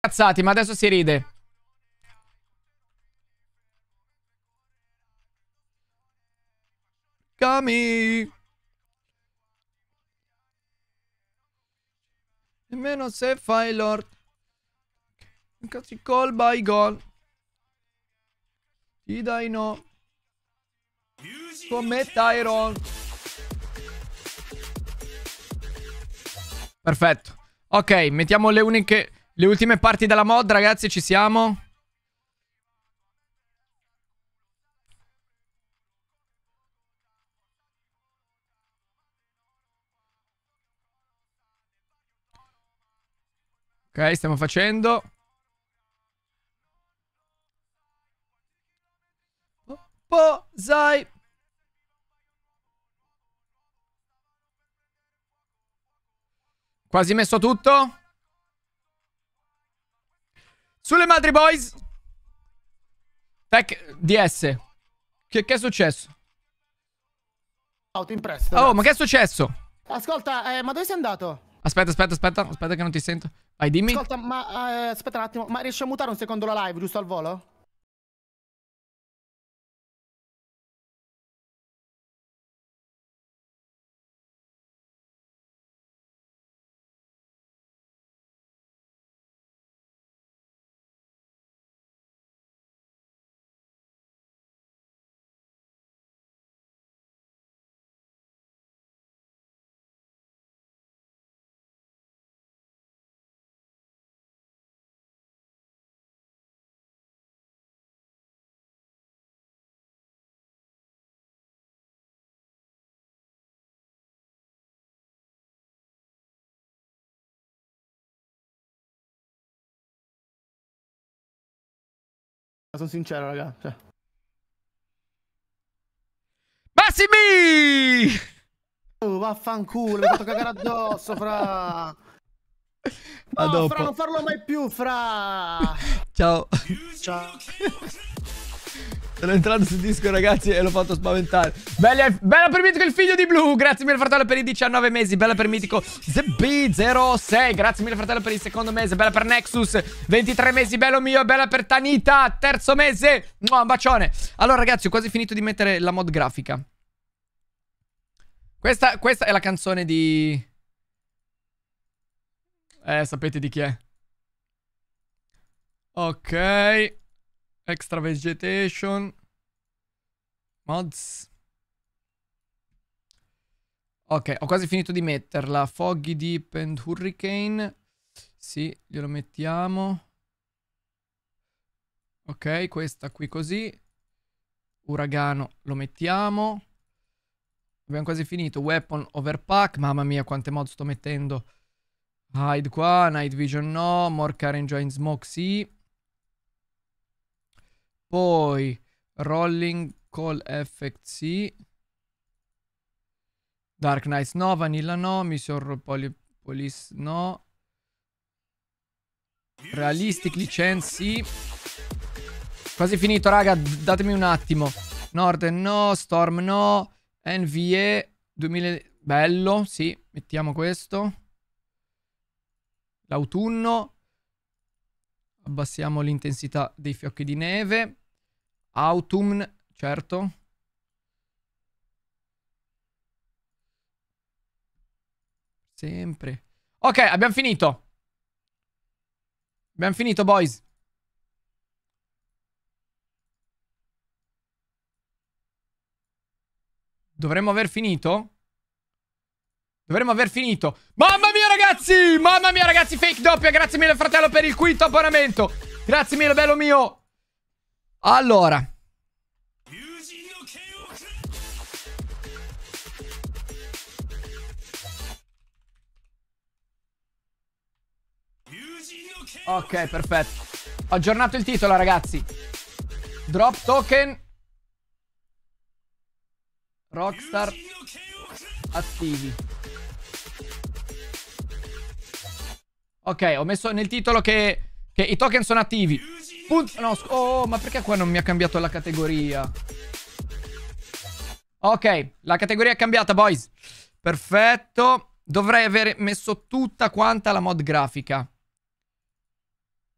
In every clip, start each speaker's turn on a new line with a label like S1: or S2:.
S1: Cazzati, ma adesso si ride. Cami. Nemmeno se fai lord. Cazzi col by gol. Ti dai no. Come Tyron. Perfetto. Ok, mettiamo le uniche... Le ultime parti della mod, ragazzi, ci siamo. Ok, stiamo facendo. Posai. Quasi messo tutto? Sulle madri, boys! Tech DS. Che, che è successo?
S2: Auto in prestito. Oh,
S1: ma che è successo?
S2: Ascolta, eh, ma dove sei andato?
S1: Aspetta, aspetta, aspetta, aspetta che non ti sento. Vai, dimmi. Ascolta,
S2: ma eh,
S3: aspetta un attimo, ma riesci a mutare un secondo la live, giusto al volo? sono sincero, raga. Cioè.
S2: Massimi! Oh, vaffanculo, mi hai fatto cagare addosso, fra.
S4: No, dopo. fra, non
S2: farlo mai più, fra. Ciao. Ciao.
S1: Sono entrato sul disco, ragazzi, e l'ho fatto spaventare. Bella, bella per Mitico il figlio di Blue. Grazie mille, fratello, per i 19 mesi. Bella per Mitico ZB06. Grazie mille, fratello, per il secondo mese. Bella per Nexus. 23 mesi, bello mio. Bella per Tanita. Terzo mese. Un bacione. Allora, ragazzi, ho quasi finito di mettere la mod grafica. Questa, questa è la canzone di... Eh, sapete di chi è. Ok. Ok. Extra vegetation. Mods. Ok, ho quasi finito di metterla. Foggy Deep and Hurricane. Sì, glielo mettiamo. Ok, questa qui così. Uragano lo mettiamo. Abbiamo quasi finito. Weapon Overpack. Mamma mia, quante mod sto mettendo. Hide qua, Night Vision no. More Current Joint Smoke sì. Poi Rolling Call FXC. Dark Knights no, Vanilla no, Mission Poly Police no. Realistic License Quasi finito raga, datemi un attimo. Norden no, Storm no, NVE 2000... Bello, sì, mettiamo questo. L'autunno. Abbassiamo l'intensità dei fiocchi di neve. Autumn, certo. Sempre. Ok, abbiamo finito. Abbiamo finito, boys. Dovremmo aver finito? Dovremmo aver finito. Mamma mia, ragazzi! Mamma mia, ragazzi, fake doppia. Grazie mille, fratello, per il quinto abbonamento. Grazie mille, bello mio. Allora. Ok, perfetto. Ho aggiornato il titolo, ragazzi. Drop token. Rockstar attivi. Ok, ho messo nel titolo che, che i token sono attivi. Punt no, oh, ma perché qua non mi ha cambiato la categoria? Ok, la categoria è cambiata, boys. Perfetto. Dovrei aver messo tutta quanta la mod grafica.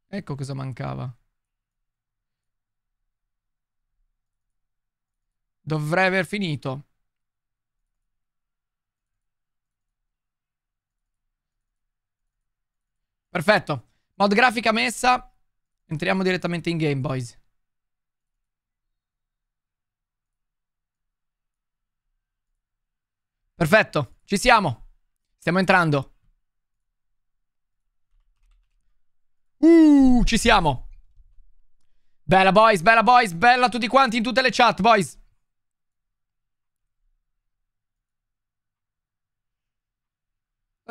S1: Ecco cosa mancava. Dovrei aver finito. Perfetto. Mod grafica messa. Entriamo direttamente in game, boys. Perfetto, ci siamo. Stiamo entrando. Uh, ci siamo. Bella boys, bella boys, bella a tutti quanti in tutte le chat, boys.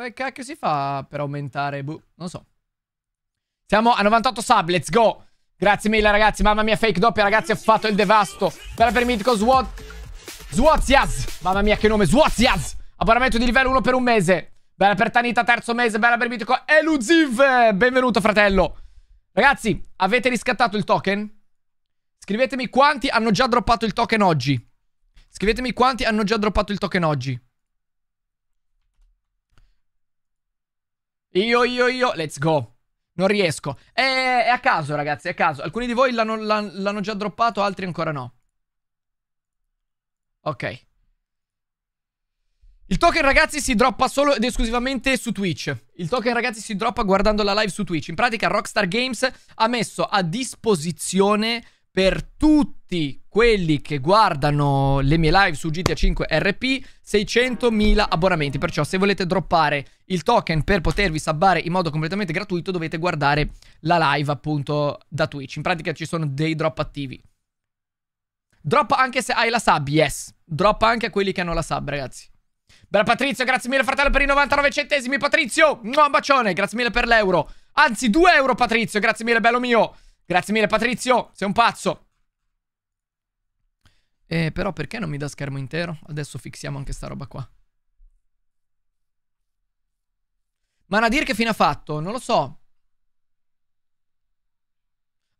S1: Eh, Come cacchio si fa per aumentare? Buh, non so. Siamo a 98 sub, let's go! Grazie mille ragazzi, mamma mia fake doppia ragazzi, ho fatto il devasto. Bella per mitico Swat... Swaziaz! Mamma mia che nome, Swaziaz! Abbonamento di livello 1 per un mese. Bella per Tanita, terzo mese, bella per mitico Eluziv! Benvenuto fratello! Ragazzi, avete riscattato il token? Scrivetemi quanti hanno già droppato il token oggi. Scrivetemi quanti hanno già droppato il token oggi. Io, io, io, let's go. Non riesco. È, è a caso, ragazzi, è a caso. Alcuni di voi l'hanno già droppato, altri ancora no. Ok. Il token, ragazzi, si droppa solo ed esclusivamente su Twitch. Il token, ragazzi, si droppa guardando la live su Twitch. In pratica, Rockstar Games ha messo a disposizione per tutti quelli che guardano le mie live su GTA 5 RP 600.000 abbonamenti perciò se volete droppare il token per potervi sabbare in modo completamente gratuito dovete guardare la live appunto da Twitch in pratica ci sono dei drop attivi drop anche se hai la sub yes drop anche a quelli che hanno la sub ragazzi Bella Patrizio, grazie mille fratello per i 99 centesimi Patrizio, un bacione, grazie mille per l'euro Anzi 2 euro Patrizio, grazie mille bello mio Grazie mille Patrizio, sei un pazzo. Eh, però perché non mi dà schermo intero? Adesso fixiamo anche sta roba qua. Ma Nadir che fine ha fatto? Non lo so.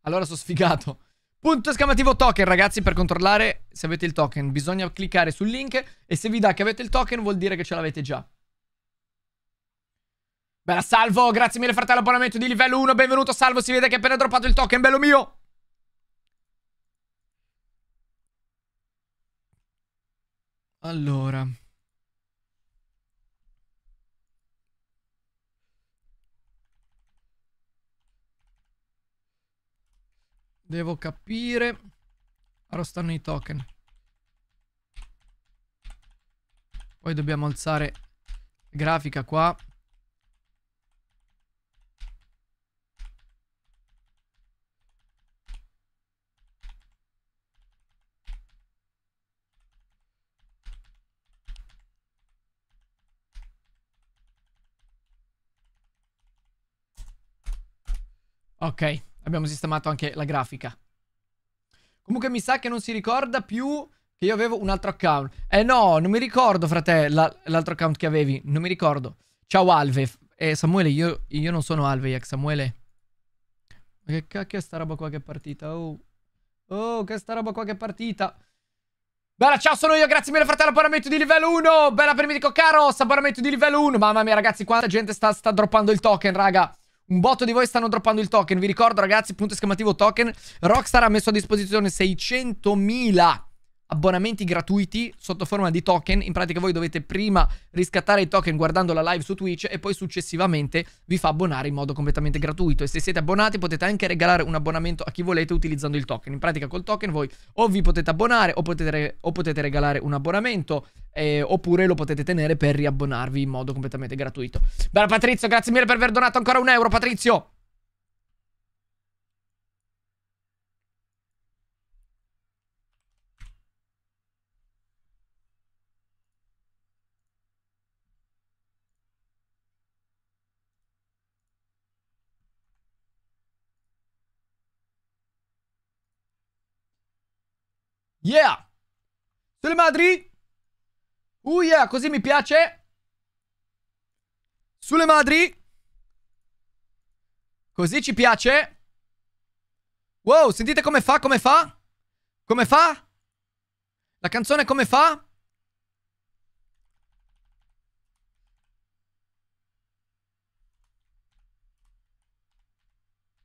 S1: Allora sono sfigato. Punto esclamativo token, ragazzi, per controllare se avete il token. Bisogna cliccare sul link e se vi dà che avete il token vuol dire che ce l'avete già. Bella Salvo, grazie mille fratello, abbonamento di livello 1, benvenuto Salvo, si vede che hai appena droppato il token, bello mio! Allora... Devo capire... Ora stanno i token. Poi dobbiamo alzare grafica qua. Ok, abbiamo sistemato anche la grafica. Comunque mi sa che non si ricorda più che io avevo un altro account. Eh no, non mi ricordo, frate, l'altro account che avevi. Non mi ricordo. Ciao Alve. Eh, Samuele, io, io non sono Alveiac, Samuele. Ma che cacchio è sta roba qua che è partita? Oh, oh che è sta roba qua che è partita? Bella, ciao, sono io, grazie mille fratello, abbonamento di livello 1 Bella per mi dico caro, abbonamento di livello 1 Mamma mia ragazzi, quanta gente sta, sta droppando il token, raga un botto di voi stanno droppando il token. Vi ricordo, ragazzi, punto esclamativo token. Rockstar ha messo a disposizione 600.000 abbonamenti gratuiti sotto forma di token. In pratica voi dovete prima riscattare i token guardando la live su Twitch e poi successivamente vi fa abbonare in modo completamente gratuito. E se siete abbonati potete anche regalare un abbonamento a chi volete utilizzando il token. In pratica col token voi o vi potete abbonare o potete, re o potete regalare un abbonamento eh, oppure lo potete tenere per riabbonarvi in modo completamente gratuito. Bella Patrizio, grazie mille per aver donato ancora un euro Patrizio! Yeah! Sulle madri! Uh yeah, così mi piace! Sulle madri! Così ci piace! Wow, sentite come fa, come fa? Come fa? La canzone come fa?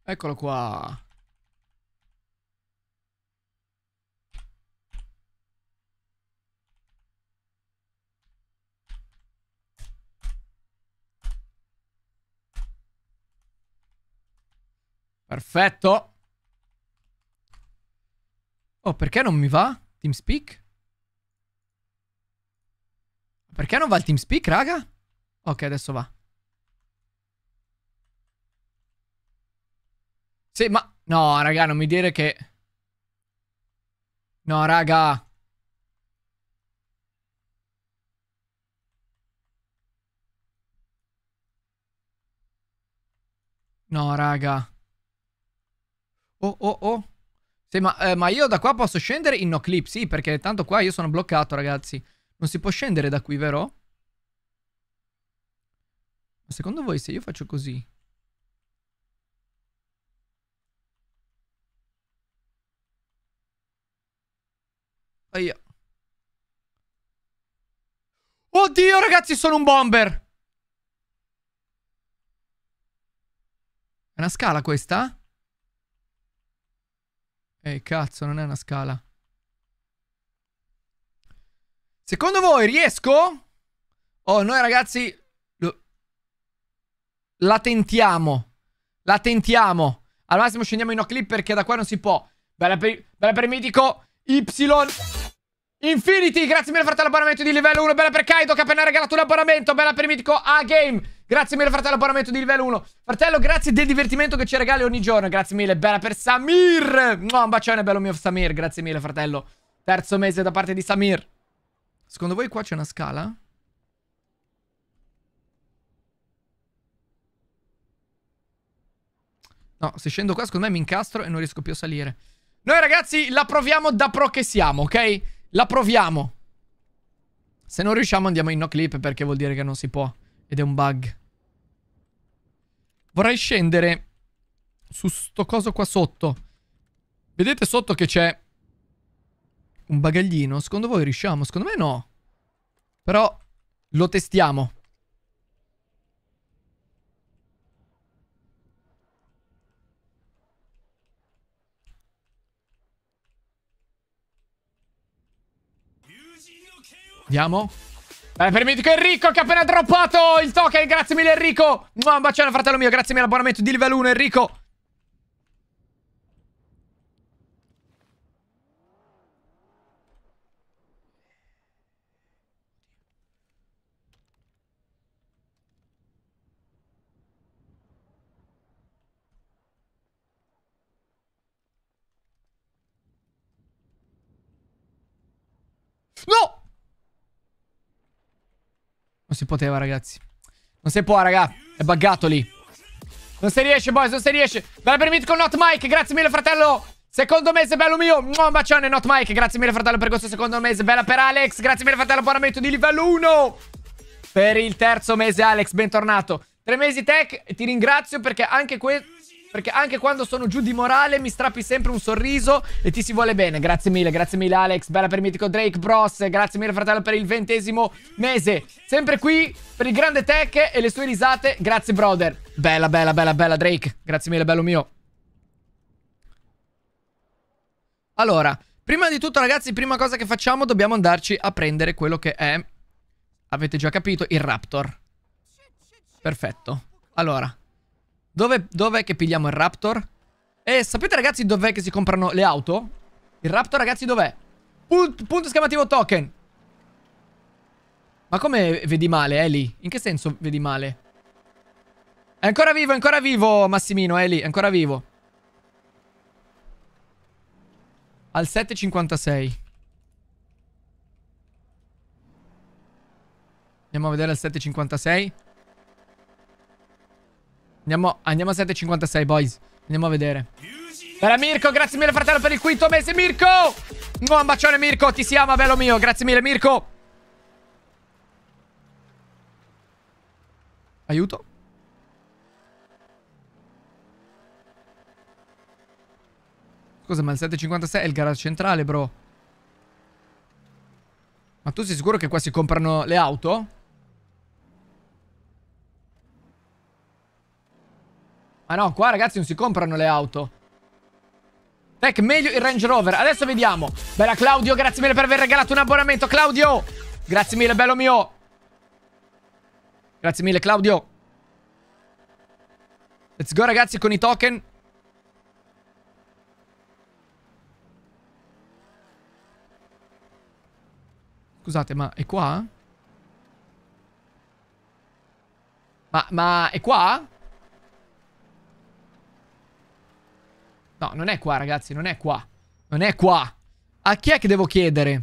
S1: Eccolo qua. Perfetto. Oh, perché non mi va? TeamSpeak? Perché non va il TeamSpeak, raga? Ok, adesso va. Sì, ma... No, raga, non mi dire che... No, raga... No, raga. Oh, oh, oh. Sì, ma, eh, ma, io da qua posso scendere in no clip, sì, perché tanto qua io sono bloccato, ragazzi. Non si può scendere da qui, vero? Ma secondo voi se io faccio così... Aia. Oddio, ragazzi, sono un bomber! È una scala questa? Ehi, cazzo, non è una scala. Secondo voi riesco? Oh, noi ragazzi... Lo... La tentiamo. La tentiamo. Al massimo scendiamo in no clip perché da qua non si può. Bella per, bella per mitico. Y. Infinity, grazie mille fratello abbonamento di livello 1. Bella per Kaido che ha appena regalato un abbonamento. Bella per mitico A-Game. Grazie mille, fratello, abbonamento di livello 1. Fratello, grazie del divertimento che ci regali ogni giorno. Grazie mille, bella per Samir. Mua, un bacione, bello mio Samir. Grazie mille, fratello. Terzo mese da parte di Samir. Secondo voi qua c'è una scala? No, se scendo qua secondo me mi incastro e non riesco più a salire. Noi ragazzi la proviamo da pro che siamo, ok? La proviamo. Se non riusciamo andiamo in no clip perché vuol dire che non si può. Ed è un bug. Vorrei scendere su sto coso qua sotto. Vedete sotto che c'è un bagaglino? Secondo voi riusciamo? Secondo me no. Però lo testiamo. Andiamo. Dai, per il mitico Enrico che ha appena droppato il token. Grazie mille, Enrico. Un bacione, fratello mio. Grazie mille, abbonamento di livello 1, Enrico. poteva, ragazzi. Non si può, raga. È buggato lì. Non si riesce, boys, non si riesce. Bella per con Not Mike, grazie mille, fratello. Secondo mese, bello mio. Un bacione, Not Mike. Grazie mille, fratello, per questo secondo mese. Bella per Alex. Grazie mille, fratello, Buon abbonamento di livello 1. Per il terzo mese, Alex, bentornato. Tre mesi tech, ti ringrazio perché anche questo... Perché anche quando sono giù di morale mi strappi sempre un sorriso e ti si vuole bene. Grazie mille, grazie mille Alex, bella per Mitico Drake Bros, grazie mille fratello per il ventesimo mese. Sempre qui per il grande tech e le sue risate, grazie brother. Bella, bella, bella, bella Drake, grazie mille bello mio. Allora, prima di tutto ragazzi, prima cosa che facciamo dobbiamo andarci a prendere quello che è, avete già capito, il Raptor. Perfetto. Allora, Dov'è dov che pigliamo il Raptor? E sapete ragazzi dov'è che si comprano le auto? Il Raptor ragazzi dov'è? Punto, punto esclamativo token Ma come vedi male Eli? In che senso vedi male? È ancora vivo, è ancora vivo Massimino Eli, è ancora vivo Al 7.56 Andiamo a vedere al 7.56 Andiamo, andiamo a 7,56, boys. Andiamo a vedere. Bella Mirko, grazie mille fratello per il quinto mese, Mirko! Un bacione Mirko, ti si ama, bello mio. Grazie mille, Mirko. Aiuto. Scusa, ma il 756 è il garage centrale, bro. Ma tu sei sicuro che qua si comprano le auto? Ma no, qua ragazzi non si comprano le auto. Tech, meglio il Range Rover. Adesso vediamo. Bella Claudio, grazie mille per aver regalato un abbonamento. Claudio, grazie mille, bello mio. Grazie mille, Claudio. Let's go ragazzi con i token. Scusate, ma è qua? Ma, ma è qua? No, non è qua, ragazzi, non è qua. Non è qua. A chi è che devo chiedere?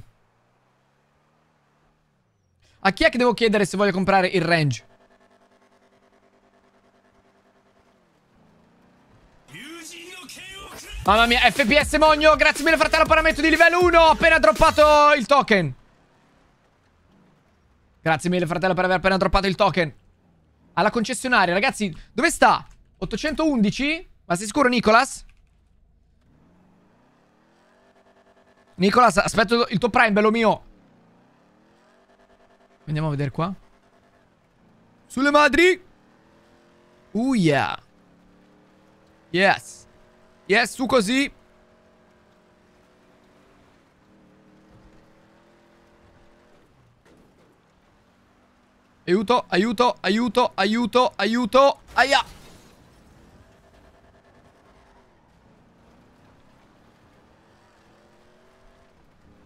S1: A chi è che devo chiedere se voglio comprare il range? Mamma mia, FPS Mogno, grazie mille fratello, paramento di livello 1, ho appena droppato il token. Grazie mille fratello per aver appena droppato il token. Alla concessionaria, ragazzi, dove sta? 811? Ma sei sicuro, Nicolas? Nicolas, aspetto il tuo prime, bello mio. Andiamo a vedere qua. Sulle madri. Uh, yeah. Yes. Yes, su così. Aiuto, aiuto, aiuto, aiuto, aiuto. Aia.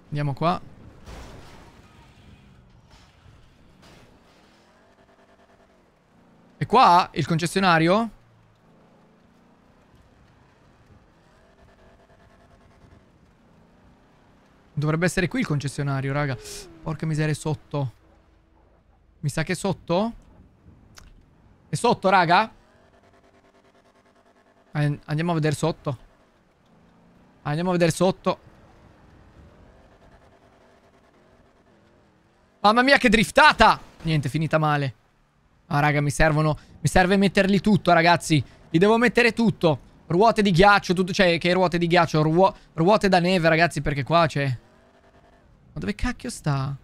S1: Andiamo qua. E qua il concessionario? Dovrebbe essere qui il concessionario, raga. Porca miseria, è sotto. Mi sa che è sotto? È sotto, raga? Andiamo a vedere sotto. Andiamo a vedere sotto. Mamma mia che driftata! Niente, finita male. Ah, raga, mi servono... Mi serve metterli tutto, ragazzi. Li devo mettere tutto. Ruote di ghiaccio, tutto... Cioè, che ruote di ghiaccio? Ruo... ruote da neve, ragazzi, perché qua c'è... Ma dove cacchio sta?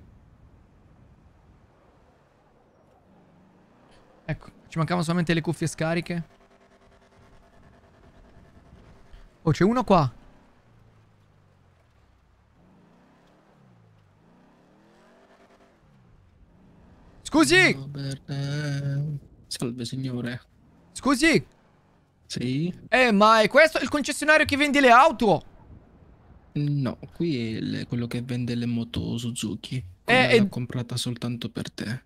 S1: Ecco, ci mancavano solamente le cuffie scariche. Oh, c'è uno qua. Scusi! Robert... Eh, salve signore. Scusi! Sì? Eh, ma è questo il concessionario che vende le auto?
S5: No, qui è le, quello che vende le moto Suzuki. Eh, l'ho è... comprata soltanto per te.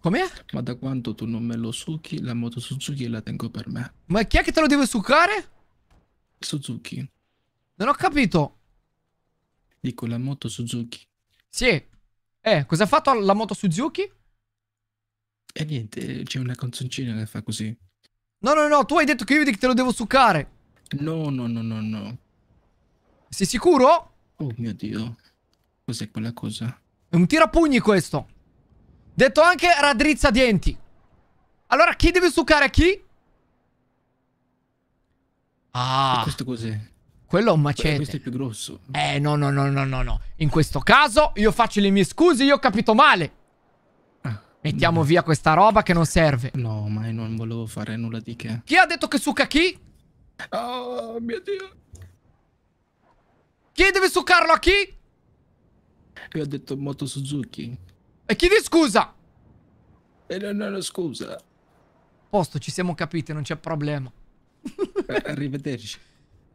S5: Com'è? Ma da quanto tu non me lo succhi, la moto Suzuki la tengo per me. Ma chi è che te lo deve succare?
S1: Suzuki. Non ho capito. Dico la moto Suzuki. Sì. Eh, cosa ha fatto la moto Suzuki? E niente, eh, c'è una canzoncina che fa così. No, no, no, tu hai detto che io te lo devo succare.
S5: No, no, no, no, no. Sei sicuro? Oh mio Dio.
S1: Cos'è quella cosa? È un tirapugni questo. Detto anche raddrizza denti. Allora chi deve succare a chi? Ah. E questo cos'è? Quello è un eh, macete. Questo è più grosso. Eh, no, no, no, no, no, no. In questo caso io faccio le mie scuse, io ho capito male. Mettiamo via questa roba che non serve. No, ma io non volevo fare nulla di che. Chi ha detto che succa chi? Oh, mio Dio. Chi deve succarlo a chi?
S5: Io ho detto Moto Suzuki.
S1: E chiedi scusa? E non è una scusa. Posto, ci siamo capiti, non c'è problema.
S5: Eh, arrivederci.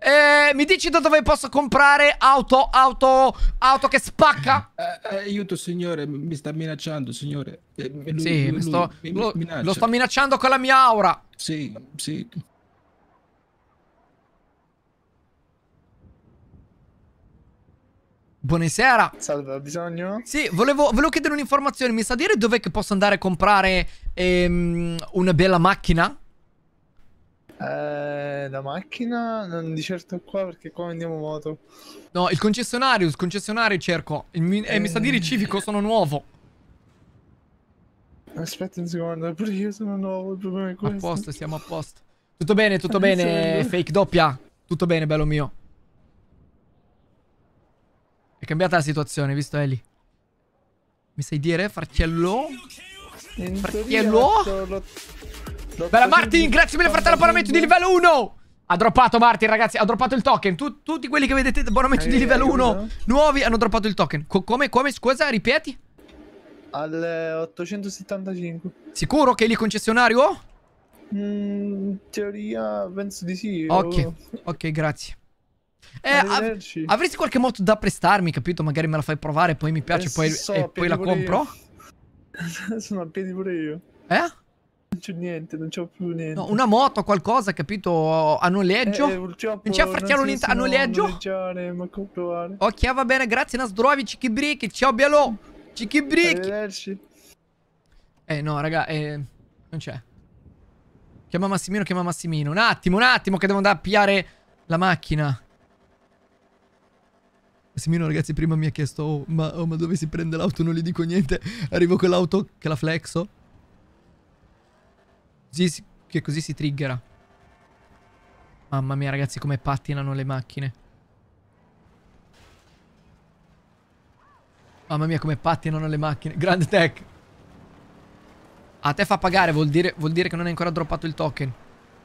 S1: Eh, mi dici da dove posso comprare auto, auto, auto che spacca?
S5: Eh, eh aiuto signore, mi sta minacciando signore. Eh, lui, sì, lui, sto, lui, lo,
S1: lo sto minacciando con la mia aura. Sì, sì. Buonasera. Salve, ho bisogno? Sì, volevo, volevo chiedere un'informazione. Mi sa dire dove posso andare a comprare ehm, una bella macchina? Eh, la macchina non di certo qua perché qua andiamo moto. No, il concessionario, il concessionario cerco. Il mi, eh, mi sta dire civico, sono nuovo. Aspetta un secondo, pure io sono nuovo, il problema è questo. A posto, siamo a posto. Tutto bene, tutto bene, fake doppia. Tutto bene, bello mio. È cambiata la situazione, visto Eli? Mi sai dire, Fartiello?
S3: Fartiello? Bella Martin, grazie mille fratello, abbonamento di livello
S1: 1! Ha droppato Martin, ragazzi, ha droppato il token. Tu, tutti quelli che vedete abbonamento di eh, livello 1 eh, eh. nuovi hanno droppato il token. Co come, come, scusa, ripeti? Al 875. Sicuro che è lì concessionario? In mm, teoria penso di sì. Oh. Ok, ok, grazie. Eh, av avresti qualche moto da prestarmi, capito? Magari me la fai provare, poi mi piace, eh, poi, so, e poi la compro?
S2: Sono a piedi pure io. Eh?
S6: Non c'è niente, non c'è più niente. No, una
S1: moto, qualcosa, capito? A noleggio? Eh, eh non c'è affrettiamo niente a noleggio? Ma Ok, va bene, grazie, na zdrovi, cichibrichi, ciao bialò. Cichibrichi. Arrivederci. Eh no, raga, eh, non c'è. Chiama Massimino, chiama Massimino. Un attimo, un attimo, che devo andare a piare la macchina. Massimino, ragazzi, prima mi ha chiesto, oh, ma, oh, ma dove si prende l'auto? Non gli dico niente. Arrivo con l'auto che la flexo. Così, che così si triggera. Mamma mia ragazzi come pattinano le macchine. Mamma mia come pattinano le macchine. Grande tech. A te fa pagare vuol dire, vuol dire che non hai ancora droppato il token.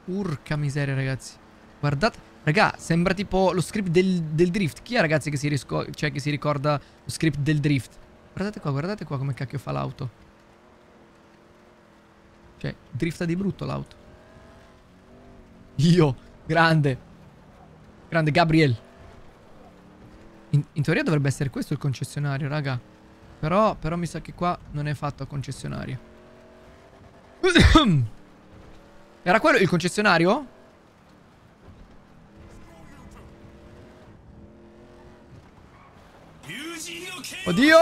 S1: Urca miseria ragazzi. Guardate. Raga sembra tipo lo script del, del drift. Chi è ragazzi che si, cioè, che si ricorda lo script del drift? Guardate qua guardate qua come cacchio fa l'auto. Cioè, drifta di brutto l'auto. Io, grande. Grande Gabriel. In, in, teoria dovrebbe essere questo il concessionario, raga. Però, però mi sa che qua non è fatto a concessionario. Era quello il concessionario? Oddio!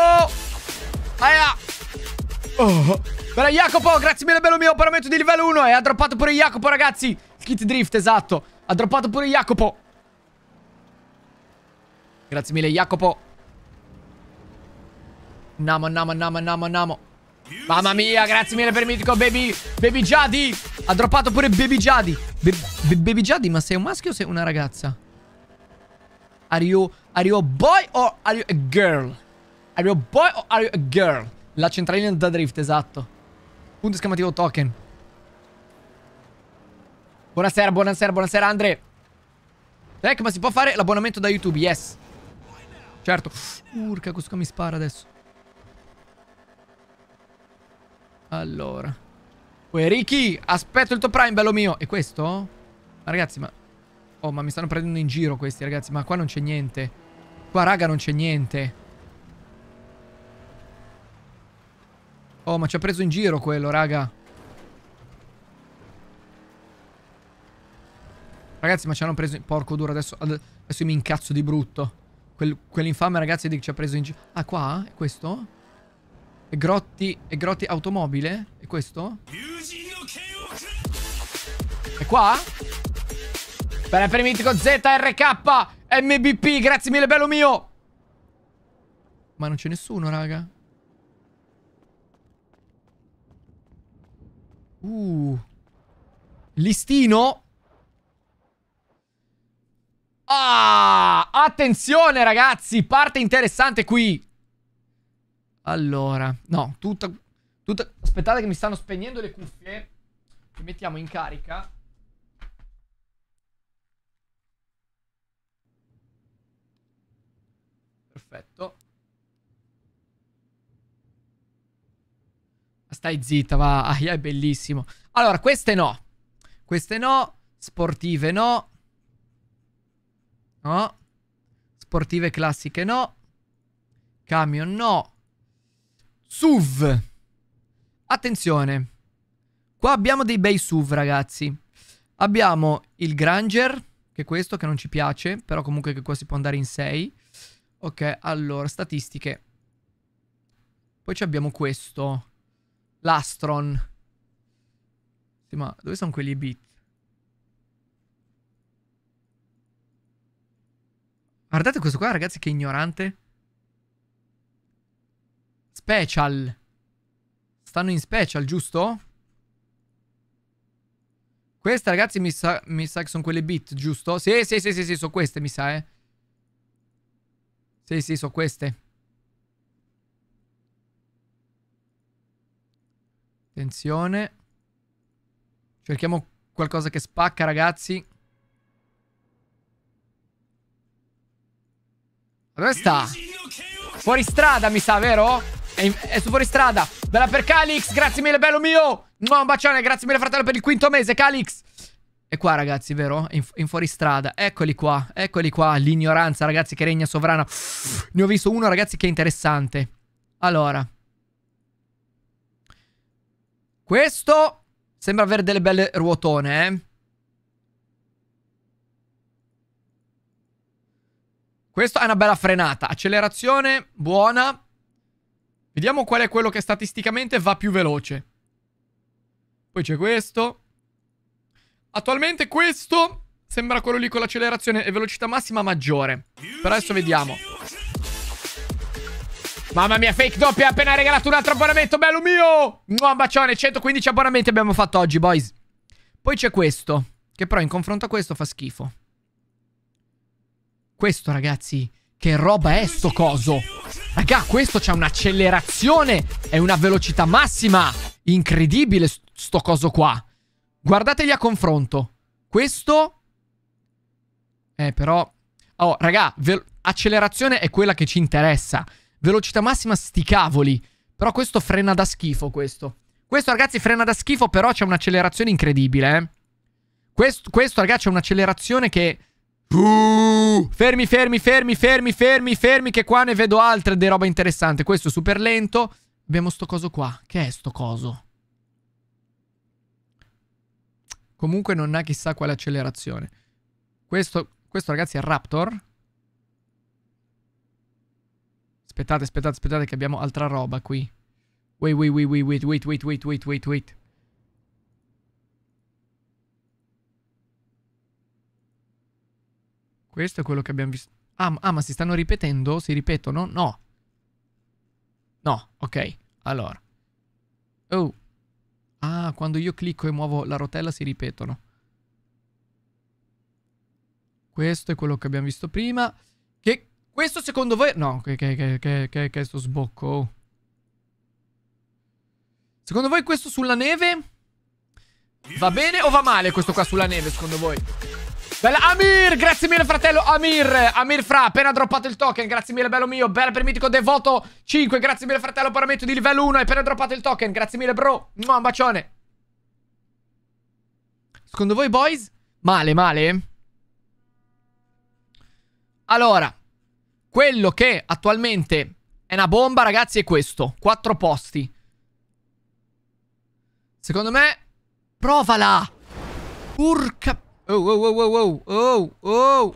S1: Aia! Oh. Bella Jacopo, grazie mille bello mio, paramento di livello 1 E eh, ha droppato pure Jacopo ragazzi Il kit drift, esatto Ha droppato pure Jacopo Grazie mille Jacopo Namo, namo, namo, namo, namo Mamma mia, grazie mille per il mitico Baby, baby Jadi Ha droppato pure Baby Jadi Be Be Baby Jadi, ma sei un maschio o sei una ragazza? Are you, are you a boy or are you a girl? Are you a boy or are you a girl? La centralina da drift, esatto. Punto esclamativo token. Buonasera, buonasera, buonasera Andre. Ecco, ma si può fare l'abbonamento da YouTube, yes. Certo. Urca, questo mi spara adesso. Allora. Uè, Ricky, aspetto il tuo prime, bello mio. E questo? Ma ragazzi, ma... Oh, ma mi stanno prendendo in giro questi, ragazzi. Ma qua non c'è niente. Qua, raga, non c'è niente. Oh, ma ci ha preso in giro quello, raga. Ragazzi, ma ci hanno preso... In... Porco duro, adesso, adesso mi incazzo di brutto. Quel, quell'infame, ragazzi, ci ha preso in giro... Ah, qua? È questo? E grotti... E grotti automobile? È questo? È qua? Bene, Per il mitico ZRK MBP, grazie mille, bello mio! Ma non c'è nessuno, raga. Uh. Listino. Ah, attenzione ragazzi, parte interessante qui. Allora, no, tutta, tutta... Aspettate che mi stanno spegnendo le cuffie. Ci mettiamo in carica. Perfetto. Stai zitta, va. Aia, è bellissimo. Allora, queste no. Queste no. Sportive no. No. Sportive classiche no. Camion no. SUV. Attenzione. Qua abbiamo dei bei SUV, ragazzi. Abbiamo il Granger, che è questo, che non ci piace, però comunque che qua si può andare in 6. Ok, allora, statistiche. Poi abbiamo questo. L'Astron. Sì, ma dove sono quelli bit? Guardate questo qua, ragazzi, che ignorante. Special. Stanno in special, giusto? Queste, ragazzi, mi sa, mi sa che sono quelle bit, giusto? Sì, sì, sì, sì, sì, sono queste, mi sa, eh. Sì, sì, sono queste. Attenzione. Cerchiamo qualcosa che spacca, ragazzi. Dove sta? Fuori strada, mi sa, vero? È, in, è su fuoristrada. Bella per Calix, grazie mille, bello mio. Un bacione, grazie mille, fratello, per il quinto mese, Calix. E qua, ragazzi, vero? In, in fuoristrada. Eccoli qua, eccoli qua. L'ignoranza, ragazzi, che regna sovrana. Ne ho visto uno, ragazzi, che è interessante. Allora. Questo sembra avere delle belle ruotone, eh. Questo è una bella frenata. Accelerazione buona. Vediamo qual è quello che statisticamente va più veloce. Poi c'è questo. Attualmente questo sembra quello lì con l'accelerazione e velocità massima maggiore. Per adesso vediamo. Mamma mia, fake doppia ha appena regalato un altro abbonamento, bello mio! Un bacione, 115 abbonamenti abbiamo fatto oggi, boys. Poi c'è questo, che però in confronto a questo fa schifo. Questo, ragazzi, che roba è sto coso? Raga, questo c'ha un'accelerazione e una velocità massima. Incredibile sto coso qua. Guardateli a confronto. Questo... Eh, però... Oh, raga, accelerazione è quella che ci interessa. Velocità massima, sti cavoli. Però questo frena da schifo, questo. Questo, ragazzi, frena da schifo, però c'è un'accelerazione incredibile, eh. Questo, questo ragazzi, è un'accelerazione che... Uh, fermi, fermi, fermi, fermi, fermi, fermi, che qua ne vedo altre di roba interessante. Questo è super lento. Abbiamo sto coso qua. Che è sto coso? Comunque non ha chissà quale accelerazione. Questo, questo ragazzi, è Raptor. Aspettate, aspettate, aspettate che abbiamo altra roba qui. Wait, wait, wait, wait, wait, wait, wait, wait, wait, wait, wait. Questo è quello che abbiamo visto. Ah, ah, ma si stanno ripetendo? Si ripetono? No. No, ok. Allora. Oh. Ah, quando io clicco e muovo la rotella si ripetono. Questo è quello che abbiamo visto prima. Questo secondo voi... No, che, che, che, che, che che sto sbocco. Oh. Secondo voi questo sulla neve? Va bene o va male questo qua sulla neve, secondo voi? Bella Amir, grazie mille fratello Amir Amir Fra, appena droppato il token Grazie mille bello mio, bella per mitico devoto 5, grazie mille fratello paramento di livello 1 Hai appena droppato il token, grazie mille bro Mua, Un bacione Secondo voi boys? Male, male? Allora quello che attualmente è una bomba, ragazzi, è questo. Quattro posti. Secondo me... Provala! Urca... Oh, oh, oh, oh, oh, oh, oh.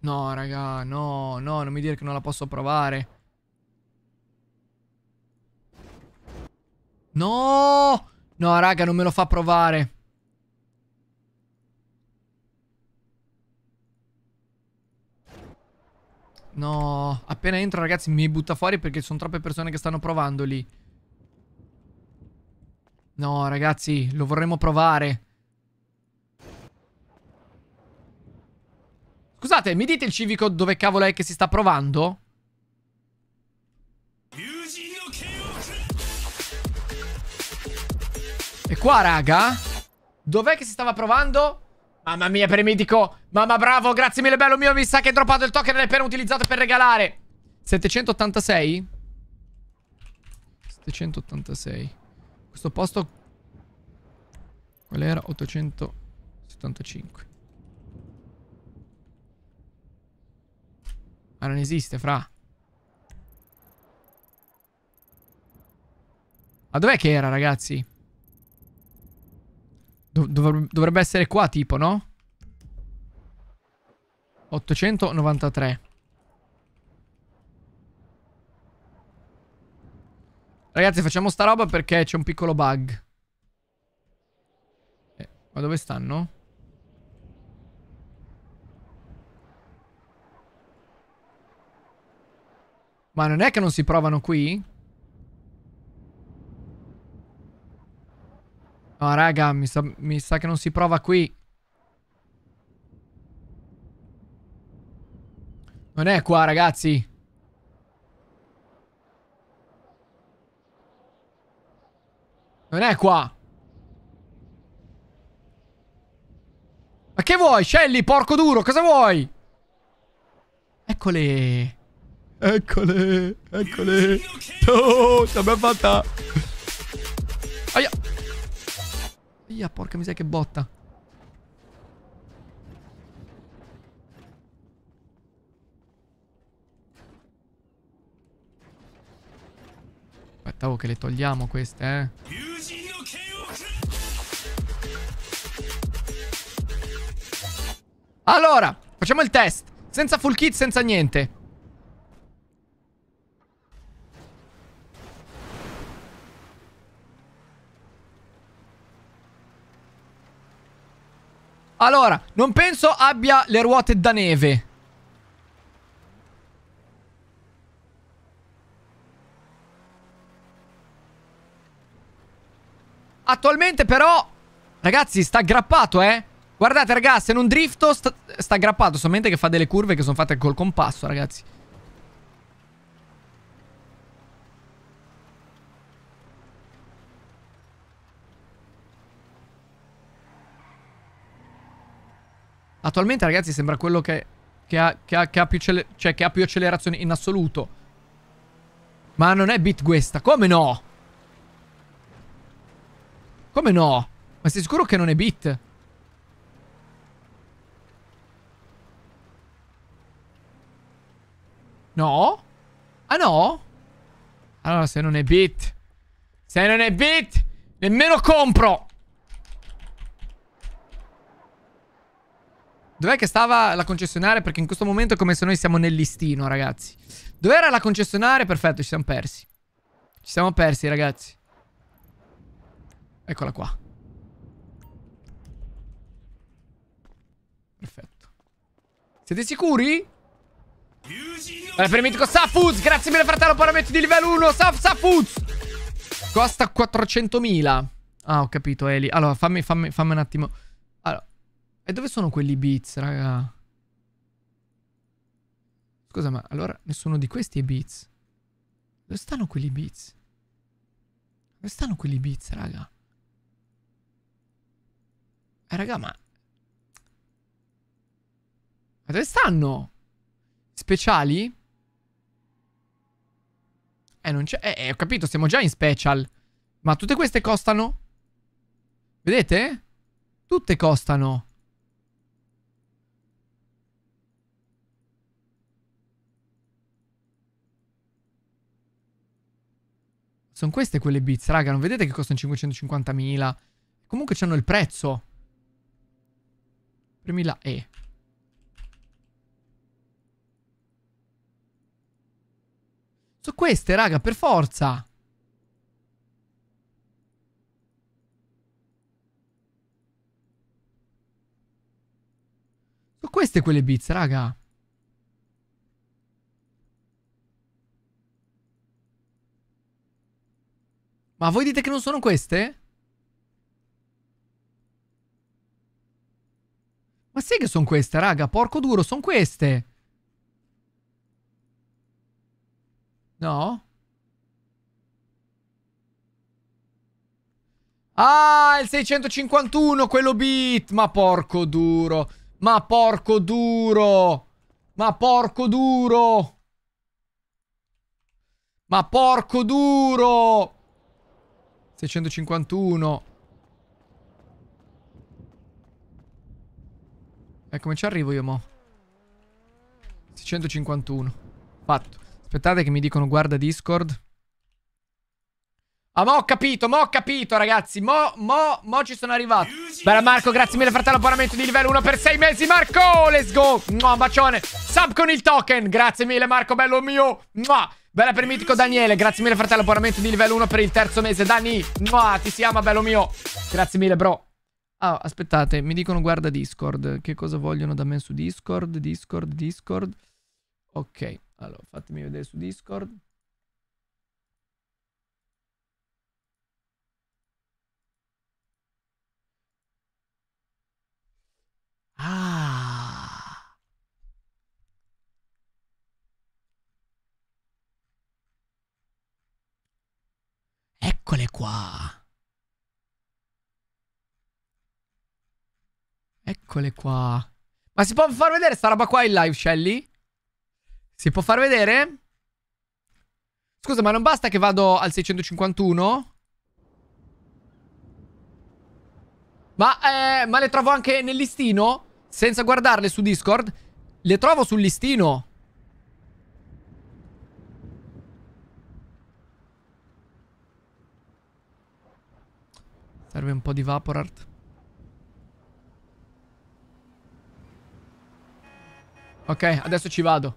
S1: No, raga, no, no, non mi dire che non la posso provare. No! No, raga, non me lo fa provare. No, appena entro ragazzi mi butta fuori perché sono troppe persone che stanno provando lì. No ragazzi, lo vorremmo provare. Scusate, mi dite il civico dove cavolo è che si sta provando? E qua raga? Dov'è che si stava provando? Mamma mia, premitico. Mamma, bravo, grazie mille, bello mio. Mi sa che hai droppato il token appena utilizzato per regalare. 786? 786. Questo posto... Qual era? 875. Ma ah, non esiste, fra. Ma dov'è che era, ragazzi? Dov dovrebbe essere qua tipo, no? 893. Ragazzi, facciamo sta roba perché c'è un piccolo bug. Eh, ma dove stanno? Ma non è che non si provano qui? No, raga, mi sa, mi sa che non si prova qui. Non è qua, ragazzi. Non è qua. Ma che vuoi, Shelly, porco duro? Cosa vuoi? Eccole. Eccole. Eccole. Oh, ce l'abbiamo fatta. Aia. Via, porca miseria, che botta. Aspettavo che le togliamo queste, eh. Allora, facciamo il test. Senza full kit, senza niente. Allora, non penso abbia le ruote da neve. Attualmente però Ragazzi sta aggrappato eh Guardate ragazzi se non drifto sta, sta aggrappato Solamente che fa delle curve che sono fatte col compasso ragazzi Attualmente, ragazzi, sembra quello che, che, ha, che, ha, che ha, più cioè, ha, più accelerazioni in assoluto. Ma non è bit questa. Come no? Come no? Ma sei sicuro che non è bit? No? Ah no? Allora se non è bit Se non è bit Nemmeno compro Dov'è che stava la concessionaria? Perché in questo momento è come se noi siamo nel listino, ragazzi. Dov'era la concessionaria? Perfetto, ci siamo persi. Ci siamo persi, ragazzi. Eccola qua. Perfetto. Siete sicuri? Allora, per il mitico Safuz, grazie mille fratello, paramento di livello 1, Saf Safuz. Costa 400.000. Ah, ho capito, Eli. Allora, fammi, fammi, fammi un attimo... E dove sono quelli Beats, raga? Scusa, ma allora nessuno di questi è Beats? Dove stanno quelli Beats? Dove stanno quelli Beats, raga? Eh, raga, ma... Ma dove stanno? Speciali? Eh, non c'è... eh, eh ho capito, siamo già in special. Ma tutte queste costano? Vedete? Tutte costano. Sono queste quelle bits, raga. Non vedete che costano 550.000? Comunque c'hanno il prezzo. 3.000 E. Sono queste, raga, per forza. Sono queste quelle bits, raga. Ma voi dite che non sono queste? Ma sì che sono queste, raga? Porco duro, sono queste. No? Ah, il 651, quello bit. Ma porco duro. Ma porco duro. Ma porco duro. Ma porco duro. 651. E come ci arrivo io mo? 651. Fatto. Aspettate che mi dicono guarda Discord. Ah, ma ho capito, ma ho capito, ragazzi. Mo, mo, mo ci sono arrivato. Bella Marco, grazie mille, fratello. Abbonamento di livello 1 per 6 mesi. Marco, let's go. Mua, un bacione. Sub con il token. Grazie mille, Marco, bello mio. Mua. Bella per mitico Daniele, grazie mille fratello, abbonamento di livello 1 per il terzo mese. Dani, mua, ti si ama, bello mio. Grazie mille, bro. Ah, aspettate, mi dicono guarda Discord. Che cosa vogliono da me su Discord? Discord, Discord. Ok, allora fatemi vedere su Discord.
S3: Ah. Eccole qua.
S1: Eccole qua. Ma si può far vedere sta roba qua in live, Shelly? Si può far vedere? Scusa, ma non basta che vado al 651? Ma, eh, ma le trovo anche nel listino? senza guardarle su Discord, le trovo sul listino. Serve un po' di Vaporart. Ok, adesso ci vado.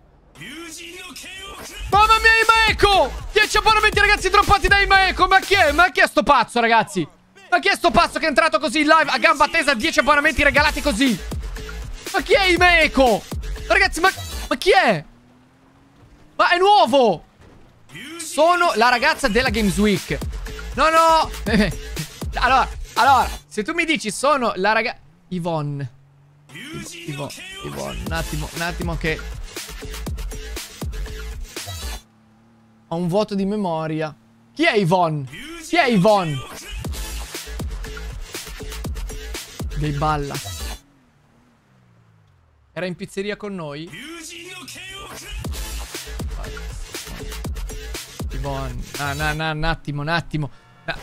S1: Mamma mia, Imaeko! 10 abbonamenti, ragazzi, droppati da Imaeko! Ma chi è? Ma chi è sto pazzo, ragazzi? Ma chi è sto pazzo che è entrato così in live a gamba tesa? 10 abbonamenti regalati così! Ma chi è Imeco? Ragazzi, ma, ma chi è? Ma è nuovo! Sono la ragazza della Games Week. No, no! allora, allora, se tu mi dici sono la ragazza... Yvonne. Yvonne, Yvonne, un attimo, un attimo che... Ho un vuoto di memoria. Chi è Yvonne? Chi è Yvonne? Dei balla. Era in pizzeria con noi. Ivon, no, no, na, un attimo, un attimo.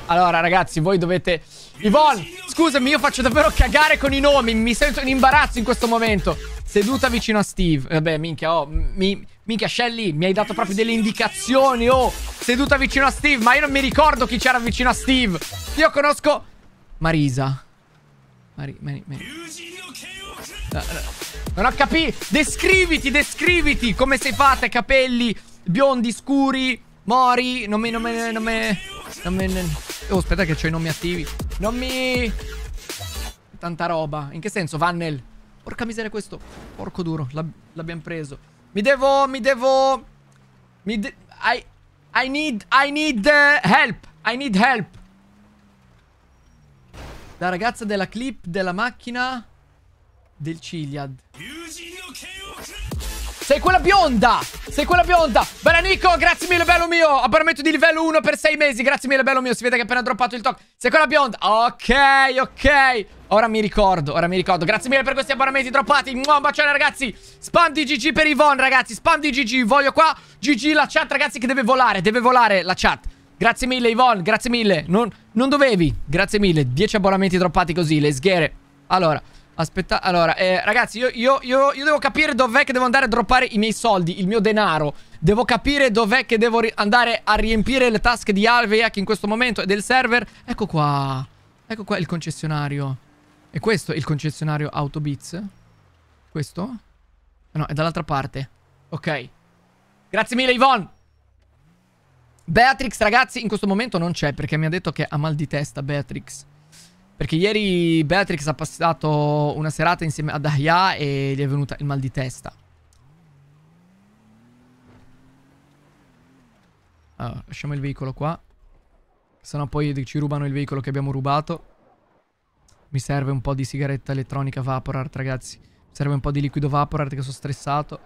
S1: Allora, ragazzi, voi dovete... Ivon, scusami, io faccio davvero cagare con i nomi. Mi sento in imbarazzo in questo momento. Seduta vicino a Steve. Vabbè, minchia, oh, mi, minchia, Shelly, mi hai dato proprio delle indicazioni, oh. Seduta vicino a Steve, ma io non mi ricordo chi c'era vicino a Steve. Io conosco... Marisa. Mari, Mari, Mari. Uh, non ho capito. Descriviti, descriviti come sei fatta. Capelli biondi, scuri, mori. Non mi. Non me. Non me. Non me oh, aspetta, che c'ho i nomi attivi. Non mi. Tanta roba. In che senso, Vannel? Porca miseria, questo. Porco duro. L'abbiamo preso. Mi devo. Mi devo. Mi de I. I need. I need uh, help. I need help. La ragazza della clip della macchina del Ciliad. Sei quella bionda! Sei quella bionda! Bella Nico, grazie mille bello mio! Abbonamento di livello 1 per 6 mesi, grazie mille bello mio, si vede che ha appena droppato il talk. Sei quella bionda! Ok, ok! Ora mi ricordo, ora mi ricordo. Grazie mille per questi abbonamenti droppati. Un bacione ragazzi! Spam di GG per Yvonne ragazzi, spam di GG, voglio qua. GG la chat ragazzi che deve volare, deve volare la chat. Grazie mille Yvonne, grazie mille. Non, non dovevi, grazie mille. 10 abbonamenti droppati così, le sghere. Allora... Aspetta, allora, eh, ragazzi, io, io, io, io devo capire dov'è che devo andare a droppare i miei soldi, il mio denaro. Devo capire dov'è che devo andare a riempire le tasche di Alvea in questo momento e del server. Ecco qua, ecco qua il concessionario. E questo è il concessionario Autobits? Questo? No, è dall'altra parte. Ok. Grazie mille, Yvonne! Beatrix, ragazzi, in questo momento non c'è perché mi ha detto che ha mal di testa, Beatrix. Perché ieri Beatrix ha passato una serata insieme ad Aya e gli è venuta il mal di testa. Allora, lasciamo il veicolo qua. Sennò poi ci rubano il veicolo che abbiamo rubato. Mi serve un po' di sigaretta elettronica Vaporart, ragazzi. Mi serve un po' di liquido Vaporart che sono stressato.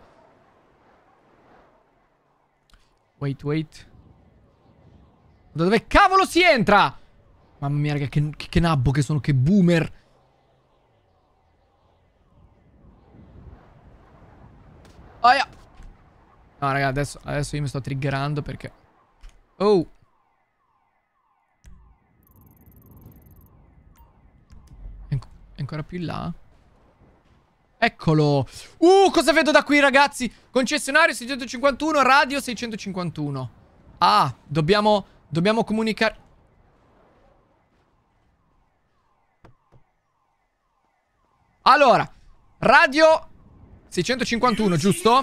S1: Wait, wait. Da dove cavolo si entra? Mamma mia, raga, che, che, che nabbo che sono, che boomer. Aia. No, raga, adesso, adesso io mi sto triggerando perché... Oh. è ancora più in là? Eccolo. Uh, cosa vedo da qui, ragazzi? Concessionario 651, radio 651. Ah, dobbiamo... Dobbiamo comunicare... Allora, radio 651, giusto?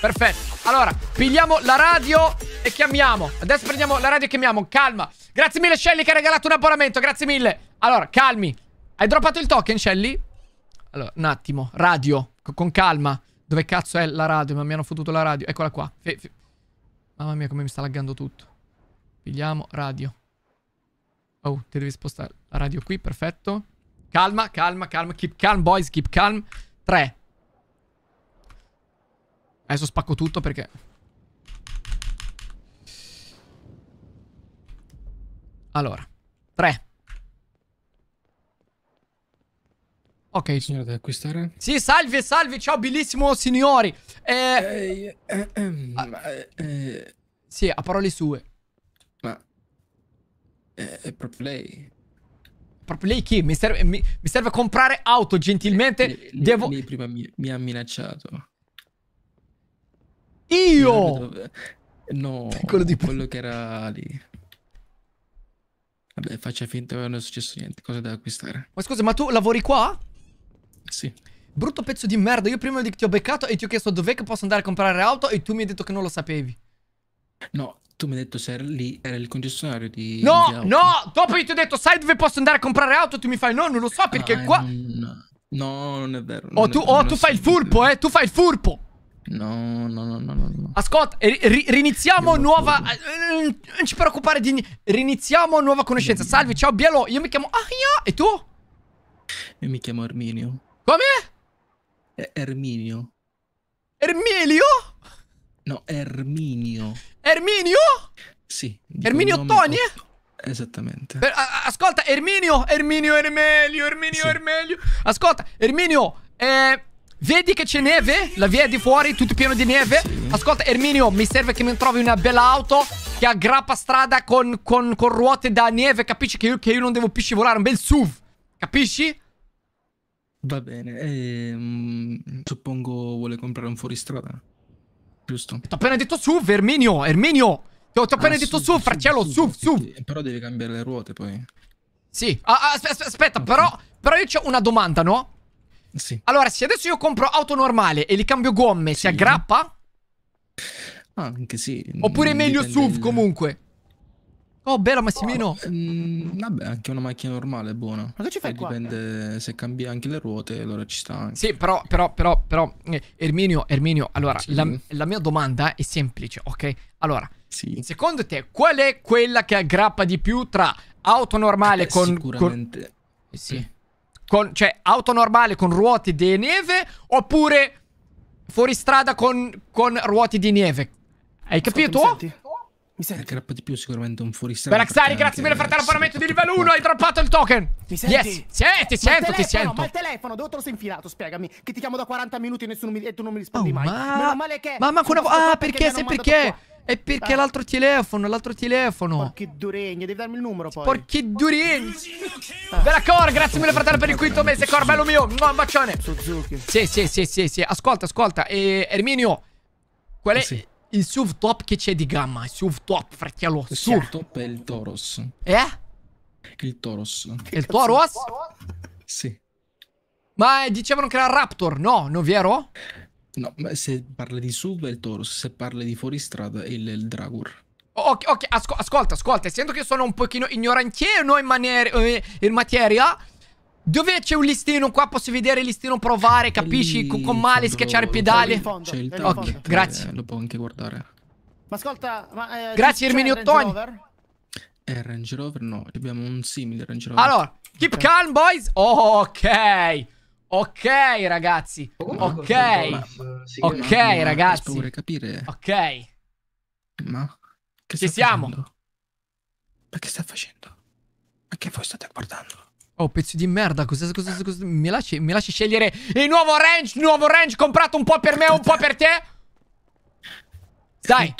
S1: Perfetto. Allora, pigliamo la radio e chiamiamo. Adesso prendiamo la radio e chiamiamo. Calma. Grazie mille, Shelly, che ha regalato un abbonamento. Grazie mille. Allora, calmi. Hai droppato il token, Shelly? Allora, un attimo. Radio. con calma. Dove cazzo è la radio? Ma mi hanno fottuto la radio. Eccola qua. F Mamma mia, come mi sta laggando tutto. Pigliamo radio. Oh, ti devi spostare la radio qui, perfetto. Calma, calma, calma. Keep calm, boys, keep calm. Tre. Adesso spacco tutto perché... Allora. Tre. Ok. Signore, da acquistare? Sì, salve, salve, ciao, bellissimo signori. Eh... Ehm, ah. Eh, eh, Sì, a parole sue. Ma... Eh, è proprio lei. Proprio lei che mi serve, mi, mi serve comprare auto gentilmente. Lei, devo... lei prima mi, mi, ha minacciato.
S5: Io! No, quello, di... quello che era lì. Vabbè, faccia finta che non è successo niente. Cosa da acquistare?
S1: Ma scusa, ma tu lavori qua? Sì. Brutto pezzo di merda. Io prima ti ho beccato e ti ho chiesto dov'è che posso andare a comprare auto e tu mi hai detto che non lo sapevi.
S5: No, tu mi hai detto se era lì, era il
S1: concessionario
S5: di... No, di no!
S1: Dopo io ti ho detto, sai dove posso andare a comprare auto? Tu mi fai, no, non lo so perché ah, qua... No, non
S5: è vero. oh, tu, vero, oh, tu fai il
S1: furbo, eh, tu fai il furbo. No, no, no, no, no. Ascolta, ri riniziamo nuova... Eh, eh non ci preoccupare di... Riniziamo nuova conoscenza. Io. Salve, ciao, Bielo. Io mi chiamo Ah, Ahia. E tu?
S5: Io mi chiamo Erminio. Come? È eh, Erminio.
S1: Ermilio?
S5: No, Erminio. Erminio? Sì.
S1: Erminio Toni?
S5: Esattamente.
S1: Per, a, ascolta, Erminio, Erminio, Ermelio, Erminio, sì. Ermelio. Ascolta, Erminio, eh, vedi che c'è neve? La via è di fuori, tutto pieno di neve. Sì. Ascolta, Erminio, mi serve che mi trovi una bella auto che aggrappa strada con, con, con ruote da neve. Capisci che io, che io, non devo più scivolare, un bel SUV. Capisci?
S5: Va bene, ehm, suppongo vuole comprare un fuoristrada
S1: giusto. Ti ho appena detto su, Erminio, Erminio. Ti ho, appena ah, detto su, su fratello, su, su. Però devi cambiare le ruote poi. Sì. Ah, aspetta, aspetta okay. però, però io ho una domanda, no? Sì. Allora, se adesso io compro auto normale e li cambio gomme, sì. si aggrappa?
S5: Anche sì. Oppure è meglio SUV del... comunque? Oh, bella Massimino! Oh, mh, mm, vabbè, anche una macchina normale è buona. Ma che ci fai eh, qua? Dipende se
S1: cambi anche le ruote, allora ci sta anche. Sì, però, però, però, però eh, Erminio, Erminio, allora, sì. la, la, mia domanda è semplice, ok? Allora, sì. secondo te, qual è quella che aggrappa di più tra auto normale eh, con... Sicuramente... Con, eh, sì. Con, cioè, auto normale con ruote di neve oppure fuoristrada con, con ruote di neve? Hai capito? Ascoltami,
S5: mi senti? Crap di più sicuramente un
S1: fuoristante. Beraxari, grazie mille fratello, paramento di livello 1, hai droppato il token. Mi senti? Yes. Sì, ti sento, ti sento. Ma il
S2: telefono, dove te lo sei infilato? Spiegami, che ti chiamo da 40 minuti e, mi, e tu non mi rispondi oh, mai. Ma... Ma male che... Ma manco una... Ah, perché, sai perché?
S1: È perché ah. l'altro telefono, l'altro telefono. Porche duregno, devi darmi il numero poi. Porche duregno. Bella Cor, grazie mille fratello per il quinto mese, Cor, bello mio. Un bacione. Suzuki. Sì, sì, sì, sì, sì. Ascolta, ascolta. Erminio, qual è il SUV top che c'è di gamma. Il SUV top, fratello. Il SUV top è il Toros. Eh? Il Toros. Che il Toros? Sì. Ma dicevano che era Raptor, no? Non vero? No, ma se parla di
S5: SUV è il Toros, se parla di fuoristrada è il, il Dragur.
S1: Ok, ok, asco ascolta, ascolta, essendo che sono un pochino ignorantiero in, eh, in materia, dove c'è un listino? Qua posso vedere il listino provare, capisci? Lì, con male schiacciare i pedali. C'è il tablet, okay, grazie.
S5: Eh, lo può anche guardare.
S2: Ma ascolta, ma, eh, grazie Erminio Ottoni.
S5: Eh, Range Rover no, abbiamo un simile Range Rover. Allora,
S1: keep okay. calm boys. Oh, ok. Ok, ragazzi. Oh, ok. Ma, eh, ok, ma, ragazzi. capire. Ok. Ma che ci siamo? Facendo? Ma che sta facendo? Ma che voi state guardando? Oh, pezzo di merda, cosa, cosa, cosa, mi, lasci, mi lasci scegliere il nuovo range, nuovo range, comprato un po' per me, un po' per te? Dai!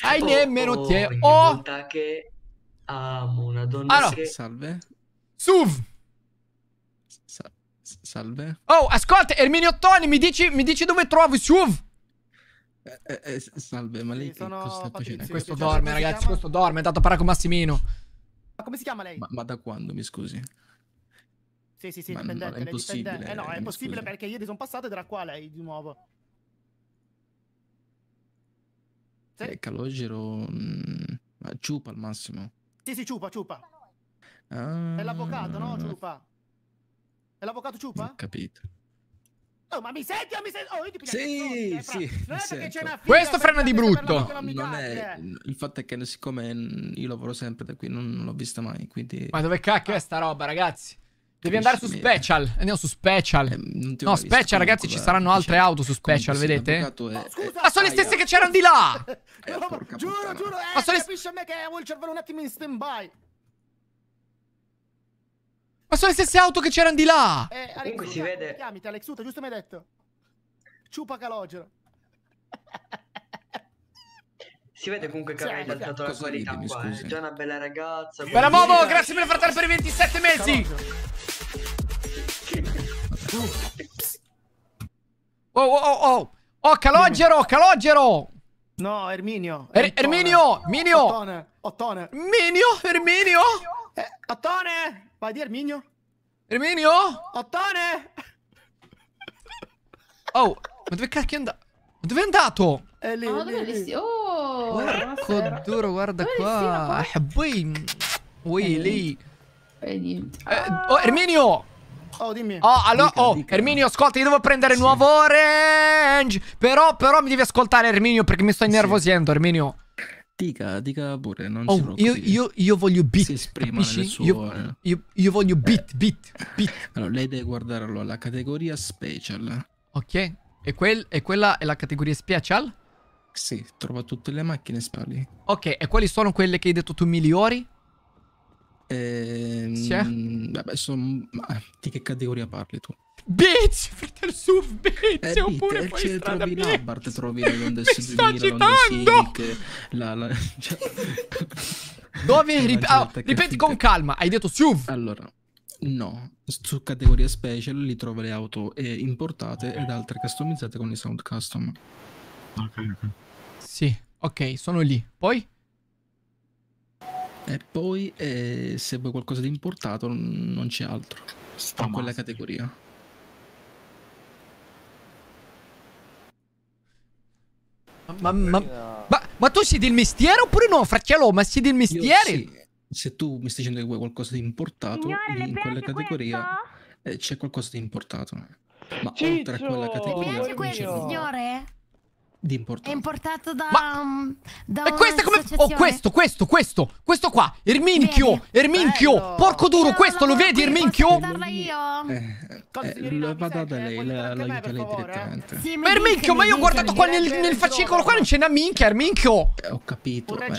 S1: Hai nemmeno oh, te, oh! Ogni
S5: che amo una donna allora. Salve. Suv! salve.
S1: Oh, ascolta, Erminio Toni, mi dici, mi dici dove trovi Suv?
S5: Eh, eh, eh salve, ma lei sì, che cosa sta facendo? Questo dorme, ragazzi, questo dorme, è andato a parare con
S1: Massimino.
S2: Ma come si chiama lei? Ma,
S5: ma da quando, mi scusi?
S2: Sì, sì, sì, ma, dipendente. Ma è impossibile. Eh no, è possibile scusi. perché ieri sono passato ed era qua lei di nuovo.
S5: Sì. Eh, Calogero... Mh, mm, ciupa al massimo.
S2: Sì, sì, ciupa, ciupa.
S5: Ah, è l'avvocato, no, ciupa?
S2: È l'avvocato ciupa? Ho capito. No, oh, ma mi senti o mi senti? Oh, io ti sì, cazzotti,
S1: eh, sì, non è c'è certo. una figlia,
S5: Questo frena di brutto. È... Eh. Il fatto è che siccome io lavoro sempre da qui, non, l'ho vista mai, quindi... Ma
S1: dove cacchio è sta roba, ragazzi? Devi andare su special. Andiamo su special. Eh, no, special, visto, ragazzi, ci saranno eh. altre diciamo, auto su special, vedete? È, oh, scusa, ma sono le stesse che c'erano di là!
S2: eh, no, ma, giuro, giuro, eh, ma sono le... capisci a me che avevo il cervello un attimo in stand by.
S1: Ma sono le stesse auto che c'erano di là! Eh, Alex, Comunque si
S2: vede. Chiamati Alex, Uta, giusto mi hai detto. Ciupa calogero.
S7: Si vede comunque che avrai alzato la qualità ditemi, qua, scusi. è eh. già
S1: una bella ragazza. Bella Momo, grazie per fratello per i 27 mesi! Oh, oh, oh, oh! Oh, calogero, calogero!
S2: No, Erminio. Er Erminio, Minio! Ottone, Ottone.
S1: Minio, Erminio! Eh, Ottone! Vai di Erminio. Erminio? Ottone! Oh, ma dove cacchio è andato? Dove è andato?
S8: È eh, lì, ah, oh, lì, lì. Oh, Porco
S1: duro, guarda dove qua. Ah, poi... Ui, lì. Eh, oh, Erminio!
S2: Oh, dimmi. Oh, allora, dica,
S1: oh, dica. Erminio, ascolta, io devo prendere sì. nuovo range. Però, però mi devi ascoltare, Erminio, perché mi sto innervosendo, sì. Erminio. Dica, dica pure, non oh, io, io, io, voglio beat, si esprima io, eh. io, io, voglio eh. beat, eh. beat, beat.
S5: Allora, lei deve guardarlo alla categoria special. Ok, e, quel, e quella è la categoria special? Sì, trova tutte le macchine spari.
S1: Ok, e quali sono quelle che hai detto tu migliori?
S5: Ehm, sì. Eh? Vabbè, sono... di che categoria parli tu? Bitch,
S3: fratello su,
S5: bitch, eh, oppure te, fuori strada, trovi bitch. Nabart, trovi la London Mi sta agitando! La, la... Cioè...
S1: Dove? Rip oh, ah, ripeti con
S5: calma, hai detto su. Allora, no, su categoria special li trovo le auto eh, importate ed altre customizzate con i sound custom. Ok, ok. Sì, ok, sono lì. Poi? E poi, eh, se vuoi qualcosa di importato, non c'è altro. Sta quella categoria.
S1: Ma, ma, ma, ma, tu sei del mestiere oppure no, fratello? Ma sei del mestiere?
S5: Io, sì. Se tu mi stai dicendo che vuoi qualcosa di importato, Signore, in quella categoria eh, c'è qualcosa di importato. Ma Ciccio, oltre a quella categoria... Mi questo,
S3: signore?
S1: di importante.
S9: È importato da, Ma... um, da E questo è come Oh, questo,
S1: questo, questo, questo qua, Erminchio, Bene. Erminchio, Bello. porco duro, questo lo vedi Erminchio?
S5: Io. Eh, eh, la vado da lei, la, aiuta lei direttamente.
S1: ma Erminchio, ma io ho guardato qua nel, fascicolo, qua non c'è una minchia, Erminchio. Eh, ho
S5: capito, beh, è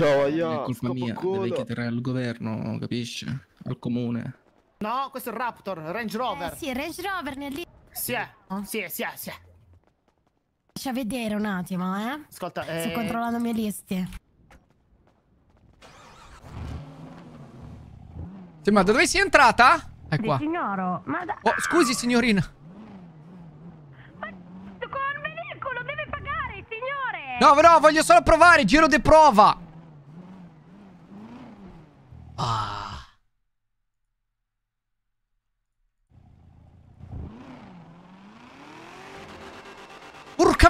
S5: colpa mia, devi chiedere al governo, capisci? Al comune.
S1: No, questo è il Raptor, Range eh,
S2: Rover. Eh,
S9: sì, Range Rover, lì. Sì, sì, sì, sì. Lascia vedere un attimo, eh. Ascolta, eh... Sto controllando le mie liste. Sì, ma da dove sei entrata? È qua. Signoro, ma da...
S1: Oh, scusi, signorina. Ma con veicolo deve pagare, signore. No, no, voglio solo provare, giro di prova. Ah.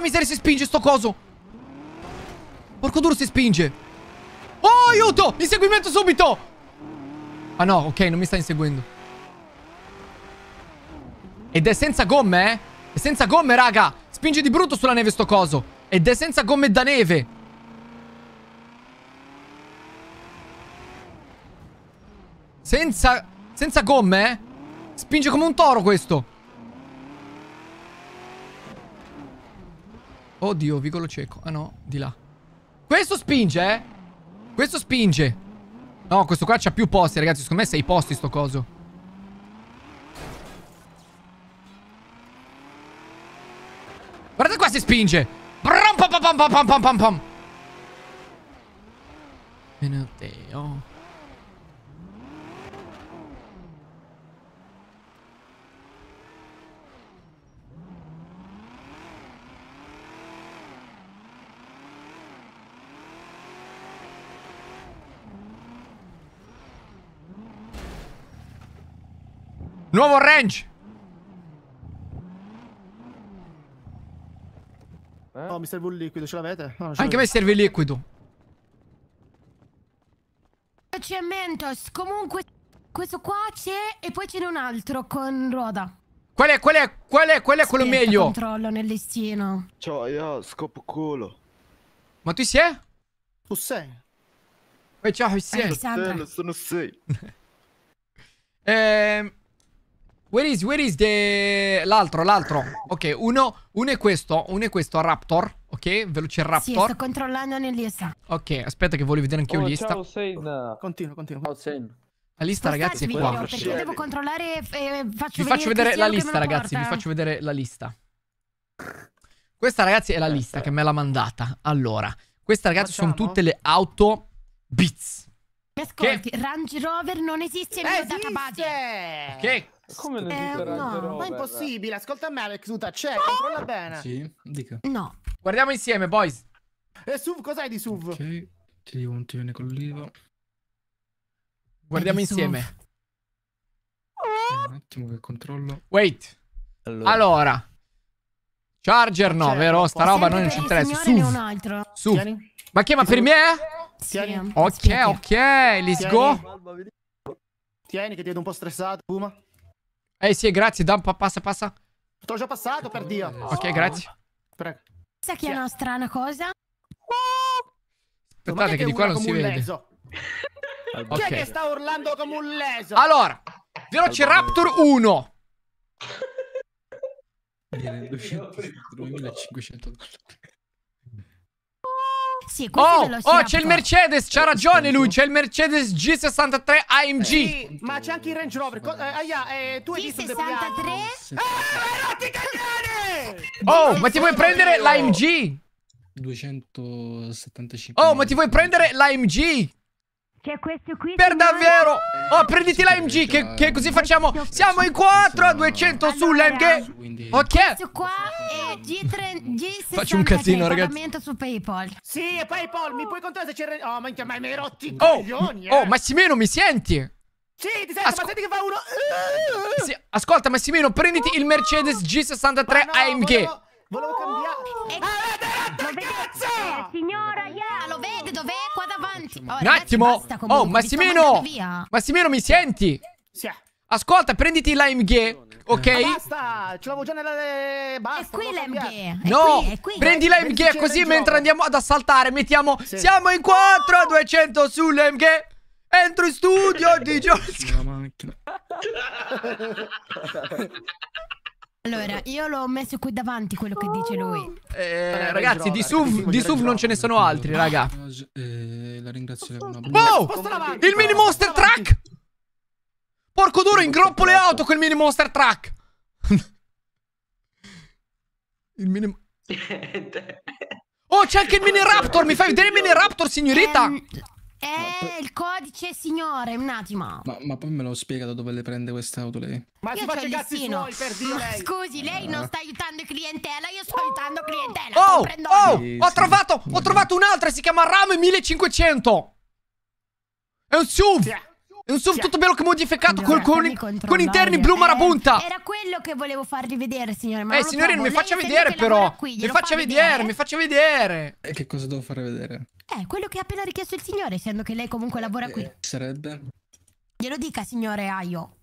S1: Porca miseria si spinge sto coso Porco duro si spinge Oh aiuto Inseguimento subito Ah no ok non mi sta inseguendo Ed è senza gomme eh È senza gomme raga Spinge di brutto sulla neve sto coso Ed è senza gomme da neve Senza Senza gomme eh Spinge come un toro questo Oddio, vicolo cieco. Ah no, di là. Questo spinge, eh. Questo spinge. No, questo qua c'ha più posti, ragazzi. Secondo me sei posti sto coso. Guardate qua si spinge. Brum, pam, pam, pam, pam, pam, pam.
S7: Menoteo.
S1: Nuovo range! Eh? No, mi
S2: serve un liquido, ce l'avete? No, Anche a me
S1: serve il liquido.
S9: C'è Mentos, comunque questo qua c'è e poi ce n'è un altro con ruota.
S1: Qual è, qual è, qual è, qual è quello Aspetta, meglio?
S9: controllo nel listino.
S1: Ciao, io scopo culo. Ma tu sei? Tu sei. Eh, ciao, sei. Eh, sono sei. ehm... Where is, where is the... L'altro, l'altro. Ok, uno, uno è questo, uno è questo, Raptor. Ok, veloce Raptor. Sì, sto
S9: controllando nell'Isa.
S1: Ok, aspetta che voglio vedere anche io oh, l'Ista. Ciao, Sein. Continua, continua. Ciao, Sein. La lista, ragazzi, è qua. Perché Sceli. devo
S9: controllare e eh, eh, faccio vi faccio vedere la lista, ragazzi, vi faccio
S1: vedere la lista. Questa, ragazzi, è la lista che me l'ha mandata. Allora, queste, ragazzi, Facciamo. sono tutte le auto Beats.
S9: Mi ascolti, che... Range Rover non esiste nel database. Che come non eh, no. Ma è impossibile, ascolta me Alex, tu c'è, controlla bene. Sì, dica. No. Guardiamo
S2: insieme, boys. E eh, SUV, cos'hai di SUV? Ok, ti
S5: dico un tirone con l'IVA. Guardiamo insieme.
S1: Un attimo che controllo. Wait. Allora. allora. Charger no, cioè, vero? Sta roba non ci interessa. SUV. SUV. Ma che, ma per me? Tieni. Ok, ok, let's
S2: go. Tieni che ti vedo un po' stressato, Puma. Eh sì, grazie,
S1: Dam, passa, passa.
S9: T'ho già passato, per Dio. Eh, ok, grazie. Prego. Sa che è una strana cosa? Oh! Aspettate
S1: che di qua non si vede. Leso. okay. è che sta
S9: urlando come un leso? Allora,
S1: Velociraptor 1.
S5: Viene 2500 dollari.
S1: Sì, oh, oh c'è il Mercedes, c'ha ragione lui, c'è il Mercedes G63 AMG. Sì,
S2: ma c'è anche il Range Rover. Co eh, aia, eh, tu hai visto il 63 ah,
S1: Eh, Oh, ma ti vuoi prendere l'AMG?
S5: 275. Oh, ma
S1: ti vuoi prendere l'AMG? C'è cioè, questo qui Per davvero Oh prenditi l'AMG che, che così facciamo Siamo in 4 a 200 sull'MG
S9: Ok Questo qua è G3 G63 Faccio un casino ragazzi su Paypal Sì è Paypal Mi puoi contare se c'è Oh ma minchia ma mi hai rotti i oh, coglioni
S1: Oh eh. Massimino mi senti?
S2: Sì, ti sento, Asco ma senti che fa uno sì,
S1: Ascolta Massimino, prenditi il Mercedes G63 AMG Volevo cambiare.
S9: Eh, ah, cazzo! Eh, signora, yeah, lo vede dov'è? un
S1: attimo. oh, Massimino. Massimino, mi senti? Sì. Ascolta, prenditi l'AMG. Ok? Ma
S2: basta, ce l'avevo già nella... Eh, basta, è qui l'AMG. No, qui, qui. prendi l'AMG
S1: così mentre andiamo ad assaltare mettiamo... Sì. Siamo in 4, oh! 200 sull'AMG. Entro in studio di Giorgio.
S9: Allora, eh. io l'ho messo qui davanti quello che dice lui. Oh.
S1: Eh, ragazzi,
S5: di SUV, di SUV non ce
S1: ne sono altri, raga.
S5: Eh, la ringrazio. Wow!
S1: Il mini monster truck! Porco duro, ingroppo le auto quel mini monster truck! Il mini... Oh, c'è anche il mini raptor! Mi fai vedere il mini raptor, signorita? Ehm, eh,
S9: il codice, signore, un attimo.
S5: Ma, ma, poi me lo spiega da dove le prende queste auto lei? Ma
S1: io si faccio i cazzi
S9: suoi, per Dio lei. Scusi, lei non eh. sta aiutando clientela, io sto oh! aiutando clientela. Oh, oh, sì, ho sì. trovato, ho trovato un'altra, si chiama RAM 1500.
S1: È un SUV. Sì un SUV cioè, tutto bello che modificato col, con, con, interni blu eh, marabunta. Eh,
S9: era quello che volevo farvi vedere, signore. Ma eh, signorina, mi faccia vedere però. Qui, mi faccia vedere, vedere, mi
S1: faccia
S5: vedere. E che cosa devo fare vedere?
S9: Eh, quello che ha appena richiesto il signore, essendo che lei comunque lavora eh, qui.
S5: Sarebbe?
S9: Glielo dica, signore Aio.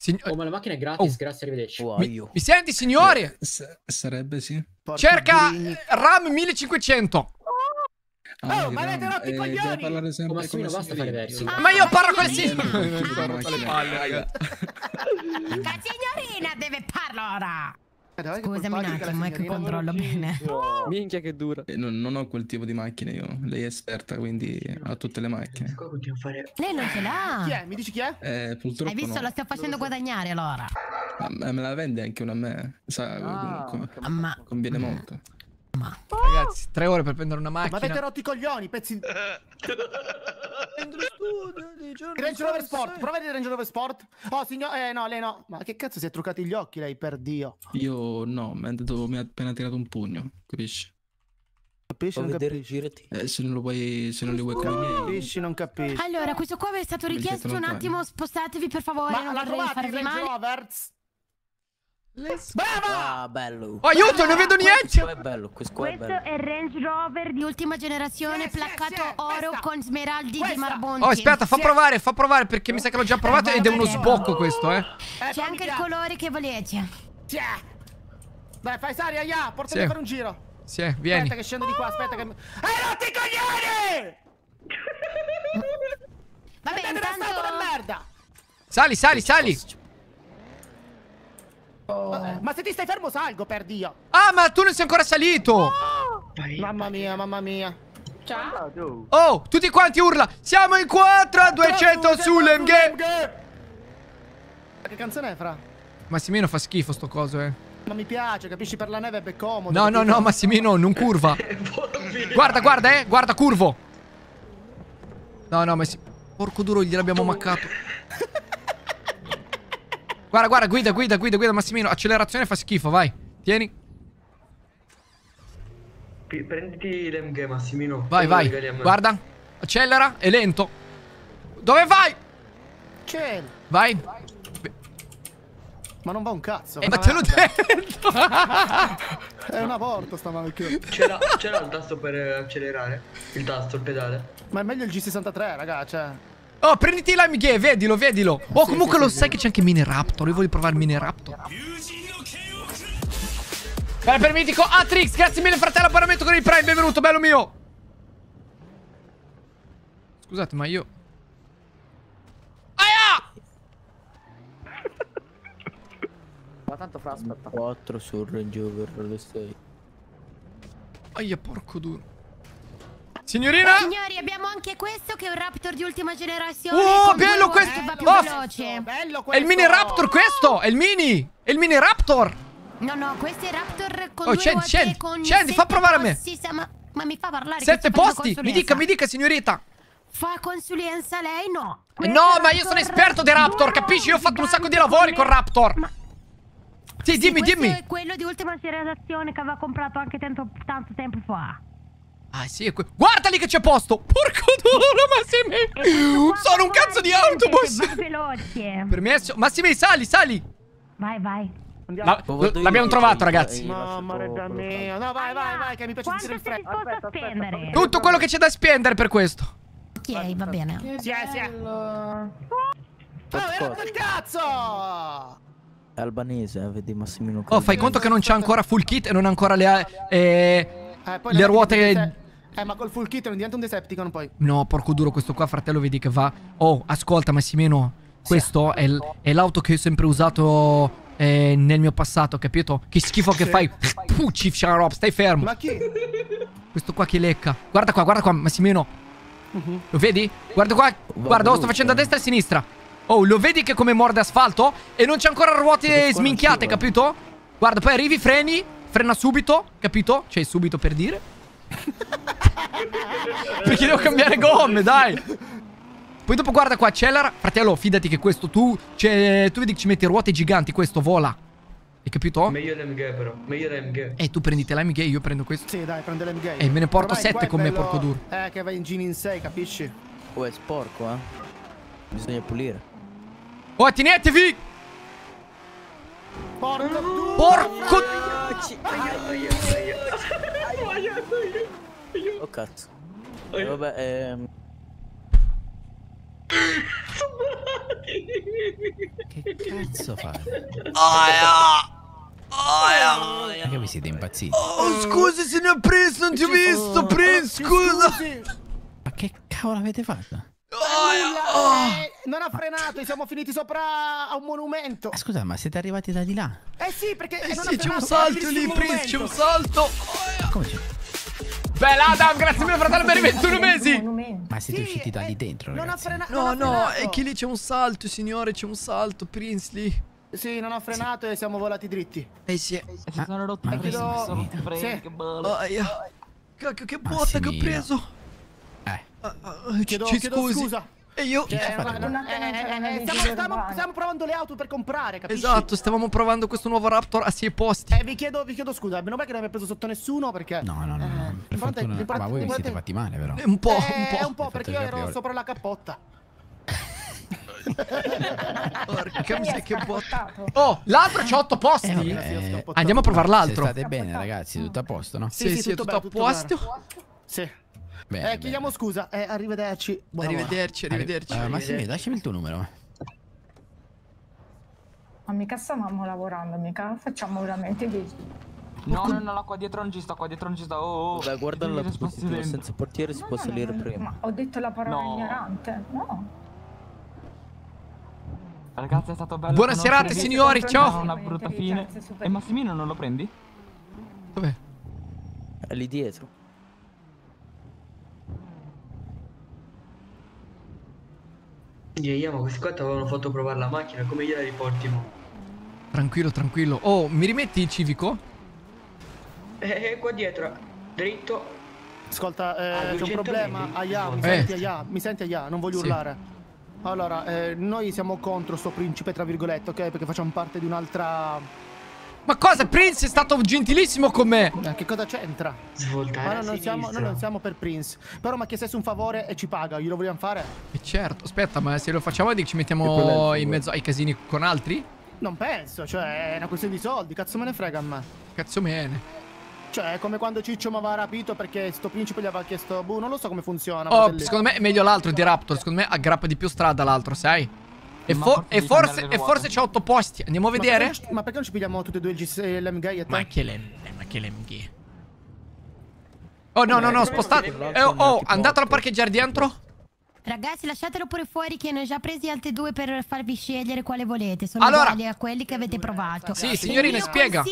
S5: Sign oh, ma la macchina è gratis, oh. grazie, arrivederci. Wow, mi, mi,
S9: senti, signore? Eh,
S5: sarebbe, sì. Porca
S9: Cerca Ram
S1: 1500. Oh, ma avete rotto i eh, coglioni! parlare sempre ma come basta fare versi. Ah, ma io parlo così! Mi sono rotto le palle,
S9: raga. La signorina deve parlare ora! Scusami un attimo, è che controllo bene. Oh.
S7: Oh. Minchia che
S5: dura. Eh, non, non, ho quel tipo di macchine io. Lei è esperta, quindi ha tutte le macchine.
S9: Lei non ce l'ha. Chi è? Mi dici chi è? Eh, purtroppo Hai visto? No. La sto facendo guadagnare allora.
S5: Ma me la vende anche una a me. Sa, ah, com ma... conviene mm. molto.
S9: Ma oh!
S2: ragazzi,
S1: tre ore per prendere una macchina. Ma avete
S2: rotto i coglioni, pezzi. Andrew Studio di giorno. Range Rover Sport, prova il Range Rover Sport. Oh, signore, eh, no, lei no. Ma che cazzo si è truccati gli occhi lei, per Dio?
S5: Io no, mi ha, mi ha appena tirato un pugno, capisci? Capisci, non vedere, girati. Eh, se non lo vuoi, se non li vuoi oh, cambiare. Capisci, non capisci. Allora,
S9: questo qua vi è stato richiesto un attimo, spostatevi per favore, Ma non vorrei farvi male. Rovers? Brava!
S10: Ah, bello. Aiuto, non vedo niente! Questo è bello, questo, è bello. Questo è il
S9: Range Rover di ultima generazione, yes, placcato yes, yes, oro questa. con smeraldi questa. di Marbonti. Oh, aspetta, fa provare,
S1: fa provare, perché mi sa che l'ho già eh, provato ed è uno sbocco questo, eh. eh
S9: C'è anche il colore che volete. Sì. Dai, fai Saria, ya, portami sì. a fare un giro.
S1: Sì, vieni. Aspetta che
S2: scendo di qua, aspetta che... Ah! Hai rotto i coglioni! Vabbè, Andate intanto... merda!
S1: Sali, sali, sali!
S2: Oh. Ma se ti stai fermo salgo, per Dio.
S1: Ah, ma tu non sei ancora salito. Oh.
S2: mamma mia, mamma mia. Ciao.
S1: Oh, tutti quanti urla. Siamo in 4 a 200 su game. Che canzone è, Fra? Massimino fa schifo sto coso, eh.
S2: Ma mi piace, capisci? Per la neve è comodo. No, no, no, Massimino,
S1: non curva. Eh, guarda, guarda, eh. Guarda, curvo. No, no, Massimino. Porco duro, gliel'abbiamo maccato. Guarda, guarda, guida, guida, guida, guida Massimino. Accelerazione fa schifo, vai. Tieni. P
S7: prenditi l'MG, Massimino. Vai, vai. Guarda.
S1: Accelera, è lento. Dove vai? C'è. Vai. vai. Ma non va un
S2: cazzo. Eh, ma te l'ho detto. è una porta sta macchina. C'era
S1: il tasto per accelerare. Il tasto, il pedale. Ma è meglio il G63, raga, cioè. Oh, prenditi la Michele, vedilo, vedilo. Oh, comunque lo sai che c'è anche Mineraptor. Io voglio provare Mineraptor. Bene, per mitico Atrix, grazie mille fratello, abbonamento con il Prime, benvenuto, bello mio. Scusate, ma io... Aia!
S4: Ma tanto fra aspetta.
S10: 4 sul Range Rover, lo 6.
S9: Aia, porco duro. Signorina? Eh, signori, abbiamo anche questo che è un Raptor di ultima generazione. Oh, bello questo! Bello, più veloce. Bello questo. È il mini Raptor
S1: questo! È il mini! È il mini Raptor! No, no, questo è Raptor con oh, due scendi, scendi, con scendi, fa provare a me.
S9: Ma, ma, mi fa parlare. Sette posti? Mi dica, mi
S1: dica, signorita.
S9: Fa consulenza lei? No.
S1: Quel eh, no, ma io sono esperto dei Raptor, capisci? Io ho fatto un sacco di lavori con Raptor. Ma...
S9: Sì, sì, dimmi, dimmi. è quello di ultima generazione che aveva comprato anche tanto, tanto tempo fa.
S1: Ah sì, è qui. Guardali che c'è posto! Porco d'oro, Massimè!
S9: Sono un cazzo di autobus! Permesso?
S1: me sali, sali! Vai, vai. L'abbiamo trovato, ragazzi. Eh,
S9: Mamma mia. mia. No, vai,
S2: vai, vai, che mi piace dire il freddo. Quanto sei disposto a spendere?
S1: Tutto quello che c'è da spendere per questo. Ok, va bene. Sì, sì. Oh, era del cazzo! È
S10: albanese, eh, vedi Massimino.
S1: Oh, fai conto che non c'è ancora full kit e non ha ancora le... Eh... Eh, le ruote...
S2: Eh, ma col full kit non diventa un Decepticon poi.
S1: No, porco duro, questo qua, fratello, vedi che va... Oh, ascolta, Massimino, questo sì. è l'auto che ho sempre usato eh, nel mio passato, capito? Che schifo che sì. fai. Puh, Chief Sharop, stai fermo. Ma chi? Questo qua che lecca. Guarda qua, guarda qua, Massimino. Uh mhm. -huh. Lo vedi? Guarda qua. Guarda, lo sto facendo a destra e a sinistra. Oh, lo vedi che come morde asfalto? E non c'è ancora ruote sminchiate, capito? Guarda, poi arrivi, freni. Frena subito, capito? Cioè subito per dire. Perché devo cambiare gomme, dai. Poi dopo guarda qua, accelera. Fratello, fidati che questo tu... Cioè, tu vedi che ci mette ruote giganti, questo vola. Hai capito?
S2: Meglio l'MG però, meglio l'MG.
S1: E eh, tu prendite l'MG, io prendo questo. Sì, dai, prende l'MG. E eh, me ne porto 7 con me, porco duro.
S2: Eh, che vai in gin in 6, capisci? Oh, è sporco, eh.
S10: Bisogna pulire.
S1: Oh, tenetevi!
S3: Porca tu! Porco!
S10: Oh cazzo. Eh, vabbè, ehm...
S3: Che cazzo fai?
S1: Aia! Aia! Ma che vi siete impazziti?
S3: Oh, scusi signor Prince, non ti ho visto, Prince, scusa!
S10: Ma che cavolo avete fatto? Oh!
S2: oh, eh, non ha frenato, siamo finiti sopra a un monumento. Eh, scusa, ma siete arrivati da di là?
S1: Eh sì, perché eh sì, c'è un salto lì, Prince, c'è un salto. Come c'è? Bella Adam, grazie mille fratello per i 21 mesi.
S4: Ma siete sì, usciti da eh, lì dentro, Non
S1: ragazzi. ha frenato. No, no, è che lì c'è un salto, signore, c'è un salto, Prince lì. Sì, non ha frenato sì. e siamo volati dritti. Eh sì. Ci eh, sono rotti, ma, ma sono freni, sì. che bello. Che botta che ho preso.
S2: Ah, ah, chiedo, ci chiedo scusi. scusa. E io... Cioè, eh, ma, no, eh, eh, stiamo, provando le auto per comprare, capisci? Esatto,
S1: stavamo provando questo nuovo Raptor a 6 posti. Eh, vi chiedo, vi chiedo scusa, meno male che non abbia preso sotto nessuno perché... No, no, no, eh,
S2: no, Fortuna... Ah, ma voi vi siete fatti male però. Un po', eh, un po'. un po' perché io ero sopra la cappotta.
S1: Porca miseria che botta Oh l'altro c'ha 8 posti Andiamo a provare l'altro State
S4: bene ragazzi tutto a posto no? Sì sì, sì, tutto, a
S1: posto tutto
S4: Sì Bene,
S2: eh, chiediamo scusa. Eh, arrivederci. Buona arrivederci, arrivederci. Arri- arrivederci. Uh, eh,
S4: Massimiliano, lasciami il tuo numero.
S8: Ma mica stavamo lavorando,
S10: mica facciamo veramente di... No, no, no, no, qua dietro non ci sto, qua dietro non ci sto. Oh, oh. Beh, oh. guarda la positiva, senza portiere si no, può no, salire no, prima. Ma ho detto la parola no. ignorante, no. Ragazzi, è stato bello. Buona serata, signori, ciao. Una brutta fine. E eh, Massimino non lo prendi? Dov'è? È lì dietro.
S7: Gheiamo, questi qua ti avevano fatto provare la macchina, come gliela riporti mo?
S1: Tranquillo, tranquillo. Oh, mi rimetti il civico?
S2: Eh, eh qua dietro, dritto. Ascolta, eh, c'è un problema. Aia, mi, eh. senti, Aia, mi senti Aia, non voglio sì. urlare. Allora, eh, noi siamo contro sto principe, tra virgolette, ok? Perché facciamo parte di un'altra
S1: ma cosa? Prince è stato
S2: gentilissimo con me. Ma che cosa c'entra? Svoltare noi non, siamo, noi non siamo per Prince. Però mi ha chiesto un favore e ci paga. Glielo vogliamo fare?
S1: E eh, certo. Aspetta, ma se lo facciamo ci mettiamo in mezzo ai casini con altri?
S2: Non penso. Cioè, è una questione di soldi. Cazzo me ne frega a me. Cazzo me mene. Cioè, è come quando Ciccio mi aveva rapito perché sto principe gli aveva chiesto... Boh, non lo so come funziona. Oh, secondo me
S1: è meglio l'altro di Raptor. Secondo me aggrappa di più strada l'altro, sai? E, fo e, forse, e forse c'è otto posti. Andiamo a vedere. Ma perché,
S2: ma perché non ci pigliamo tutti e due eh, l'MG e te? Ma
S1: che eh, l'MG? Oh no, no, no, eh, spostate. Eh, eh, oh, andate a parcheggiare dentro.
S9: Ragazzi, lasciatelo pure fuori che ne ho già presi altri due per farvi scegliere quale volete. Sono allora, uguali a quelli che avete provato. Sì, signorina, spiega.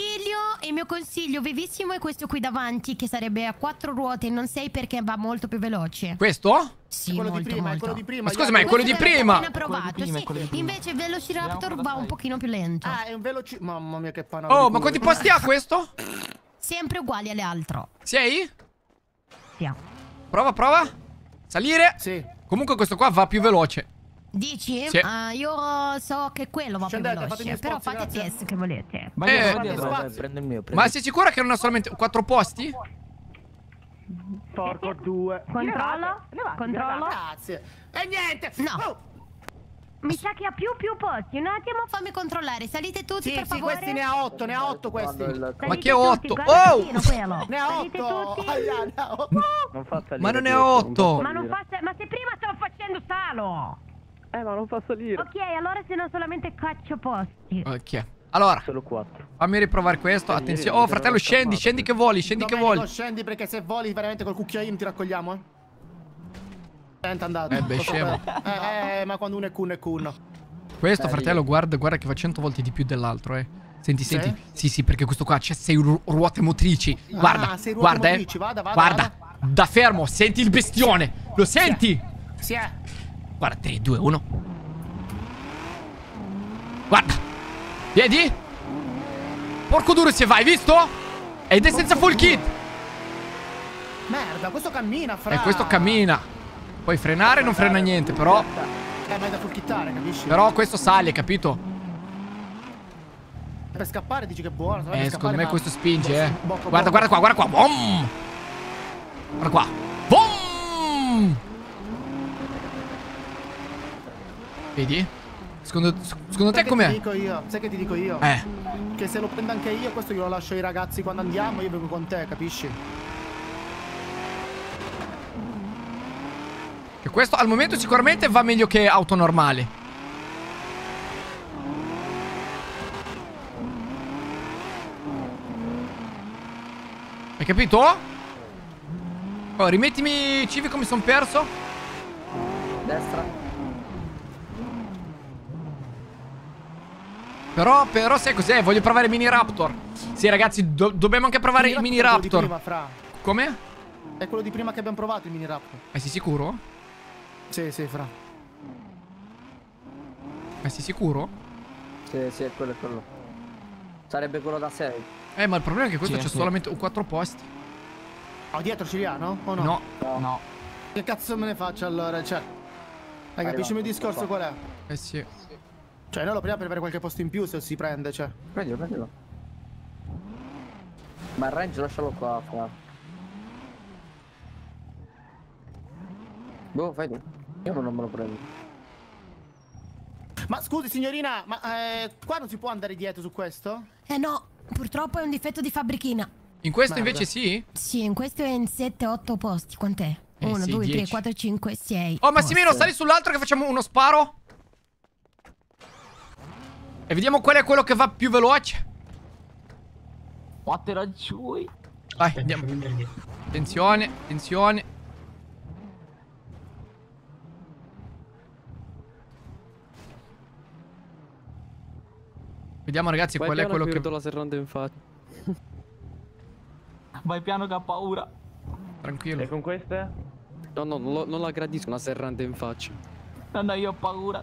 S9: il mio consiglio vivissimo è questo qui davanti, che sarebbe a quattro ruote, non sei perché va molto più veloce. Questo? Sì, quello molto, di prima, molto. quello di prima. Ma scusa, ma è quello di prima.
S1: Quello provato, quello di prima, sì.
S9: Invece il Velociraptor va un pochino più lento. Ah, è un veloci... Mamma mia, che panna. Oh, ma quanti posti ha questo? Sempre uguali alle altre. Sei?
S1: Sì. Prova, prova. Salire. Sì. Comunque questo qua va più veloce.
S9: Dici? Sì. Uh, io so che quello va più veloce, però spazio, fate grazie. test che volete. Ma,
S10: eh, vai, vai,
S1: vai, mio, Ma sei sicura che non ha solamente quattro posti? Porco due.
S2: Controllo? Controllo?
S9: Grazie. E niente. No. Oh. Mi sa che ha più più pozzi. Un attimo, fammi controllare. Salite tutti, sì, per sì, favore. questi ne ha 8, ne ha 8 questi. Ma che ho 8? Oh!
S3: ne ha 8. Non fa salire. Ma non ne ha 8. Ma non fa
S9: Ma se prima stavo facendo salo. Eh, ma non fa salire. Ok, allora se no solamente caccio posti.
S1: Ok. Allora, Fammi riprovare questo. Attenzione. Oh, fratello, scendi, scendi che voli, scendi che voli.
S2: Scendi perché se voli veramente col cucchiaino ti raccogliamo, eh. Senta andato. Eh, beh, scemo. Eh, eh, ma quando uno è cunno è cunno. Questo, Beh, fratello,
S1: guarda, guarda che fa 100 volte di più dell'altro, eh. Senti, sì? senti. Sì, sì, perché questo qua c'è 6 ruote motrici. Ah, guarda, ah, sei ruote guarda, eh. motrici. eh. Vada, vada, guarda, vada. da fermo, senti il bestione. Lo senti? Sì. sì. Eh. Guarda, 3, 2, 1. Guarda. Vedi? Porco duro se vai, visto? Ed è senza full kit.
S2: Merda, questo cammina, fra. E eh, questo
S1: cammina. Puoi frenare, non frena niente, però...
S2: Eh, ma è da forchittare, capisci?
S1: Però questo sale, capito?
S2: Per scappare dici che è buono. Eh, secondo me ma... questo spinge, eh. guarda, guarda qua, guarda qua. Boom!
S1: Guarda qua. Boom! Vedi? Secondo, secondo te com'è?
S2: Sai che ti dico io? Eh. Che se lo prendo anche io, questo glielo lascio ai ragazzi quando andiamo, io vengo con te, capisci?
S1: Questo al momento sicuramente va meglio che auto normali. Hai capito? Oh, rimettimi Civi come sono perso. Destra. Però, però sai cos'è? Voglio provare i mini Raptor. Sì, ragazzi, do dobbiamo anche provare il mini Raptor. Prima, Come?
S2: È quello di prima che abbiamo provato il mini Raptor.
S1: Ma eh, sei sicuro? Sì, sì, fra. Ma sei sicuro?
S2: Sì, sì, è quello, è quello. Sarebbe quello da 6.
S1: Eh, ma il problema è che questo sì, c'è sì. solamente 4 posti. Oh,
S2: dietro ce li ha, no? O no? No, no. Che cazzo me ne faccio allora? Cioè, hai capisci il mio discorso qua. qual è? Eh sì. sì. Cioè, noi lo prendiamo per avere qualche posto in più se si prende, cioè. Prendilo, prendilo. Ma il range lascialo qua, fra.
S7: Boh, fai tu. Io non me lo prendo.
S9: Ma scusi signorina, ma eh, qua non si può andare dietro su questo? Eh no, purtroppo è un difetto di fabbrichina. In questo Merda. invece sì? Sì, in questo è in 7-8 posti, quant'è? 1, 2, 3, 4, 5, 6 Oh Massimino, sali
S1: sull'altro che facciamo uno sparo E vediamo qual è quello che va più veloce Vattene giù Vai, andiamo Attenzione, attenzione Vediamo ragazzi Vai qual è quello che...
S7: Vai la serrante in faccia.
S5: Vai piano che ha paura.
S7: Tranquillo. E con queste? No, no, non, lo, non la gradisco una serrante in faccia.
S1: No, no, io ho paura.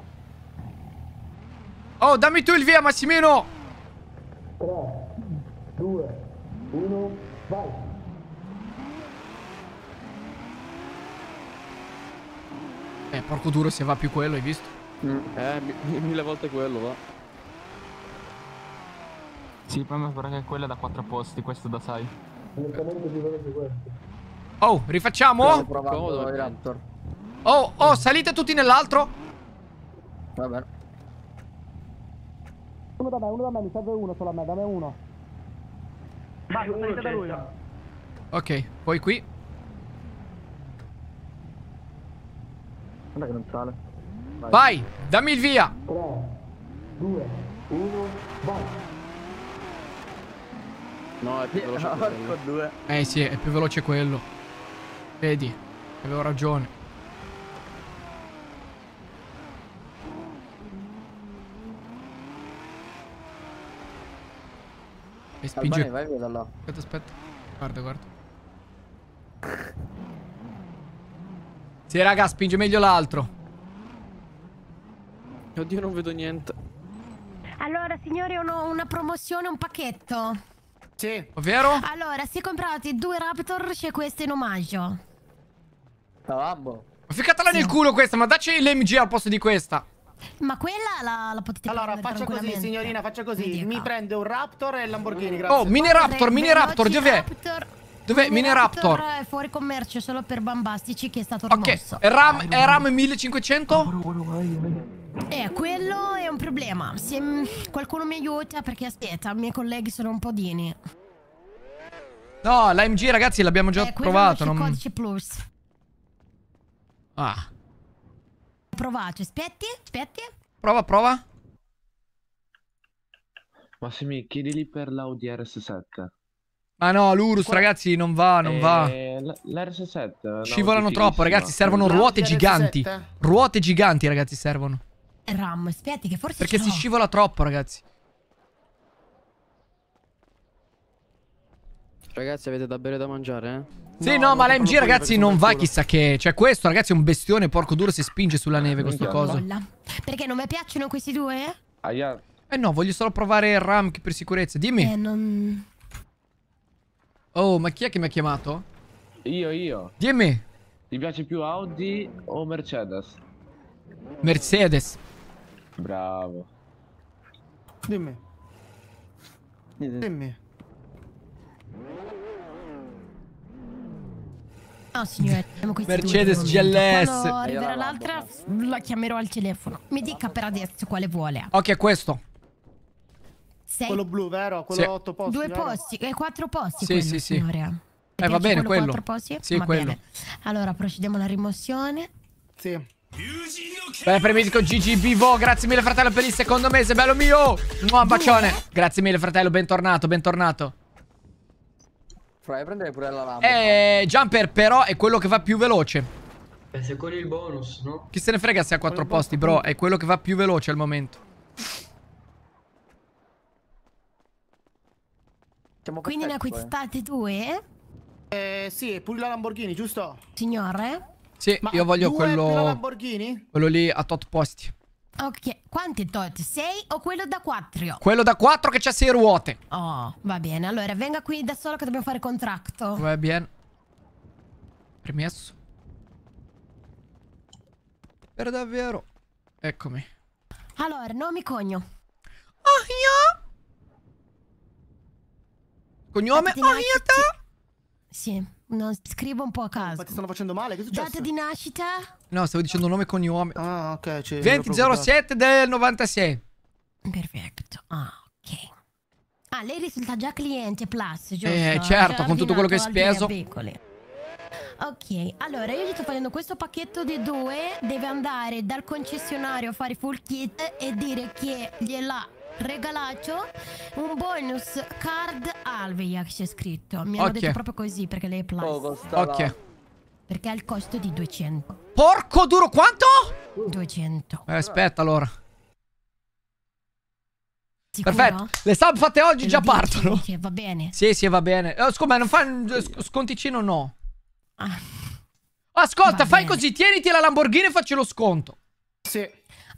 S1: Oh, dammi tu il via, Massimino!
S6: 3, 2, 1, vai!
S1: Eh, porco duro se va più quello, hai
S7: visto? Mm. Eh, mille volte quello va. Sì, poi mi sembra che quella è da 4 posti, questo da 6.
S1: Oh, rifacciamo? Provando, eh. Raptor. Oh, oh, salite tutti nell'altro. Va bene. Uno da me, uno da me, mi serve uno solo a me, da me uno. Basta, salite da lui. Ok, poi qui. Guarda che non sale. Vai, Vai dammi il via. 3, 2, 1, vai.
S4: No, è più veloce quello.
S1: Eh sì, è più veloce quello. Vedi, avevo ragione. E spinge. Albane, vai via da là. Aspetta, aspetta. Guarda, guarda. Sì, raga, spinge meglio l'altro. Oddio, non vedo niente.
S9: Allora, signori, ho una promozione, un pacchetto. Sì. Ovvero? Allora, se comprate due Raptor c'è questo in omaggio.
S1: Cavambo. Ah, ma ficcatela sì. nel culo questa, ma dacci l'MG al posto di questa.
S2: Ma quella la, la potete Allora, faccia così, signorina, faccia così. Mi prendo un Raptor
S9: e il Lamborghini, oh, grazie. Oh, Mini Raptor, Mini Raptor, dov'è? Dov'è Mini Raptor? è fuori commercio solo per bambastici che è stato okay. rimosso. Ok, RAM, RAM
S1: 1500?
S9: Eh, quello è un problema. Se mm, qualcuno mi aiuta, perché aspetta, i miei colleghi sono un po' dini.
S1: No, l'AMG ragazzi l'abbiamo già eh, provato. Non...
S9: codice plus. Ah. Provato, aspetti, aspetti. Prova, prova.
S4: Massimi, chiedili
S5: per l'Audi RS7.
S1: Ma ah no, l'Urus Qua... ragazzi non va, non eh, va.
S9: L'RS7. Scivolano troppo ragazzi, servono ruote giganti.
S1: Ruote giganti ragazzi servono.
S9: Ram, aspetti che forse Perché si
S1: scivola troppo, ragazzi.
S7: Ragazzi, avete da bere da mangiare, eh? Sì, no, no ma
S1: l'MG, ragazzi, non va chissà che. Cioè, questo, ragazzi, è un bestione, porco duro, si spinge sulla neve, eh, questo coso.
S9: Perché non mi piacciono questi due? Eh?
S1: Aia. Eh no, voglio solo
S9: provare il RAM per sicurezza. Dimmi. Eh, non...
S1: Oh, ma chi è che mi ha chiamato? Io, io. Dimmi.
S7: Ti piace più Audi o Mercedes?
S1: Mercedes. Bravo. Dimmi.
S9: Dimmi. No signore, siamo questi Mercedes due, GLS. Quando arriverà l'altra la chiamerò al telefono. Mi dica per adesso quale vuole.
S1: Ok, questo.
S9: Sei. Quello blu, vero?
S1: Quello sì. otto posti. Due posti,
S9: eh, quattro posti. Sì, quello, sì, sì. Eh, va bene quello. quello. Posti? Sì, va quello. Bene. Allora, procediamo alla rimozione. Sì.
S1: Bene, premisco GG Vivo, grazie mille fratello per il secondo mese, bello mio! Un bacione! Grazie mille fratello, bentornato, bentornato. Fra, prendere pure la lama. Eh, Jumper però è quello che va più veloce. Eh, se con il bonus, no? Chi se ne frega se ha quattro posti, bro, è quello che va più veloce al momento. Quindi ne acquistate
S2: due? Eh sì, pure la Lamborghini,
S9: giusto? Signore?
S1: Sì, Ma io voglio quello... Quello lì a tot posti.
S9: Ok, quanti tot? Sei o quello da quattro?
S1: Quello da quattro che c'ha sei ruote. Oh,
S9: va bene. Allora, venga qui da solo che dobbiamo fare contratto. Va bene. Premesso. Per davvero. Eccomi. Allora, nomi cogno. Oh, io. Cognome Ognata? Sì. No, scrivo un po' a caso. Ma ti stanno facendo male? Che è Data di nascita?
S1: No, stavo dicendo nome e cognome. Ah, ok. 2007 del 96.
S9: Perfetto. Ah, ok. Ah, lei risulta già cliente Plus, eh, giusto? Eh, certo, con tutto quello che hai speso. Ok, allora io gli sto facendo questo pacchetto di due Deve andare dal concessionario a fare full kit E dire che gliel'ha regalato un bonus card Alveia che c'è scritto. Mi hanno okay. detto proprio così perché lei è plus. Oh, ok. Perché ha il costo di 200. Porco duro, quanto? 200. Eh, aspetta allora. Sicuro? Perfetto. Le sub fatte oggi già partono. Dici, va bene.
S1: Sì, sì, va bene. Eh, scusa, non fa eh, sc sconticino no. Ah. Ascolta, va fai bene. così, tieniti la Lamborghini e facci lo sconto. Sì.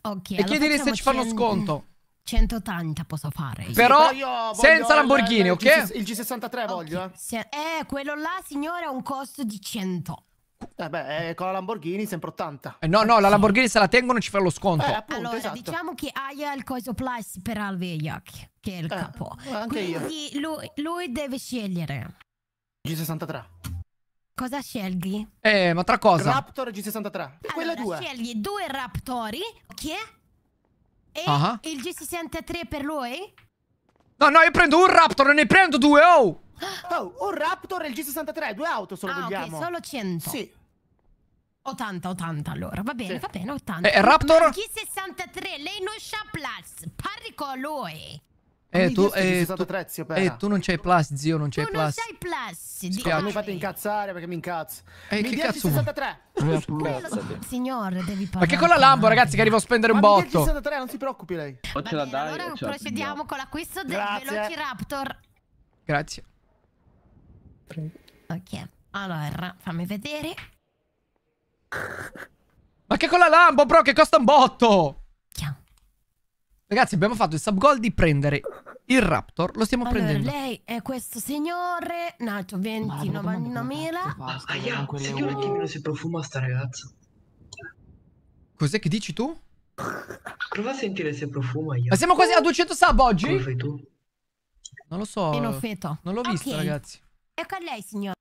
S9: Ok. E allora chiedi se ci fanno sconto. 180 posso fare. Io. Però, sì, però senza Lamborghini, ok? Il G63 okay. voglio. Eh. eh, quello là, signore, ha un costo di 100. Eh, eh con la Lamborghini sempre 80. Eh no, no, la Lamborghini
S1: se la tengono ci fa lo sconto. Eh, appunto, allora, esatto. diciamo
S9: che Aya il coso plus per Alveiac, che è il eh, capo. Eh, anche Quindi io. Lui, lui deve scegliere. G63. Cosa scelgi?
S1: Eh, ma tra cosa? Raptor
S9: G63. Allora, Quella due. Scegli due Raptori, che... Okay? E uh -huh. il G63 per lui? No, no, io prendo
S1: un Raptor, ne prendo due, oh!
S9: Oh, un Raptor e il G63, due auto ah, solo ah, vogliamo. Okay, solo 100. Sì. 80, 80 allora, va bene, sì. va bene, 80. E eh, Raptor? G63, lei non c'ha plus, parli con lui. Eh, tu, eh, tu, tre,
S1: eh, tu non c'hai plus, zio, non c'hai plus. Non c'hai
S9: plus. Spiace. Mi fate incazzare perché mi incazzo. Eh, mi che cazzo? 63. Signore, devi parlare. Perché con la Lambo, ragazzi, che arrivo a spendere un botto. 63, non si preoccupi lei.
S1: O ce la dai. Allora procediamo
S9: con l'acquisto del Grazie. Velociraptor.
S1: Grazie. Ok. Allora, fammi vedere. Ma che con la Lambo, bro, che costa un botto. Ciao. Ragazzi, abbiamo fatto il sub goal di prendere il Raptor. Lo stiamo allora, prendendo.
S9: lei è questo signore, nato mila. Aia,
S1: senti un eh, attimino se profuma sta ragazza. Cos'è che dici tu? Prova a sentire se profuma io. Ma siamo quasi a 200 sub oggi? Come fai tu? Non lo so. Meno feto. Non l'ho okay. visto, ragazzi.
S9: È con ecco lei, signore.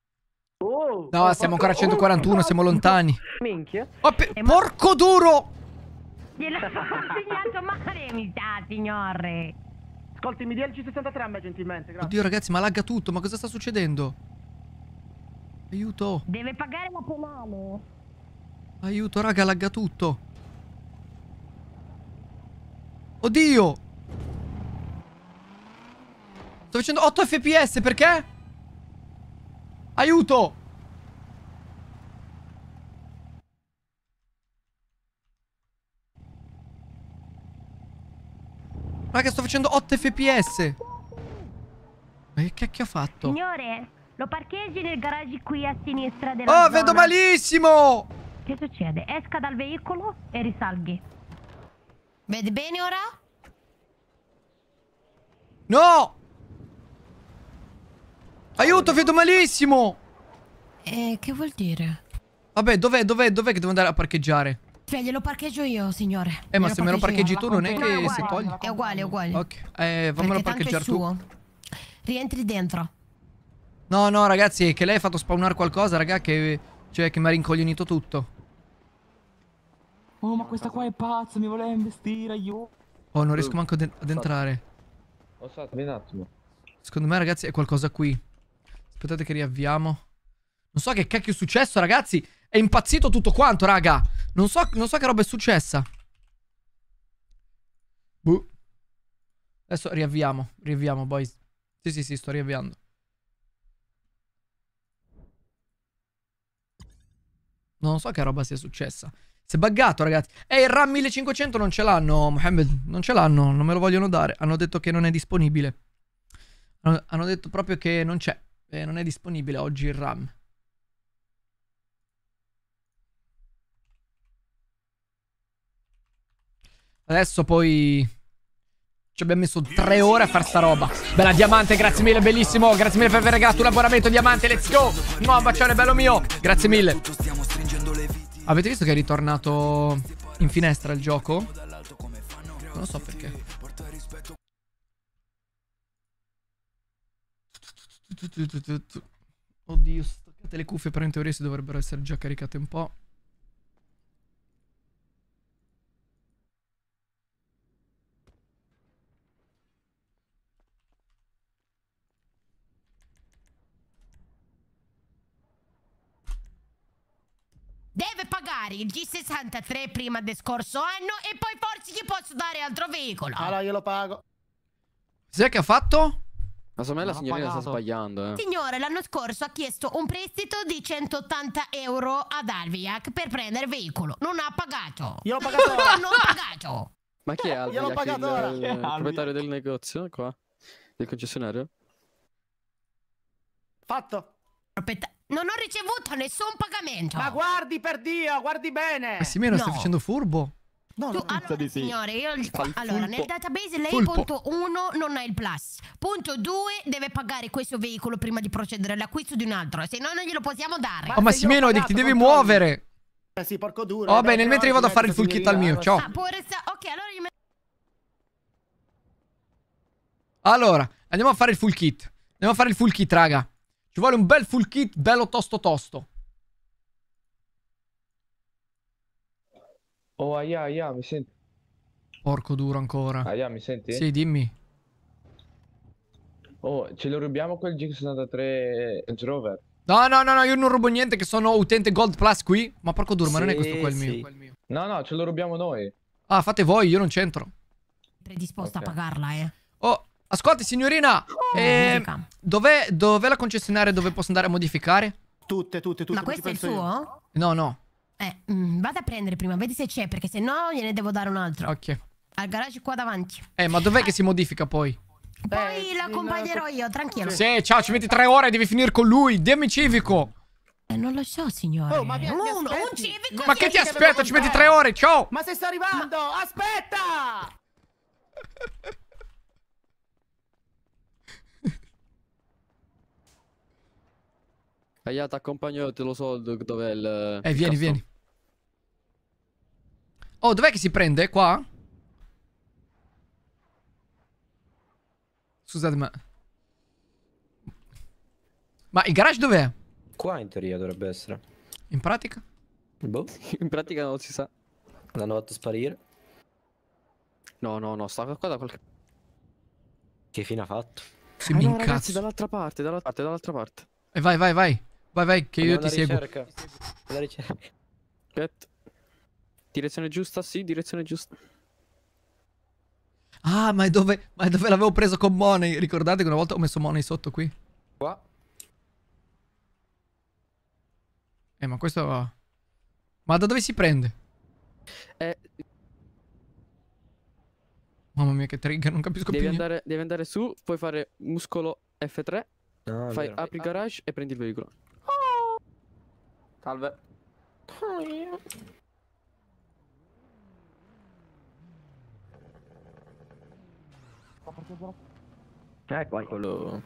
S9: Oh, no, siamo fatto... ancora a 141, oh, oh, oh, oh siamo lontani. Minchia. Oh, porco duro! Gliel'ho consegnato male, mi sa, signore. Ascolti, mi dia il G63 a me, gentilmente. Grazie.
S1: Oddio, ragazzi, ma lagga tutto. Ma cosa sta succedendo? Aiuto.
S9: Deve pagare la penale.
S1: Aiuto, raga, lagga tutto. Oddio. Sto facendo 8 fps, perché? Aiuto. che sto facendo 8 fps. Ma che cacchio ho fatto?
S9: Signore, lo parcheggi nel garage qui a sinistra della Oh, zona. vedo malissimo! Che succede? Esca dal veicolo e risalghi. Vedi bene ora? No!
S1: Aiuto, vedo malissimo! Eh, che vuol dire? Vabbè, dov'è, dov'è, dov'è che devo andare a parcheggiare?
S9: Cioè, glielo parcheggio io, signore. Eh, ma se me lo parcheggi tu, non è che si toglie. È uguale, è uguale. Ok,
S1: eh, fammelo parcheggiare tu.
S9: Rientri dentro.
S1: No, no, ragazzi, è che lei ha fatto spawnare qualcosa, raga, che. Cioè, che mi ha rincoglionito tutto.
S9: Oh, ma questa qua è pazza, mi
S7: voleva investire, io.
S1: Oh, non riesco manco ad, entrare.
S7: Ho saltato, un attimo.
S1: Secondo me, ragazzi, è qualcosa qui. Aspettate che riavviamo. Non so che cacchio è successo, ragazzi. È impazzito tutto quanto, raga. Non so, non so che roba è successa. Buh. Adesso riavviamo. Riavviamo, boys. Sì, sì, sì, sto riavviando. Non so che roba sia successa. Si è buggato, ragazzi. E eh, il RAM 1500 non ce l'hanno, Mohammed. Non ce l'hanno, non me lo vogliono dare. Hanno detto che non è disponibile. Hanno detto proprio che non c'è. Eh, non è disponibile oggi il RAM. Adesso poi... Ci abbiamo messo tre ore a far sta roba. Bella diamante, grazie mille, bellissimo. Grazie mille per aver regalato un abbonamento, diamante, let's go. No, bacione bello mio. Grazie mille. Avete visto che è ritornato in finestra il gioco? Non lo so perché. Oddio, staccate le cuffie, però in teoria si dovrebbero essere già caricate un po'.
S9: Deve pagare il G63 prima del scorso anno e poi forse gli posso dare altro veicolo. Allora io lo pago.
S1: Sai che ha fatto? Ma secondo me la signorina sta sbagliando. Eh.
S9: Signore, l'anno scorso ha chiesto un prestito di 180 euro ad Alviac per prendere il veicolo. Non ha pagato. Io l'ho pagato. non
S7: ho pagato. Ma chi è Alviac? Io l'ho pagato ora. Il, il proprietario del negozio qua? Del concessionario?
S9: Fatto. Proprietario. Non ho ricevuto nessun pagamento. Ma guardi per Dio, guardi bene. Massimino, no. stai facendo furbo? No, tu, allora, di sì. signore, io il, allora, nel database lei fulpo. punto 1 non ha il plus. Punto 2 deve pagare questo veicolo prima di procedere all'acquisto di un altro, se no non glielo possiamo dare. Oh, ma oh, Massimiliano, ti devi muovere. Eh sì, porco duro. Vabbè, oh, nel mentre io vado a fare il full kit al mio, eh. ciao. Ah, ok, allora gli metto
S1: Allora, andiamo a fare il full kit. Andiamo a fare il full kit, raga. Ci vuole un bel full kit, bello tosto tosto.
S7: Oh, aia, aia, mi senti?
S1: Porco duro ancora. Aia,
S7: mi senti? Sì, dimmi. Oh, ce lo rubiamo quel G63 Range Rover?
S1: No, no, no, no, io non rubo niente che sono utente Gold Plus qui. Ma porco duro, ma non è questo quel sì. mio, No, no, ce lo rubiamo noi. Ah, fate voi, io non c'entro.
S9: Predisposta okay. a pagarla, eh.
S1: Oh, Ascolti, signorina, oh, eh, dov'è, dov la concessionaria dove posso andare a modificare? Tutte, tutte, tutte. Ma questo è il suo? No, no.
S9: Eh, mh, mm, vado a prendere prima, vedi se c'è, perché se no gliene devo dare un altro. Ok. Al garage qua davanti.
S1: Eh, ma dov'è ah. che si modifica poi?
S9: Poi eh, l'accompagnerò io, tranquillo. Sì,
S1: ciao, ci metti tre ore, devi finire con lui. Dimmi civico.
S9: Eh, non lo so, signore. Oh, ma mi, Uno, mi un civico. Ma che ti aspetta? Ci metti tre ore, ciao. Ma se sto arrivando, ma...
S3: aspetta.
S7: Eia, eh, ti accompagno, te lo so dov'è il... Eh, vieni, cazzo. vieni.
S1: Oh, dov'è che si prende? Qua? Scusate, ma... Ma il garage dov'è? Qua in teoria dovrebbe essere. In pratica?
S7: Boh, in pratica non si sa. L'hanno fatto sparire. No, no, no, sta qua da qualche... Che fine ha fatto? Si eh mi no, incazzo. dall'altra parte, dall'altra parte, dall'altra parte.
S1: E vai, vai, vai. Vai, vai, che io ti seguo. Ricerca.
S7: La ricerca. Aspetta. Direzione giusta, sì, direzione giusta.
S1: Ah, ma è dove, dove l'avevo preso con Money. Ricordate che una volta ho messo Money sotto qui? Qua. Eh, ma questo... Ma da dove si prende? Eh... Mamma mia, che trigger, non capisco devi più
S7: andare, Devi andare su, puoi fare muscolo F3, no, fai, apri il garage e prendi il veicolo. Salve.
S1: Ecco, eccolo.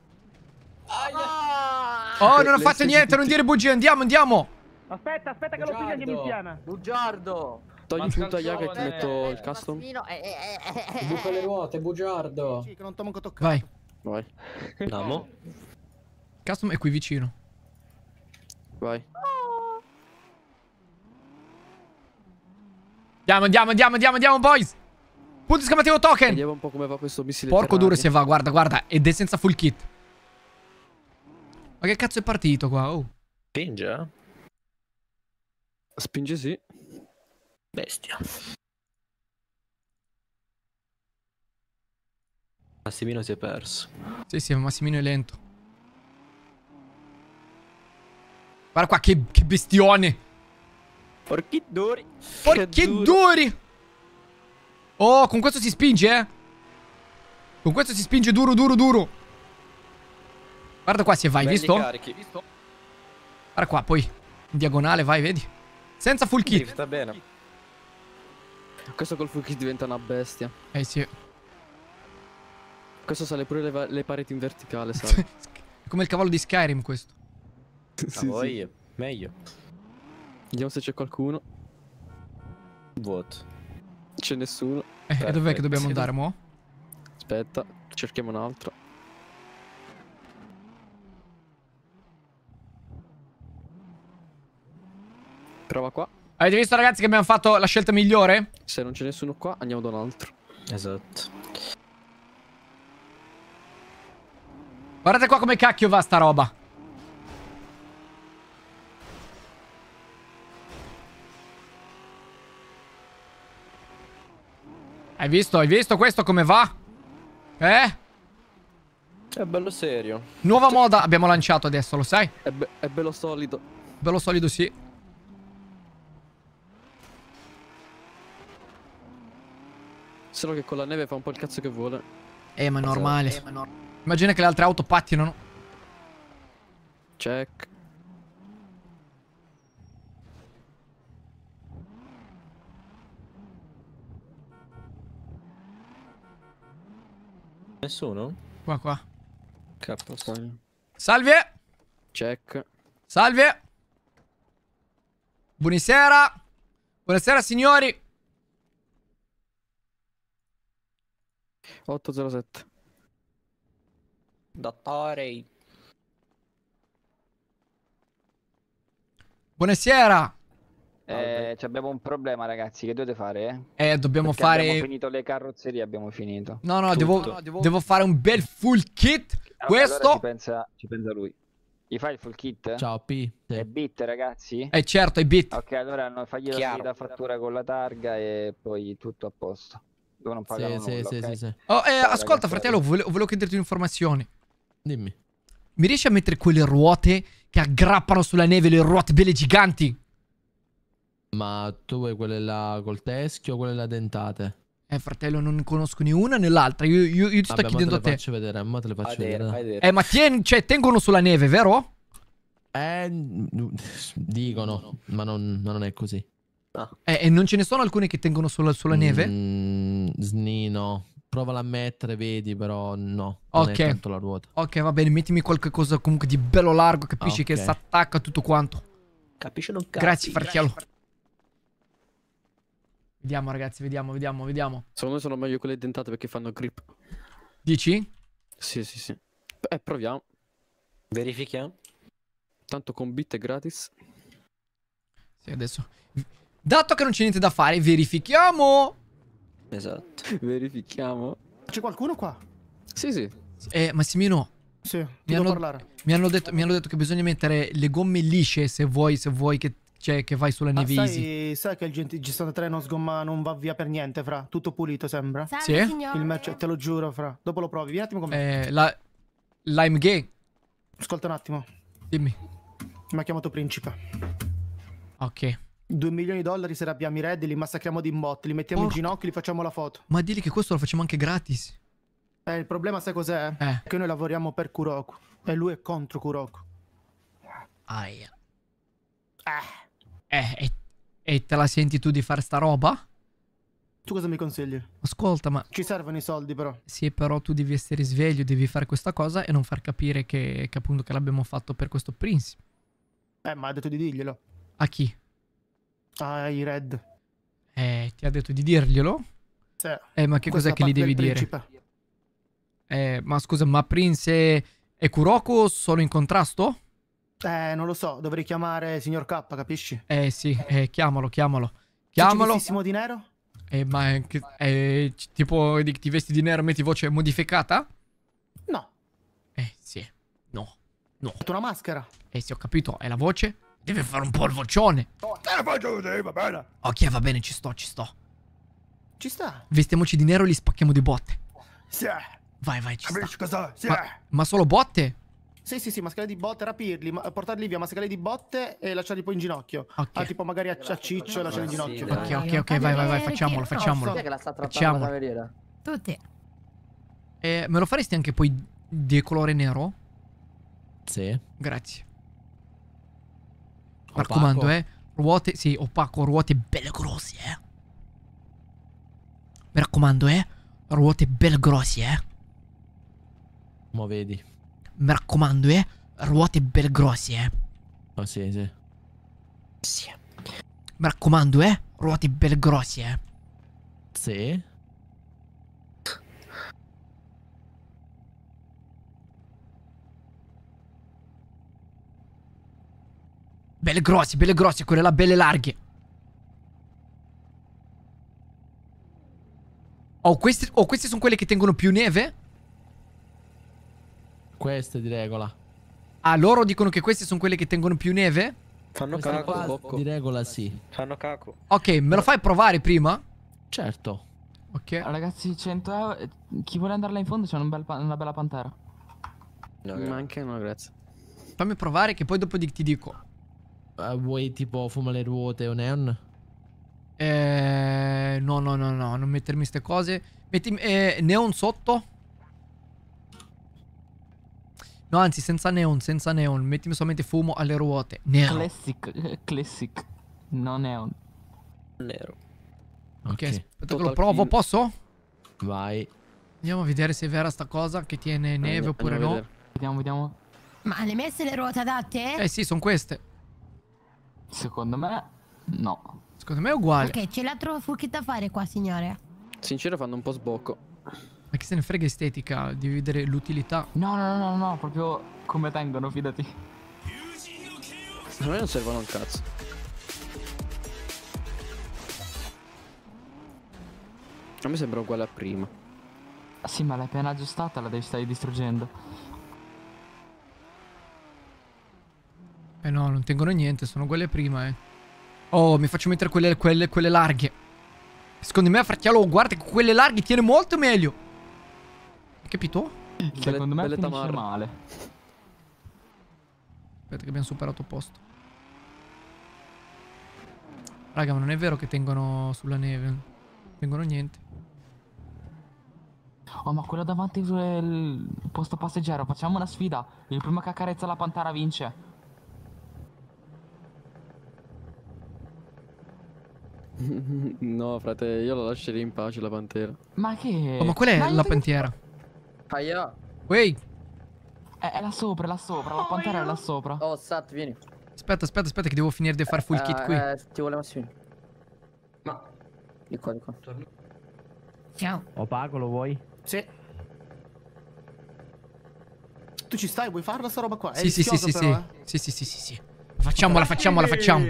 S1: Oh, non ho fatto niente, non dire bugie, andiamo, andiamo.
S2: Aspetta,
S10: aspetta che lo figlio andiamo insieme. Bugiardo.
S1: Togli tutto a Iaga e ti metto il custom.
S7: Eh,
S2: eh, Buca le
S7: ruote, bugiardo.
S2: Sì, che non t'ho manco toccato. Vai.
S7: Vai.
S1: Andiamo. Custom è qui vicino. Vai. Oh, Andiamo, andiamo, andiamo, andiamo, andiamo, boys. Punto esclamativo token. Vediamo un po' come va questo missile. Porco duro si va, guarda, guarda. Ed è senza full kit. Ma che cazzo è partito qua? Oh. Spinge? Eh?
S7: Spinge sì. Bestia.
S4: Massimino si è perso.
S1: Sì, sì, Massimino è lento. Guarda qua, che, che bestione. Porchi duri. Porchi duri. Oh, con questo si spinge, eh. Con questo si spinge duro, duro, duro. Guarda qua se vai, Belli visto? Carichi.
S7: Guarda
S1: qua, poi. In diagonale, vai, vedi? Senza full kit. sta bene. Questo col full kit
S7: diventa una bestia. Eh sì. Questo sale pure le, le pareti in verticale, sale.
S1: Come il cavallo di Skyrim questo. sì, A voi, sì.
S7: meglio. Vediamo se c'è qualcuno. Vuoto. C'è nessuno. Eh, e dov'è che dobbiamo andare, mo? Aspetta, cerchiamo un altro.
S1: Prova qua. Avete visto, ragazzi, che abbiamo fatto la scelta migliore? Se non c'è nessuno qua, andiamo da un altro. Esatto. Guardate qua come cacchio va sta roba. Hai visto? Hai visto questo come va? Eh? È bello serio. Nuova moda abbiamo lanciato adesso, lo sai? È, be è bello solido. Bello solido, sì.
S7: Solo che con la neve fa un po' il cazzo che vuole. Eh,
S1: ma è esatto. normale. Eh, ma no... Immagina che le altre auto pattinano. Check.
S10: Nessuno? Qua, qua.
S1: Cappos. Salve! Check. Salve! Buonasera! Buonasera signori! 807. Dottore. Buonasera! Eh, abbiamo un problema, ragazzi. Che dovete fare? Eh, eh dobbiamo Perché fare. Abbiamo finito le carrozzerie. Abbiamo finito. No, no, devo, no devo... devo, fare un bel full kit. Allora, Questo. Allora ci, pensa, ci pensa lui. Gli fai il full kit? Ciao P. È bit, ragazzi? Eh certo, è bit. Ok, allora no, fagli Chiaro. la fattura con la targa e poi tutto a posto. Dove non pagare sì, nulla, sì, okay? sì, sì. Oh, eh, Ciao, ascolta, ragazzi, fratello, volevo, volevo chiederti un'informazione. Dimmi. Mi riesci a mettere quelle ruote che aggrappano sulla neve, le ruote belle giganti?
S4: Ma tu vuoi quelle là col teschio o quelle là dentate?
S1: Eh, fratello, non conosco né una né l'altra. Io, io, io ti Vabbè, sto chiedendo a te. Ma te le faccio
S4: vedere, ma te le faccio vedere. vedere.
S3: Eh,
S1: ma tieni, cioè, tengono sulla neve, vero? Eh, dicono, ma non, ma non è così. No. Eh, e non ce ne sono alcune che tengono sulla, sulla mm, neve?
S4: Snino. Prova a mettere, vedi, però no. Ok. tanto la ruota.
S1: Ok, va bene, mettimi qualcosa comunque di bello largo, capisci? okay. Che si attacca tutto quanto. Capisci o non capisci? Grazie, fratello. Vediamo ragazzi, vediamo, vediamo, vediamo.
S7: Secondo me sono meglio quelle dentate perché fanno grip. Dici? Sì, sì, sì. Eh, proviamo. Verifichiamo. Tanto con bit è gratis.
S1: Sì, adesso. Dato che non c'è niente da fare, verifichiamo. Esatto. Verifichiamo. C'è qualcuno qua? Sì, sì. Eh, Massimino. Sì, mi hanno, mi hanno, detto, mi hanno detto che bisogna mettere le gomme lisce se vuoi, se vuoi che cioè, che vai sulle ah, nevisi.
S2: Sai, sai che il g 63 non sgomma, non va via per niente, fra. Tutto pulito sembra. sì. Il merce, te lo giuro, fra. Dopo lo provi. Vieni un attimo con
S1: me. Eh, la...
S2: Lime Gay. Ascolta un attimo. Dimmi. Mi ha chiamato Principe. Ok. 2 milioni di dollari se rabbiamo i red, li massacriamo di botte, li mettiamo Porca. in ginocchio, li facciamo la foto.
S1: Ma digli che questo lo facciamo anche gratis.
S2: Eh, il problema sai cos'è? Eh. Che noi lavoriamo per Kuroku. e lui è contro Kuroku.
S1: Aia. Eh. Eh, e, e te la senti tu di fare sta roba? Tu cosa mi consigli? Ascolta, ma... Ci servono i soldi, però. Sì, però tu devi essere sveglio, devi fare questa cosa e non far capire che, che appunto che l'abbiamo fatto per questo principe.
S2: Eh, ma ha detto di dirglielo. A chi? Ai Red.
S1: Eh, ti ha detto di dirglielo? Sì. Eh, ma che cos'è che gli devi dire? Principe. Eh, ma scusa, ma Prince e Kuroko sono in contrasto? Sì. Eh, non lo so, dovrei chiamare signor K, capisci? Eh sì, eh, chiamalo, chiamalo. Chiamalo. Se di nero? Eh, ma è, è, eh, tipo ti vesti di nero e metti voce modificata? No. Eh sì, no, no. Ho fatto una maschera. Eh sì, ho capito, è la voce? Deve fare un po' il vocione. Oh, te la faccio così, va bene. Ok, va bene, ci sto, ci sto. Ci sta. Vestiamoci di nero e li spacchiamo di botte.
S2: Sì. Vai, vai, ci Capisci sta. cosa? Sì. Ma,
S1: ma solo botte?
S2: Sì, sì, sì, mascare di botte, rapirli, ma- portarli via, mascare di botte e lasciarli poi in ginocchio. Ok. Ah, tipo magari a, a ciccio e lasciarli in ginocchio. Sì, ok, ok, ok, vai, vai, vai, facciamolo, facciamolo. Facciamolo.
S1: Tutti. Eh, me lo faresti anche poi di colore nero? Sì. Grazie. Mi raccomando, eh. Ruote, sì, opaco, ruote belle grosse, eh. Mi raccomando, eh. Ruote belle grosse, eh.
S4: Mo vedi.
S1: Mi raccomando, eh. Ruote bel grossi, eh. Oh, sì, sì. Sì. Mi raccomando, eh. Ruote bel grossi, eh. Sì. Belle grosse, belle grosse, quelle là belle larghe. Oh, queste, oh, queste sono quelle che tengono più neve? Queste di regola. Ah, loro dicono che queste sono quelle che tengono più neve? Fanno Questa caco. Di regola sì.
S4: Fanno caco.
S1: Ok, me lo fai provare prima? Certo.
S7: Ok. Ragazzi, 100 euro. Eh, chi vuole andarla in fondo c'è un una bella pantera.
S4: No, Ma anche no, grazie. Fammi provare che poi dopo di ti dico. Uh, vuoi tipo
S1: fuma le ruote o neon? Eh, no, no, no, no, non mettermi queste cose. Metti eh, neon sotto. No, anzi, senza neon, senza neon. Mettimi solamente fumo alle ruote. Nero. Classic, classic. No neon. Nero. Ok, okay. aspetta lo provo, in... posso? Vai. Andiamo a vedere se è vera sta cosa che tiene neve andiamo, oppure andiamo no. Vediamo, vediamo.
S9: Ma le messe le ruote adatte? Eh sì,
S1: sono queste. Secondo me, no. Secondo me è uguale. Ok,
S9: ce l'ha troppo da fare qua, signore.
S1: Sincero, fanno un po' sbocco. Ma che se ne frega estetica, devi vedere l'utilità. No, no, no, no, no, proprio come tengono, fidati. Secondo me non
S3: servono
S7: un cazzo. A me sembra uguale a prima.
S1: Sì, ma l'hai appena aggiustata, la devi stare
S7: distruggendo.
S1: Eh no, non tengono niente, sono quelle a prima, eh. Oh, mi faccio mettere quelle, quelle, quelle larghe. Secondo me, fratello, guarda che quelle larghe tiene molto meglio capito? Mm, Secondo me finisce tamarre. male. Aspetta che abbiamo superato posto. Raga, ma non è vero che tengono sulla neve. Tengono niente. Oh, ma quello davanti è il posto passeggero. Facciamo una
S5: sfida. Il primo che accarezza la pantara vince.
S7: No, frate, io la lascerei in pace la
S1: pantera. Ma che? Oh, ma quella è ma la pantera. Aia. Wey. È, è, là sopra, è là sopra. La pantera è là sopra. Oh, Sat, vieni. Aspetta, aspetta, aspetta, che devo finire di far full uh, kit qui. Eh,
S7: eh ti volevo Massimino. Ma.
S1: Di qua, di qua. Torno. Ciao. Opaco, lo vuoi? Sì. Tu ci stai, vuoi farla sta roba qua? Sì, sì, sì, sì, però, sì. Eh? sì, sì, sì, sì, sì. Facciamola, facciamola, facciamo.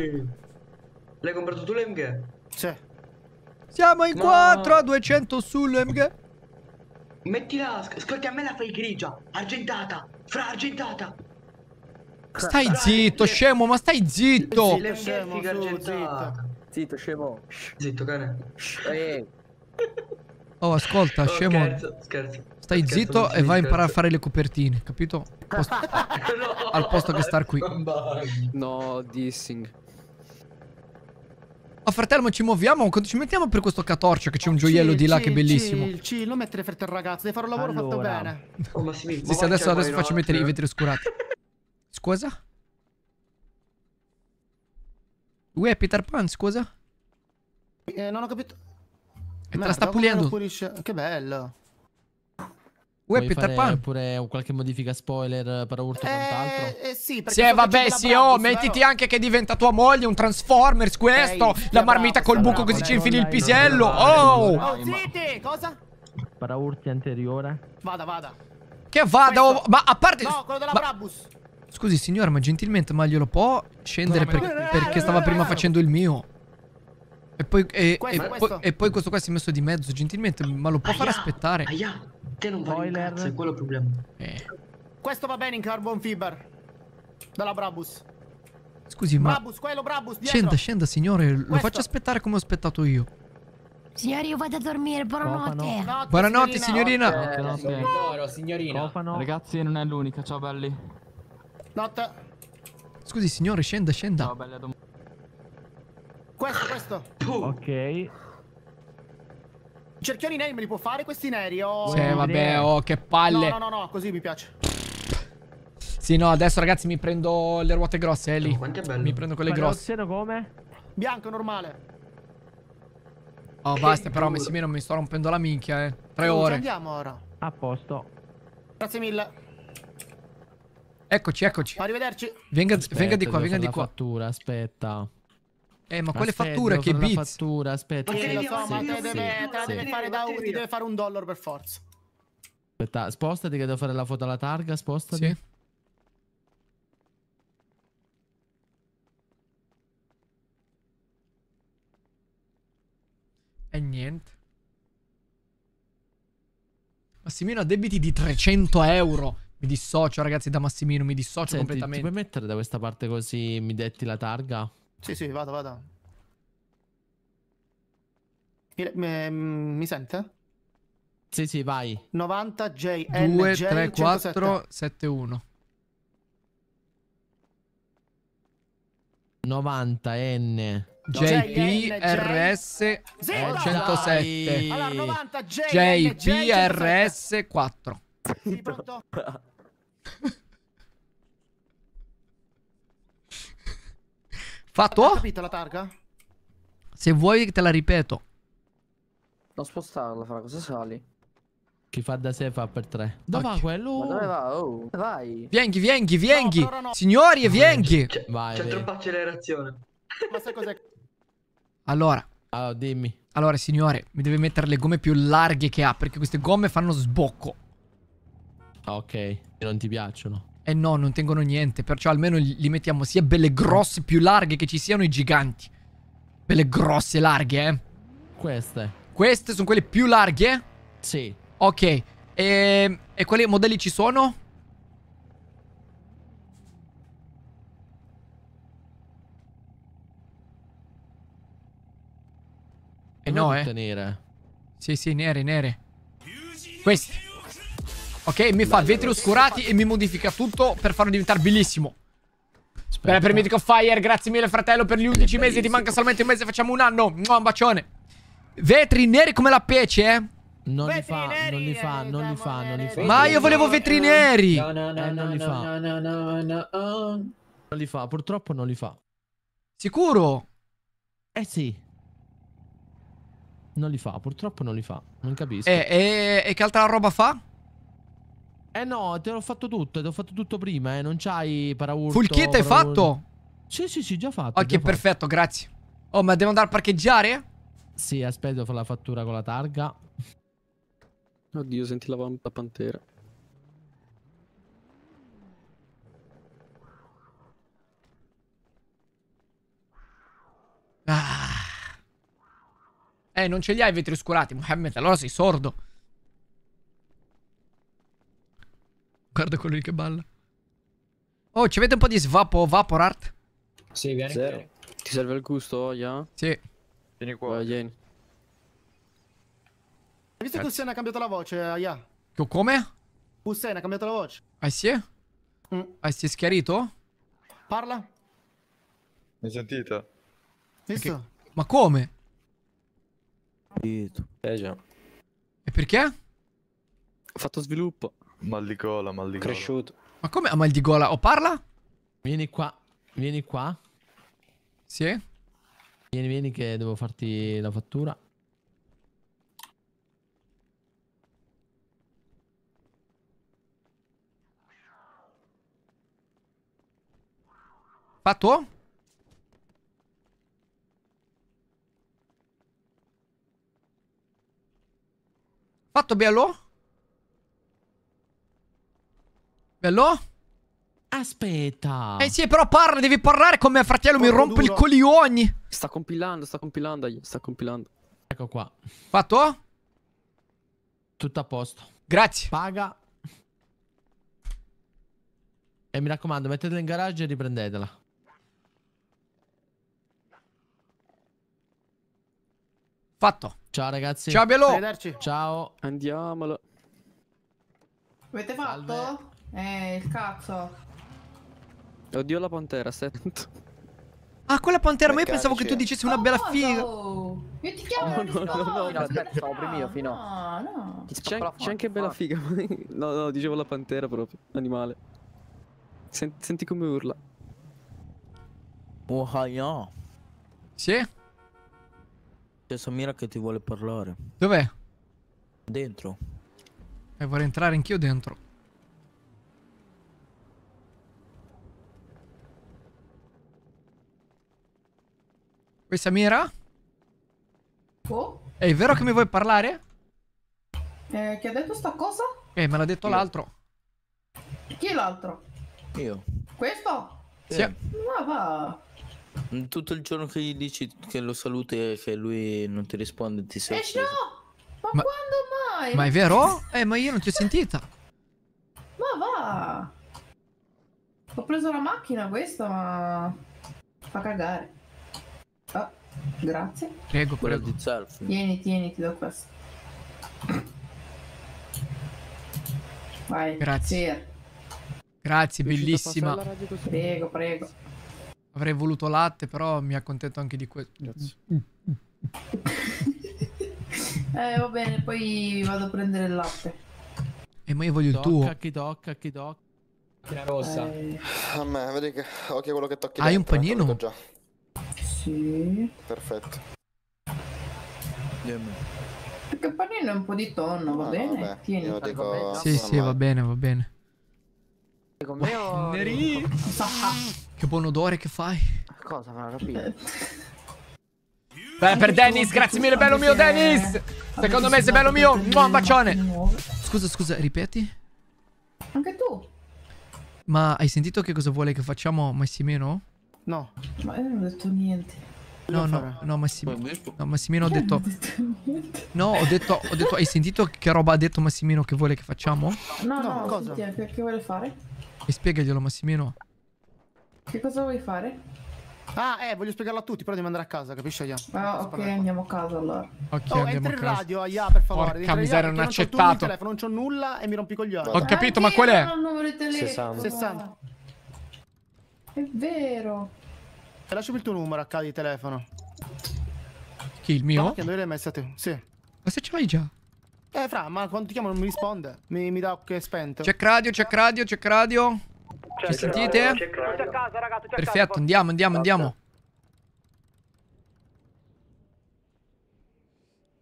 S1: L'hai comprato tu l'MG? Sì. Siamo in no. 4 a 200 sull'MG. Mettila, sc a me la fai grigia, argentata, fra argentata. Stai zitto, le... scemo, ma stai zitto. Sì, le scemo,
S7: su, zitto. Zitto, scemo. Zitto, cane. Eh.
S1: Oh, ascolta, oh, scemo. Scherzo, scherzo. Stai scherzo, zitto e vai a imparare a fare le copertine, capito? Post... no, Al posto che star qui.
S7: No, dissing.
S1: Ma oh, fratello, ma ci muoviamo? ci mettiamo per questo catorcio che c'è un gioiello di là chill, che è bellissimo? Chill,
S2: chill, non mettere fretta al ragazzo, devi fare un lavoro allora. fatto bene. Oh, sì,
S7: sì, adesso, adesso faccio mettere i
S1: vetri oscurati. Scusa? Uè, Peter Pan, scusa? Eh, non ho capito. E te la sta pulendo.
S2: Pulisce... Che bello.
S4: Vuoi Peter Pan? Oppure qualche modifica spoiler per urto e eh, quant'altro? Eh, eh
S1: sì, perché... Sì, eh, vabbè, sì, oh, mettiti anche che diventa tua moglie, un Transformers questo, Ehi, la marmita col buco così ci infili il pisello, oh!
S4: Oh, zitti, cosa? Paraurti anteriore. Vada, vada. Che vada,
S1: oh, ma a parte... No, quello della Brabus. Scusi, signora, ma gentilmente, ma glielo può scendere per... perché stava prima facendo il mio? E poi, e, questo, e, questo. Poi, e poi questo qua si è messo di mezzo, gentilmente, ma lo può far aspettare? Aia. Che non vale Boiler. un cazzo, è quello il problema. Eh. Questo
S2: va bene in carbon fiber. Dalla Brabus. Scusi, ma... Brabus, quello, Brabus,
S9: dietro. Scenda,
S1: scenda, signore. Questo. Lo faccio aspettare come ho aspettato io.
S9: Signori, io vado a dormire, buonanotte. Cofano. Buonanotte, signorina. Buonanotte, signorina. Cofano.
S5: Ragazzi, non è l'unica,
S1: ciao belli. Notte. Scusi, signore, scenda, scenda. Ciao, bella domanda. Questo, questo. Puh. Ok.
S2: Cerchioni neri me li può fare questi neri? Oh. Sì, vabbè,
S1: oh, che palle. No,
S2: no, no, no così mi piace.
S1: Sì, no, adesso ragazzi mi prendo le ruote grosse, eh, oh, lì. Quanto è bello. Mi prendo quelle grosse.
S2: Ma come? Bianco, normale.
S1: Oh, basta, però messi meno mi sto rompendo la minchia, eh. Tre ore. Andiamo ora. A posto.
S2: Grazie mille.
S1: Eccoci,
S4: eccoci. Arrivederci. Venga, aspetta, venga di qua, venga di qua. Fattura, aspetta.
S1: Eh, ma quelle fatture fattura? Che bits?
S4: fattura, aspetta. Ma che lo so, ma te, deve, te la deve fare
S2: da ti deve fare un dollaro per forza.
S4: Aspetta, spostati che devo fare la foto alla targa, spostati.
S1: Sì. E niente. Massimino ha debiti di 300 euro. Mi dissocio, ragazzi, da Massimino, mi dissocio Senti, completamente. Ti
S4: puoi mettere da questa parte così mi detti la targa? Sì, sì, vada, vada.
S2: Mi, mi, mi sente?
S4: Sì, sì, vai.
S2: 90 JN 2, 3, 4,
S4: 7, 1. 90 N JPRS 107 eh, allora 90 JPRS
S1: 4 Sei pronto? Fatto? Hai capito la targa? Se vuoi te la ripeto. Non spostarla,
S4: fra cosa sali? Chi fa da sé fa per tre. Dove okay. va quello? Ma dove va? Oh, vai.
S1: Vienghi, vienghi, vienghi. No, no. Signori, e vienghi. C'è troppa
S4: accelerazione. Ma sai cos'è?
S1: Allora. Allora, ah, dimmi. Allora, signore, mi deve mettere le gomme più larghe che ha, perché queste gomme fanno sbocco.
S4: Ok, non ti piacciono.
S1: Eh no, non tengono niente, perciò almeno li mettiamo sia belle grosse, più larghe che ci siano i giganti. Belle grosse, larghe, eh. Queste. Queste sono quelle più larghe? Sì. Ok. E, ehm, e quali modelli ci sono? Eh no, eh. Nere. Sì, sì, nere, nere. Queste. Ok, mi bello, fa vetri oscurati e mi modifica tutto per farlo diventare bellissimo. Spera per Mythic of Fire, grazie mille fratello per gli 11 mesi, ti manca solamente un mese, facciamo un anno. Un bacione. Vetri neri come la pece, eh?
S4: Non li, fa, non li fa, non li fa, non li fa, Ma io volevo vetri neri! No, no, eh, no, non li fa.
S3: No, no, no, non
S4: li fa, purtroppo non li fa. Sicuro? Eh sì. Non li fa, purtroppo non li fa. Non capisco. Eh, e, e che altra roba fa? Eh no, te l'ho fatto tutto, te l'ho fatto tutto prima, eh. Non c'hai paraurto. Full kit hai fatto? Sì, sì, sì, già fatto. Ok, già perfetto, fatto. grazie. Oh, ma devo andare a parcheggiare? Sì, aspetta, devo fare la fattura con la targa.
S7: Oddio, senti la, la pantera.
S1: Ah. Eh, non ce li hai i vetri oscurati, Mohammed, allora sei sordo. Guarda quello lì che balla. Oh, ci avete un po' di svapo, vaporart? Sì,
S3: vieni. Zero.
S7: Ti serve il gusto, ya? Sì. Vieni qua. Vai, vieni.
S2: Hai visto che Hussein ha cambiato la voce, ya? Che come? Hussein ha cambiato la voce.
S1: Ah, sì? Mm. Ah, si è schiarito? Parla. Mi sentite? Visto? Perché... Ma come?
S10: Eh già.
S4: E perché? Ho fatto sviluppo. Mal di gola, mal di gola. Cresciuto. Ma come ha mal di gola? oh, parla? Vieni qua, vieni qua. Sì? Vieni, vieni che devo farti la fattura.
S1: Fatto? Fatto bello? Bello?
S10: Aspetta.
S7: Eh
S1: sì, però parla, devi parlare con me, fratello, Porco mi rompe il coglioni.
S7: Sta compilando, sta compilando, sta compilando. Ecco qua. Fatto?
S4: Tutto a posto. Grazie. Paga. E mi raccomando, mettetela in garage e riprendetela. Fatto. Ciao ragazzi. Ciao Bello.
S7: Ciao. Andiamolo.
S8: Avete fatto? Salve. Eh, il cazzo.
S7: Oddio la pantera, stai attento.
S2: Ah,
S8: quella pantera, ma
S7: io pensavo che tu dicessi una bella figa.
S8: Io ti chiamo no,
S7: no, no, no, no, aspetta, apri fino.
S8: No, no.
S7: C'è anche bella figa. No, no, dicevo la pantera proprio, animale.
S10: Senti come urla. Oh, Muhaia. Sì? C'è Samira che ti vuole parlare. Dov'è? Dentro.
S1: Eh, e vorrei entrare anch'io dentro. Questa mira? Oh? È vero che mi vuoi parlare?
S8: Eh, chi ha detto sta cosa?
S1: Eh, me l'ha detto l'altro.
S8: Chi è l'altro? Io. Questo? Sì. Ma va.
S1: Tutto il giorno
S10: che gli dici che lo saluti e che lui non ti risponde ti sei Eh no! Ma, ma,
S1: quando mai? Ma è vero? Eh, ma io non ti ho sentita. Ma va!
S8: Ho preso la macchina questa, ma... Fa cagare.
S10: Grazie. Prego, prego. Tieni,
S8: tieni, ti do questo. Vai. Grazie.
S1: Sì. Grazie, bellissima. Prego, prego. Avrei voluto latte, però mi accontento anche di questo. Grazie.
S8: eh, va bene, poi vado a prendere il latte.
S4: E ma io voglio tocca, il tuo. Cacchi tocca, chi tocca. Macchina rossa. Eh. A me, vedi che occhio quello che tocchi. Hai dentro, un eh, panino? Già.
S1: Sì.
S2: Perfetto.
S10: Dimmi.
S8: Il campanello è un po' di tonno, va no, ah, bene? Vabbè, Tieni. Io
S1: dico... Sì, sì, va bene, va bene. Con Che buon odore che fai.
S7: Cosa avrà capito?
S1: Beh, per Dennis, grazie mille, bello mio Dennis! Secondo me sei bello mio, un bacione! Scusa, scusa, ripeti? Anche tu. Ma hai sentito che cosa vuole che facciamo, Massimino?
S8: No. Ma io non ho detto niente.
S1: No, no, no, Massimino, no, Massimino ho detto... no, ho detto, ho detto, hai sentito che roba ha detto Massimino che vuole che facciamo? No, no, no cosa? Sentiamo,
S8: che vuole fare?
S1: E spiegaglielo, Massimino.
S2: Che cosa vuoi fare? Ah, eh, voglio spiegarlo a tutti, però devi andare a casa, capisci? Ah, ok,
S8: andiamo a casa allora.
S1: Ok, oh, andiamo a casa. radio, Aya, per favore.
S2: Porca miseria, non accettato.
S1: Non c'ho nulla
S2: e mi rompi con gli occhi. Ho capito, ma qual è?
S1: 60. 60. È
S2: vero. Te lascio il tuo numero a casa di
S1: telefono. Chi, il mio? Ma che
S2: l'hai messo te, sì. Ma se ci vai già? Eh, fra, ma quando ti chiamo non mi risponde. Mi, mi dà che è spento. C'è
S1: radio, c'è radio, c'è radio. Ci sentite? Radio,
S2: casa,
S10: ragazzi, Perfetto, casa, andiamo,
S1: andiamo, andiamo.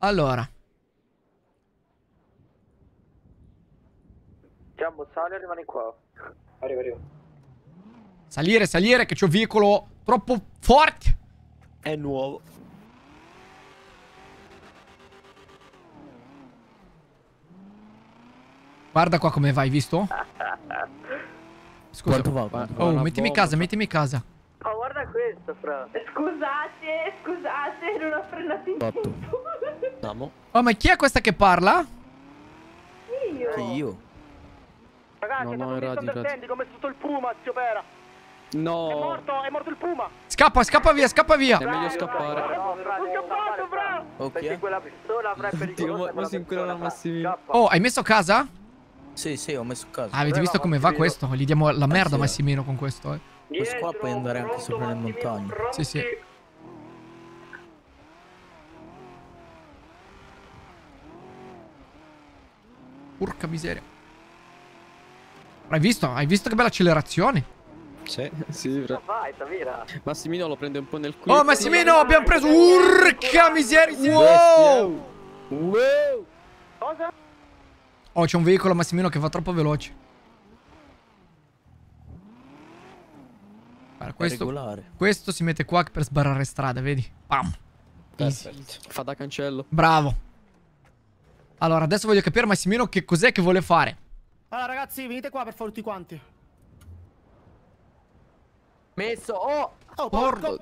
S1: Allora.
S10: Giambo, sale, rimani qua.
S7: Arriva, arriva.
S1: Salire, salire, che c'ho un veicolo troppo forte. È nuovo. Guarda qua come vai, visto? Scusa. Ah, va, oh, mettimi bomba. casa, mettimi casa.
S10: Oh, guarda questo, fra. Scusate, scusate, non ho frenato in Fatto.
S1: Andiamo. Oh, ma chi è questa che parla? Io. Che io.
S2: Ragazzi, no, no, era di come sotto il puma, zio
S1: Pera. No. È morto, è morto il puma. Scappa, scappa via, scappa via. È meglio scappare. No, fra, ho scappato, fra. Oh, Perché quella pistola, fra, è pericolosa. Ma si
S10: inquina Massimiliano. Oh, hai messo casa? Sì, sì, ho messo casa. Ah, avete visto come va questo?
S1: Gli diamo la merda Massimino con questo, eh.
S10: Questo qua puoi andare anche sopra le montagne. Sì, sì.
S1: Porca miseria. Hai visto? Hai visto che bella accelerazione? Sì. Sì, bra-
S7: ah, Massimino lo prende un po' nel culo. Oh, Massimino, abbiamo preso. Urca miseria.
S1: Wow. Wow. Cosa? Oh, c'è un veicolo, Massimino, che va troppo veloce. Guarda, questo, questo si mette qua per sbarrare strada, vedi? Pam. Fa da cancello. Bravo. Allora, adesso voglio capire, Massimino, che cos'è che vuole fare.
S2: Allora, ragazzi, venite qua per favore tutti quanti.
S1: Messo, oh! Oh, porco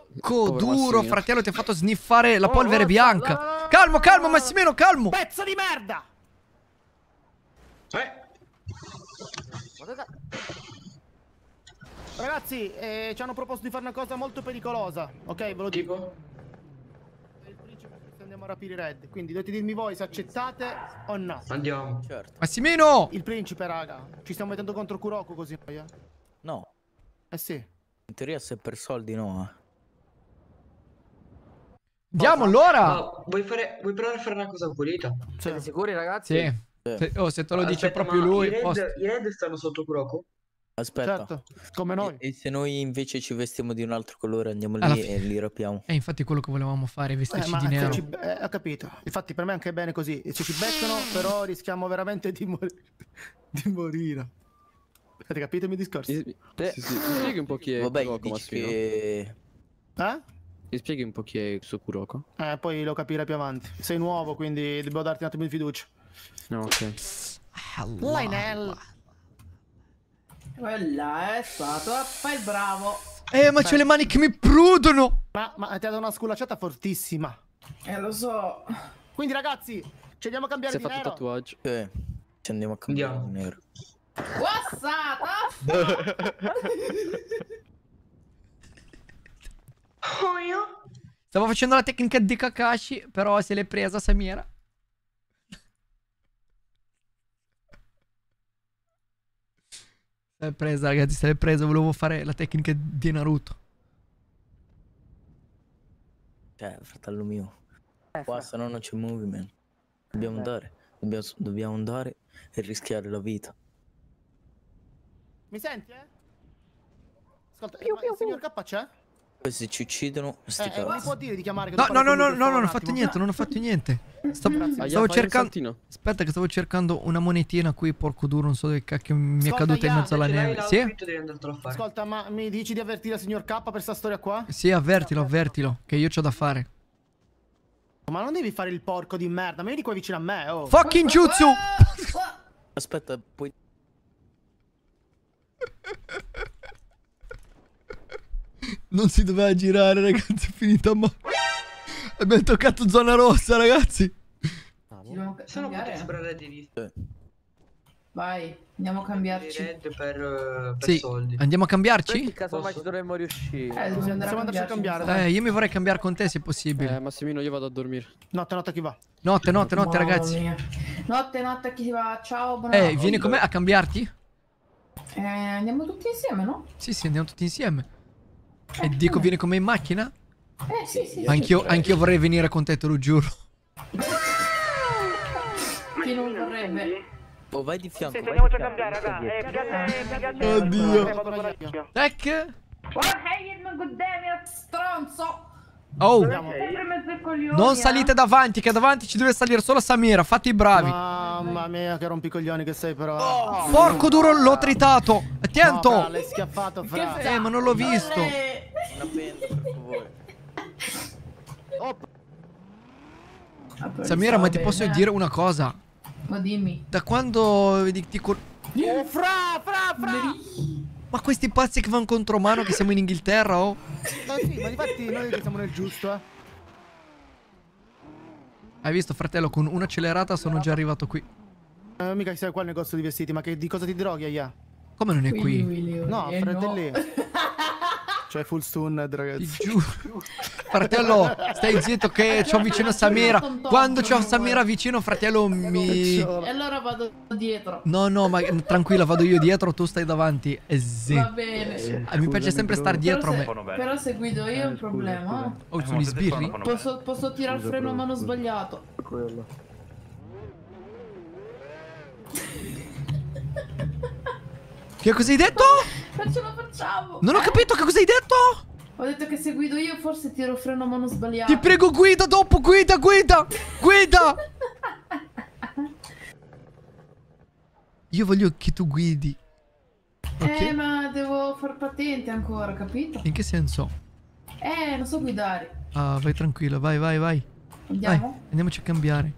S1: duro, fratello, ti ha fatto sniffare la oh, polvere bianca. La, calmo, calmo, Massimino, calmo. Pezzo di merda. Eh.
S2: Ragazzi, eh, ci hanno proposto di fare una cosa molto pericolosa. Ok, ve lo dico. Tipo? Il principe che andiamo a rapire i red. Quindi dovete dirmi voi se accettate o no. Andiamo. Certo. Massimino! Il principe, raga. Ci stiamo mettendo contro Kuroko così, eh?
S1: No. Eh sì.
S10: In teoria se per soldi no.
S1: Andiamo eh. allora! No, vuoi, fare, vuoi, provare a fare una cosa pulita? Cioè, Siete sicuri
S7: ragazzi? Sì. Se, oh, se te lo
S10: Aspetta, dice proprio lui... I red,
S7: i red stanno sotto Kuroko?
S10: Aspetta, certo, come noi. E, e, se noi invece ci vestiamo di un altro colore andiamo lì e li rapiamo.
S1: E eh, infatti quello che volevamo fare, vestirci eh, di nero. Ci...
S2: Eh, ho capito. Infatti per me è anche bene così. Se ci beccano però rischiamo veramente di, morire. di morire. Avete capito il mio discorso? Mi,
S7: te, sì, sì. spieghi un po' chi è Vabbè, Kuroko Masfino. Che... Eh? Mi spieghi un po' chi è il suo Kuroko?
S2: Eh, poi lo capirai più avanti. Sei nuovo, quindi devo darti un attimo di fiducia. No, ok. Lionel! Quella è stato fai bravo. Eh, ma c'ho le mani
S1: che mi prudono!
S2: Ma, ma ti ha dato una sculacciata fortissima. Eh, lo so. Quindi, ragazzi, ci andiamo a cambiare si di nero. Si è fatto
S10: il tatuaggio. Eh, ci andiamo a cambiare di nero.
S2: Passata! oh
S1: Stavo facendo la tecnica di Kakashi, però se l'è presa Samira. Se l'è presa, ragazzi, se l'è presa. Volevo fare la tecnica di Naruto.
S10: Cioè, fratello mio, eh, qua se no non c'è movement. Dobbiamo eh. andare, dobbiamo, dobbiamo andare e rischiare la vita.
S2: Mi senti, eh? Ascolta, più, più, signor K c'è?
S10: Questi ci uccidono. Eh, sti eh, eh, può
S2: dire di chiamare? No, no, no, no, no, non ho fatto niente,
S1: non ho fatto niente. stavo cercando. Aspetta, che stavo cercando una monetina qui, porco duro, non so che cacchio mi è caduta in mezzo alla neve. Sì?
S2: Ascolta, ma mi dici di avvertire il signor K per sta storia qua?
S1: Sì, avvertilo, avvertilo, che io c'ho da fare.
S2: Ma non devi fare il porco di merda, ma vieni qua vicino a me, oh. Fucking
S1: Jutsu! Aspetta,
S10: puoi. Non si doveva girare, ragazzi. È finita,
S1: ma... Abbiamo toccato zona rossa, ragazzi. Ah, Sono no potete
S7: sembrare di vista.
S8: Vai, andiamo a cambiarci.
S7: Per, eh, per sì. soldi. Andiamo a cambiarci? In caso mai ci dovremmo riuscire. Eh, dobbiamo andare a cambiare. Dai. Eh, io
S1: mi vorrei cambiare con te se possibile. Eh, Massimino, io vado a dormire. Notte, notte, chi va? Notte, notte, notte, notte ragazzi. Mia.
S8: Notte, notte, chi va? Ciao, buonanotte. Eh, vieni con me
S1: a cambiarti?
S8: Eh, andiamo tutti insieme, no?
S1: Sì, sì, andiamo tutti insieme. Eh, e Dico, viene con me in macchina?
S8: Eh, sì,
S10: sì. Anch'io, sì,
S1: anch vorrei venire con te, te lo giuro.
S10: Chi non vorrebbe? O oh, vai di fianco. Sì, andiamo a cambiare, raga. Eh, pigliate, pigliate.
S1: Oddio.
S8: Tac. Guarda, oh, hey, il stronzo.
S1: Oh,
S2: non eh.
S1: salite davanti, che davanti ci deve salire solo Samira. Fate i bravi.
S2: Mamma mia, che rompicoglioni che sei, però. Eh. Oh, porco duro, l'ho
S1: tritato. Attento. No, l'hai schiaffato, fra. Eh, ma non l'ho visto. Una
S2: pentola,
S10: per Samira, ma ti posso dire
S1: una cosa? Ma dimmi. Da quando ti... Oh, fra, fra, fra. Ma questi pazzi che vanno contro mano che siamo in Inghilterra, oh?
S2: No, sì, ma infatti noi che siamo nel giusto,
S1: eh. Hai visto, fratello, con un'accelerata sono già arrivato qui.
S2: Eh, mica sei qua al negozio di vestiti, ma che, di cosa ti droghi, Aya?
S1: Come non è qui?
S2: qui? No, eh, fratelli. No.
S1: Cioè full stunned, eh, ragazzi. Ti giuro. fratello, stai zitto che cioè, c'ho vicino Samira. Quando c'ho Samira vicino, fratello, mi... E
S8: allora vado dietro.
S1: No, no, ma tranquilla, vado io dietro, tu stai davanti. Eh, sì. Va bene. Eh, mi piace sempre stare dietro se, a me. Però
S8: se guido io è un eh, problema.
S7: Oh,
S1: eh,
S3: sono sbirri?
S1: Posso,
S8: posso tirare il freno a mano sbagliato.
S1: Quello. Che cosa hai detto?
S8: Non ce la facciamo. Non ho capito che cosa
S1: hai detto.
S8: Ho detto che se guido io forse tiro freno a mano sbagliata. Ti prego
S1: guida dopo, guida, guida, guida. io voglio che tu guidi. Okay. Eh,
S8: ma devo far patente ancora, capito?
S1: In che senso?
S8: Eh, non so guidare.
S1: Ah, vai tranquillo, vai, vai, vai. Andiamo? Vai, andiamoci a cambiare.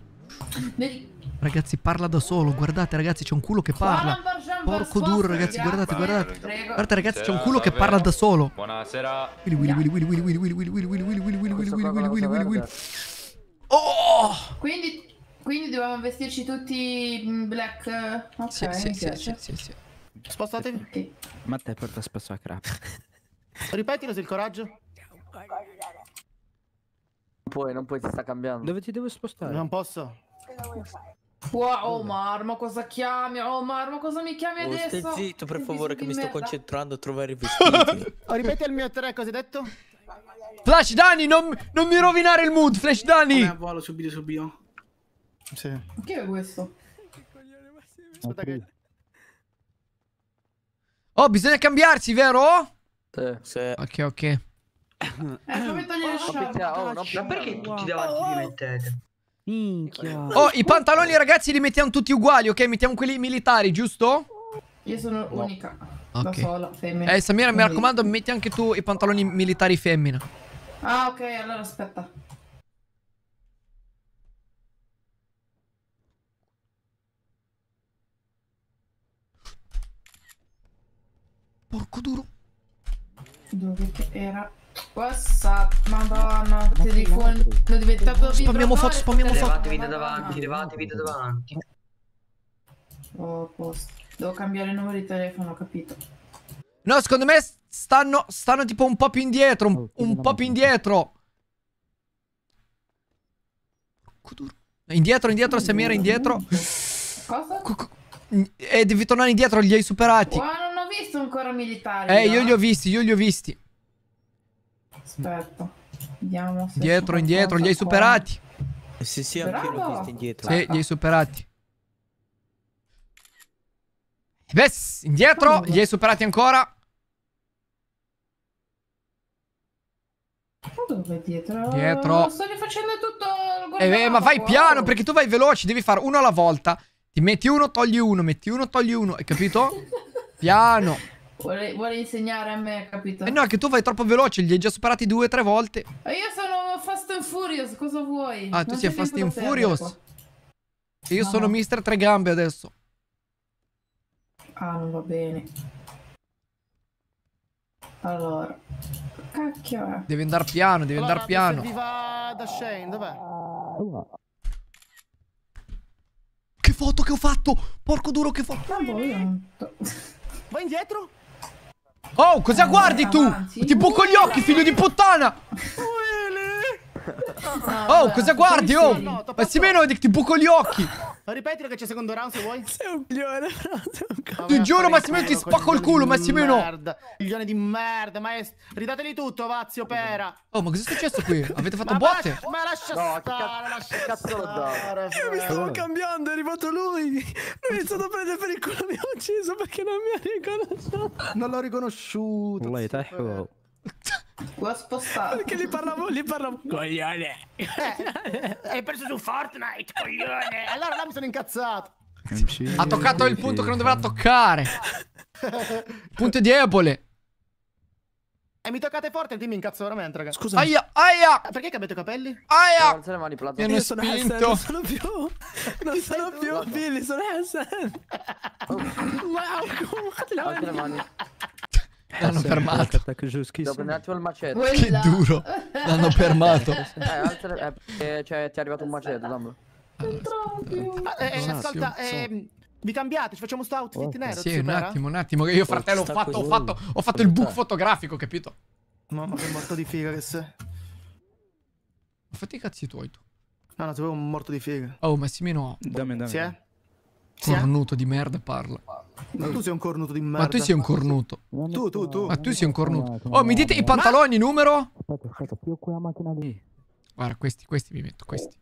S1: Nel... Ragazzi, parla da solo. Guardate, ragazzi, c'è un culo che parla. Porco duro, ragazzi, guardate, guardate. Guardate, ragazzi, c'è un culo che parla da solo.
S6: Buonasera. Willy, Willy, Willy, Willy, Willy, Willy, Willy, Willy, Willy, Willy, Willy,
S3: Willy, Willy, Willy, Willy, Willy.
S8: Oh! Quindi, quindi dovevamo vestirci
S2: tutti black. Ok,
S3: sì, sì, sì,
S2: sì, sì. Spostatevi. Okay.
S7: te porta spesso a crap.
S2: Ripetilo se il coraggio. Non puoi, non puoi, si sta cambiando. Dove ti devo spostare? Non posso.
S10: Cosa vuoi fare?
S8: Wow, Omar, ma cosa chiami? Omar, ma cosa mi chiami oh, adesso? Stai zitto,
S10: per favore, che mi sto concentrando a trovare i vestiti.
S1: oh, ripeti al mio tre, cosa hai detto? Flash Dani, non, non, mi rovinare il mood, Flash Dani! Vabbè, volo, subito, subito. Sì. Che è questo? Aspetta okay. che... Oh, bisogna cambiarsi, vero? Sì. sì. Ok, ok. Eh, come togliere la sciarpa? Oh, no, ma perché tutti davanti oh, oh. li mettete? Minchia. Oh, i pantaloni ragazzi li mettiamo tutti uguali, ok? Mettiamo quelli militari, giusto? Io sono no. unica. Okay.
S8: sola, femmina. Eh, Samira, Quindi. mi
S1: raccomando, metti anche tu i pantaloni militari femmina.
S8: Ah, ok, allora
S3: aspetta. Porco duro. Dove che era?
S8: What's up? madonna, Ma telefono l'ho diventato Spammiamo foto, spammiamo foto. Levatevi da davanti,
S4: levatevi da davanti.
S8: Oh, posto. Devo cambiare il numero di telefono, ho capito.
S1: No, secondo me stanno, stanno tipo un po' più indietro, un, oh, un po' più indietro. Indietro, indietro, Samira, indietro. Cosa? E devi tornare indietro, li hai superati. Ma
S8: non ho visto ancora militari. Eh, no? io li
S1: ho visti, io li ho visti. Aspetta, vediamo se... Dietro, indietro, li hai superati!
S10: Sì, sì, anche io questi indietro.
S1: Sì, ah, li hai ah. superati. Yes, indietro, li hai superati ancora. dove dietro? Dietro. Ah, sto
S8: rifacendo tutto eh, eh, ma vai wow. piano perché tu
S1: vai veloce, devi fare uno alla volta. Ti metti uno, togli uno, metti uno, togli uno, hai capito? piano.
S8: Vuole, vuole, insegnare a me, capito? Eh
S1: no, che tu vai troppo veloce, gli hai già superati due o tre volte.
S8: Ma io sono Fast and Furious, cosa vuoi? Ah, tu sei Fast and Furious?
S1: E io no. sono Mister Tre Gambe adesso.
S8: Ah, non va bene.
S2: Allora. Cacchio.
S1: Eh. Devi andare piano, devi andare piano.
S2: Viva da Shane, dov'è?
S1: Che foto che ho fatto! Porco duro che foto! Ma voi non... Vai indietro? Oh, cosa eh, guardi tu? Avanti. Ti buco gli occhi, figlio di puttana! oh, cosa guardi? Oh, ma passi meno, ti buco gli occhi!
S2: Ripetilo che c'è secondo round se vuoi. Sei un coglione,
S3: Ti giuro Massimo, ti spacco il culo, Massimiliano. Merda,
S2: coglione di merda, maestro. è... ridateli tutto, Vazio Pera. Oh, ma cosa è successo qui?
S10: Avete
S1: fatto ma botte? Ma lascia no, stare, lascia cazzo stare. Io mi stavo
S3: cambiando, è arrivato lui. Lui è stato a prendere per il culo, mi ha ucciso perché non mi ha riconosciuto. Non
S10: l'ho
S2: riconosciuto. Lei, te.
S10: Lo ha spostato. Perché gli parlavo, gli parlavo.
S1: Coglione.
S2: Eh, hai preso su Fortnite, coglione. Allora là mi sono incazzato.
S1: Ha toccato il punto che non dovrà toccare. punto di ebole.
S2: E eh, mi toccate forte e mi incazzo veramente, ragazzi. Scusa. Aia, aia. Eh, perché cambiate i capelli?
S1: Aia. Alza le mani, Mi hanno spinto. Non
S2: sono più. Non sono più
S9: Billy, sono Hassan. Wow, come... Alza le mani.
S3: Eh, l'hanno fermato. Dopo un attimo il maceto. Che duro. L'hanno fermato. eh, altre,
S7: eh, cioè, ti è arrivato un maceto, dammi.
S2: Non
S3: trovo ah,
S7: eh,
S2: ascolta, eh, vi cambiate, ci facciamo sto outfit oh, nero. Sì,
S1: un attimo, un attimo, che io fratello ho fatto, ho fatto, ho fatto il book fotografico, capito? Mamma che morto di figa che sei.
S2: Ma fatti i cazzi tuoi tu. No, no, ti un morto di figa.
S1: Oh, Massimino. Dammi, dammi. Sì, eh? Sì, cornuto eh? di merda parla.
S2: Ma tu sei un cornuto di merda. Ma tu sei un cornuto.
S1: Tu, tu, tu. Ma tu sei un cornuto. Oh, mi dite i pantaloni, numero? Aspetta, aspetta, più quella macchina lì. Guarda, questi, questi mi metto,
S3: questi.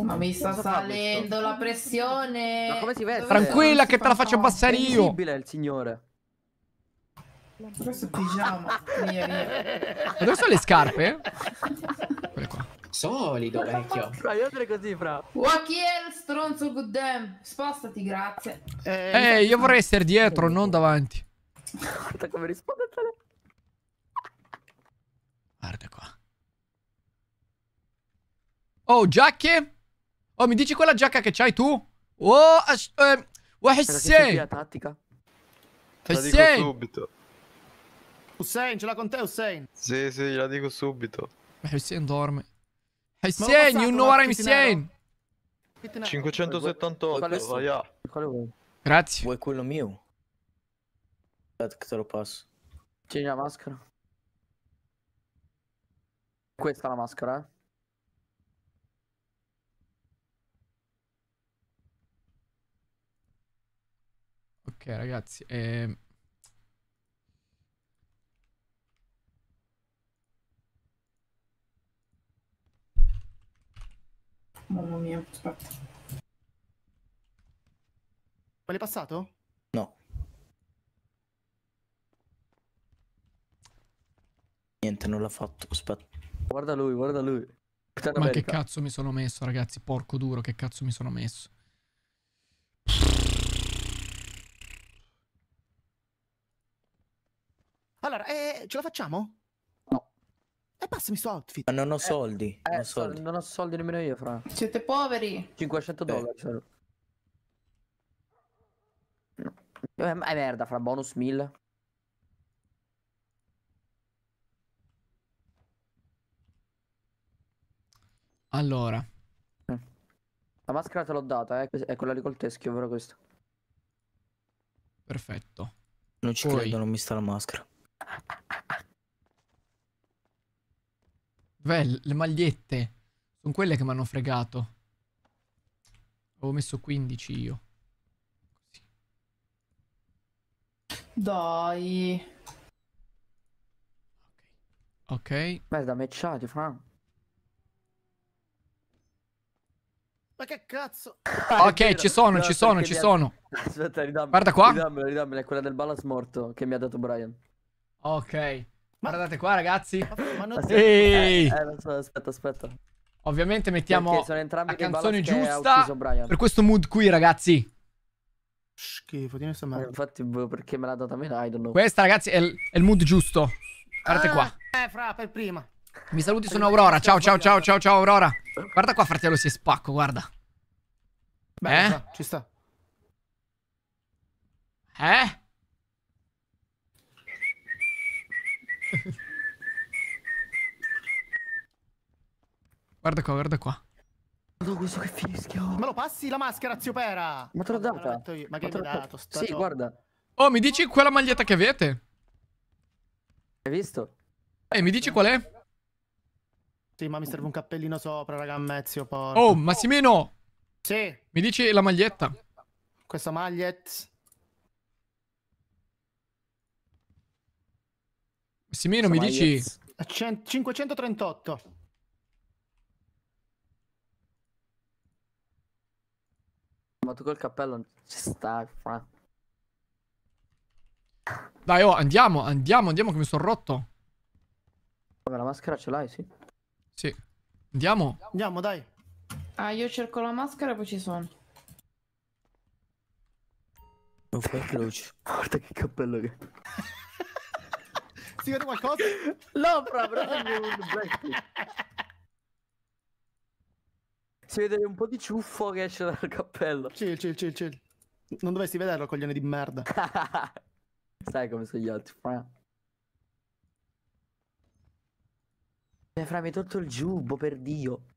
S3: Ma mi sta salendo
S8: la pressione. Ma come si vede? Tranquilla che te la
S1: faccio abbassare io. È visibile il signore.
S8: Questo pigiama. Ma
S1: dove sono le scarpe? Quelle qua. Solido, vecchio. Fra, io andrei così, fra.
S8: Wakiel, stronzo, good damn. Spostati, grazie. Eh, eh io vorrei essere dietro,
S1: non davanti. Guarda come risponde Guarda qua. Oh, giacche? Oh, mi dici quella giacca che c'hai tu? Oh, eh, Hussein! la tattica. Hussein! subito. Hussein, ce l'ha con te, Hussein?
S10: Sì, sì, gliela dico
S1: subito. Hussein dorme. Hüseyin, you know what I'm saying? 578, vai a. Grazie. Vuoi quello mio?
S10: Aspetta che te lo passo. Tieni la maschera. Questa è la maschera, eh?
S1: Ok ragazzi, eh,
S3: Mamma mia, aspetta. Ma
S2: l'hai passato?
S10: No. Niente, non l'ha fatto. Aspetta. Guarda lui, guarda lui.
S1: Captain Ma America. che cazzo mi sono messo, ragazzi? Porco duro, che cazzo mi sono messo?
S2: Allora, eh, ce la facciamo? E passami
S10: sto outfit. Ma non ho eh, soldi. Eh, non, ho eh, soldi. non ho soldi
S2: nemmeno io, fra. Siete poveri.
S10: 500 Beh. dollari solo. No. Eh, è merda, fra bonus 1000.
S1: Allora.
S4: La maschera
S7: te l'ho data, eh. È quella lì col teschio, vero questo?
S1: Perfetto.
S10: Non ci Poi... credo, non mi sta la maschera.
S1: Beh, le magliette. Sono quelle che mi hanno fregato. Avevo messo 15 io. Così.
S8: Dai.
S1: Ok. Ok. Beh, da mecciati, fa.
S2: Ma che cazzo?
S1: Ah, ok, ci sono, no, ci sono, ci sono. Aspetta, ridammela. Guarda qua.
S7: Ridammela, ridammela, è quella del ballast morto che mi ha dato Brian.
S1: Ok. Ma... Guardate qua, ragazzi. Ma non ti... eh, eh, so, aspetta, aspetta. Ovviamente mettiamo la canzone giusta per questo mood qui, ragazzi.
S2: Schifo, di questa merda. Infatti, boh, perché me l'ha
S7: data me don't know.
S1: Questa, ragazzi, è il, è il mood giusto. Guardate ah, qua.
S2: Eh, fra, per prima.
S1: Mi saluti, sono Aurora. Ciao, ciao, ciao, ciao, ciao, Aurora. Guarda qua, fratello, si spacco, guarda. Beh, eh? ci sta.
S2: Eh?
S7: Guarda qua, guarda qua.
S2: Madonna, questo che fischio. Me lo passi la maschera, zio Pera?
S7: Ma te l'ho data.
S1: Ma, che l'ho dato? sì, top. guarda. Oh, mi dici quella maglietta che avete? Hai visto? Ehi, mi dici qual è?
S2: Sì, ma mi serve un cappellino sopra, raga, a mezzo, porco. Oh,
S1: Massimino! Sì? Mi dici la maglietta?
S2: Questa maglietta...
S1: Massimino, mi dici...
S2: 538.
S7: Ma tu col cappello non ci stai, fra.
S1: Dai, oh, andiamo, andiamo, andiamo che mi sono rotto. Vabbè, la maschera ce l'hai, sì? Sì. Andiamo? Andiamo, dai. Ah, io cerco la maschera e poi ci sono. Non fai croce. Guarda che cappello
S10: che...
S2: Si vede qualcosa? L'opera, però un Si vede un po' di ciuffo che esce dal cappello. Chill, chill, chill, chill. Non dovresti vederlo, coglione di merda.
S10: Sai come sono gli altri, fra.
S1: Cioè, fra, mi hai tolto il giubbo, per Dio.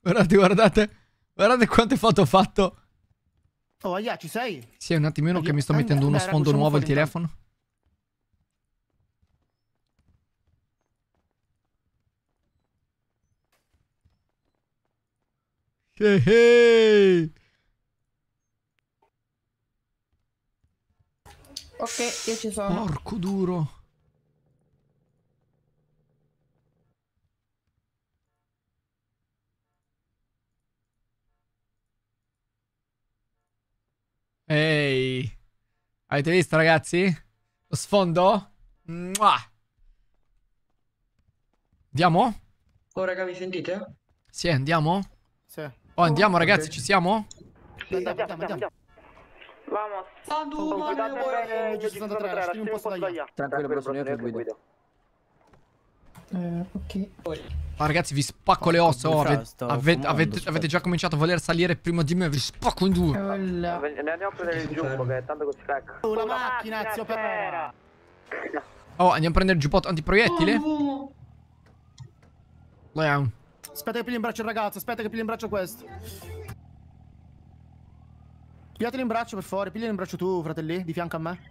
S1: Guardate, guardate. Guardate quante foto ho fatto. Oh, Aia, ci sei? Sì, un attimino Aia, che mi sto mettendo eh, uno and sfondo nuovo al telefono. Hey, hey.
S8: Ok, io ci sono. Porco
S1: duro. Ehi. Avete visto, ragazzi? Lo sfondo? Mua. Andiamo?
S7: Oh, raga, mi sentite?
S1: Sì, andiamo? Sì. Oh, andiamo, ragazzi, ci siamo? Sì, andiamo, andiamo, andiamo.
S8: Vamos. Sandu, mano, vuoi? Ci sono un po'
S1: sbagliato. Tranquillo, però sono io che guido. Eh,
S8: ok.
S1: Ma ragazzi, vi spacco le ossa. Oh, avete, avete, avete, avete, già cominciato a voler salire prima di me. Vi spacco in due.
S2: Eh, ne andiamo a prendere il
S1: giubbo. Che tanto così crack.
S2: Una macchina, zio Pera.
S1: Oh, andiamo a prendere il giubbotto antiproiettile. Oh, no.
S2: Aspetta che pigli in braccio il ragazzo. Aspetta che pigli in braccio questo. Pigliatelo in braccio per fuori. Pigliatelo in braccio tu, fratelli. Di fianco a me.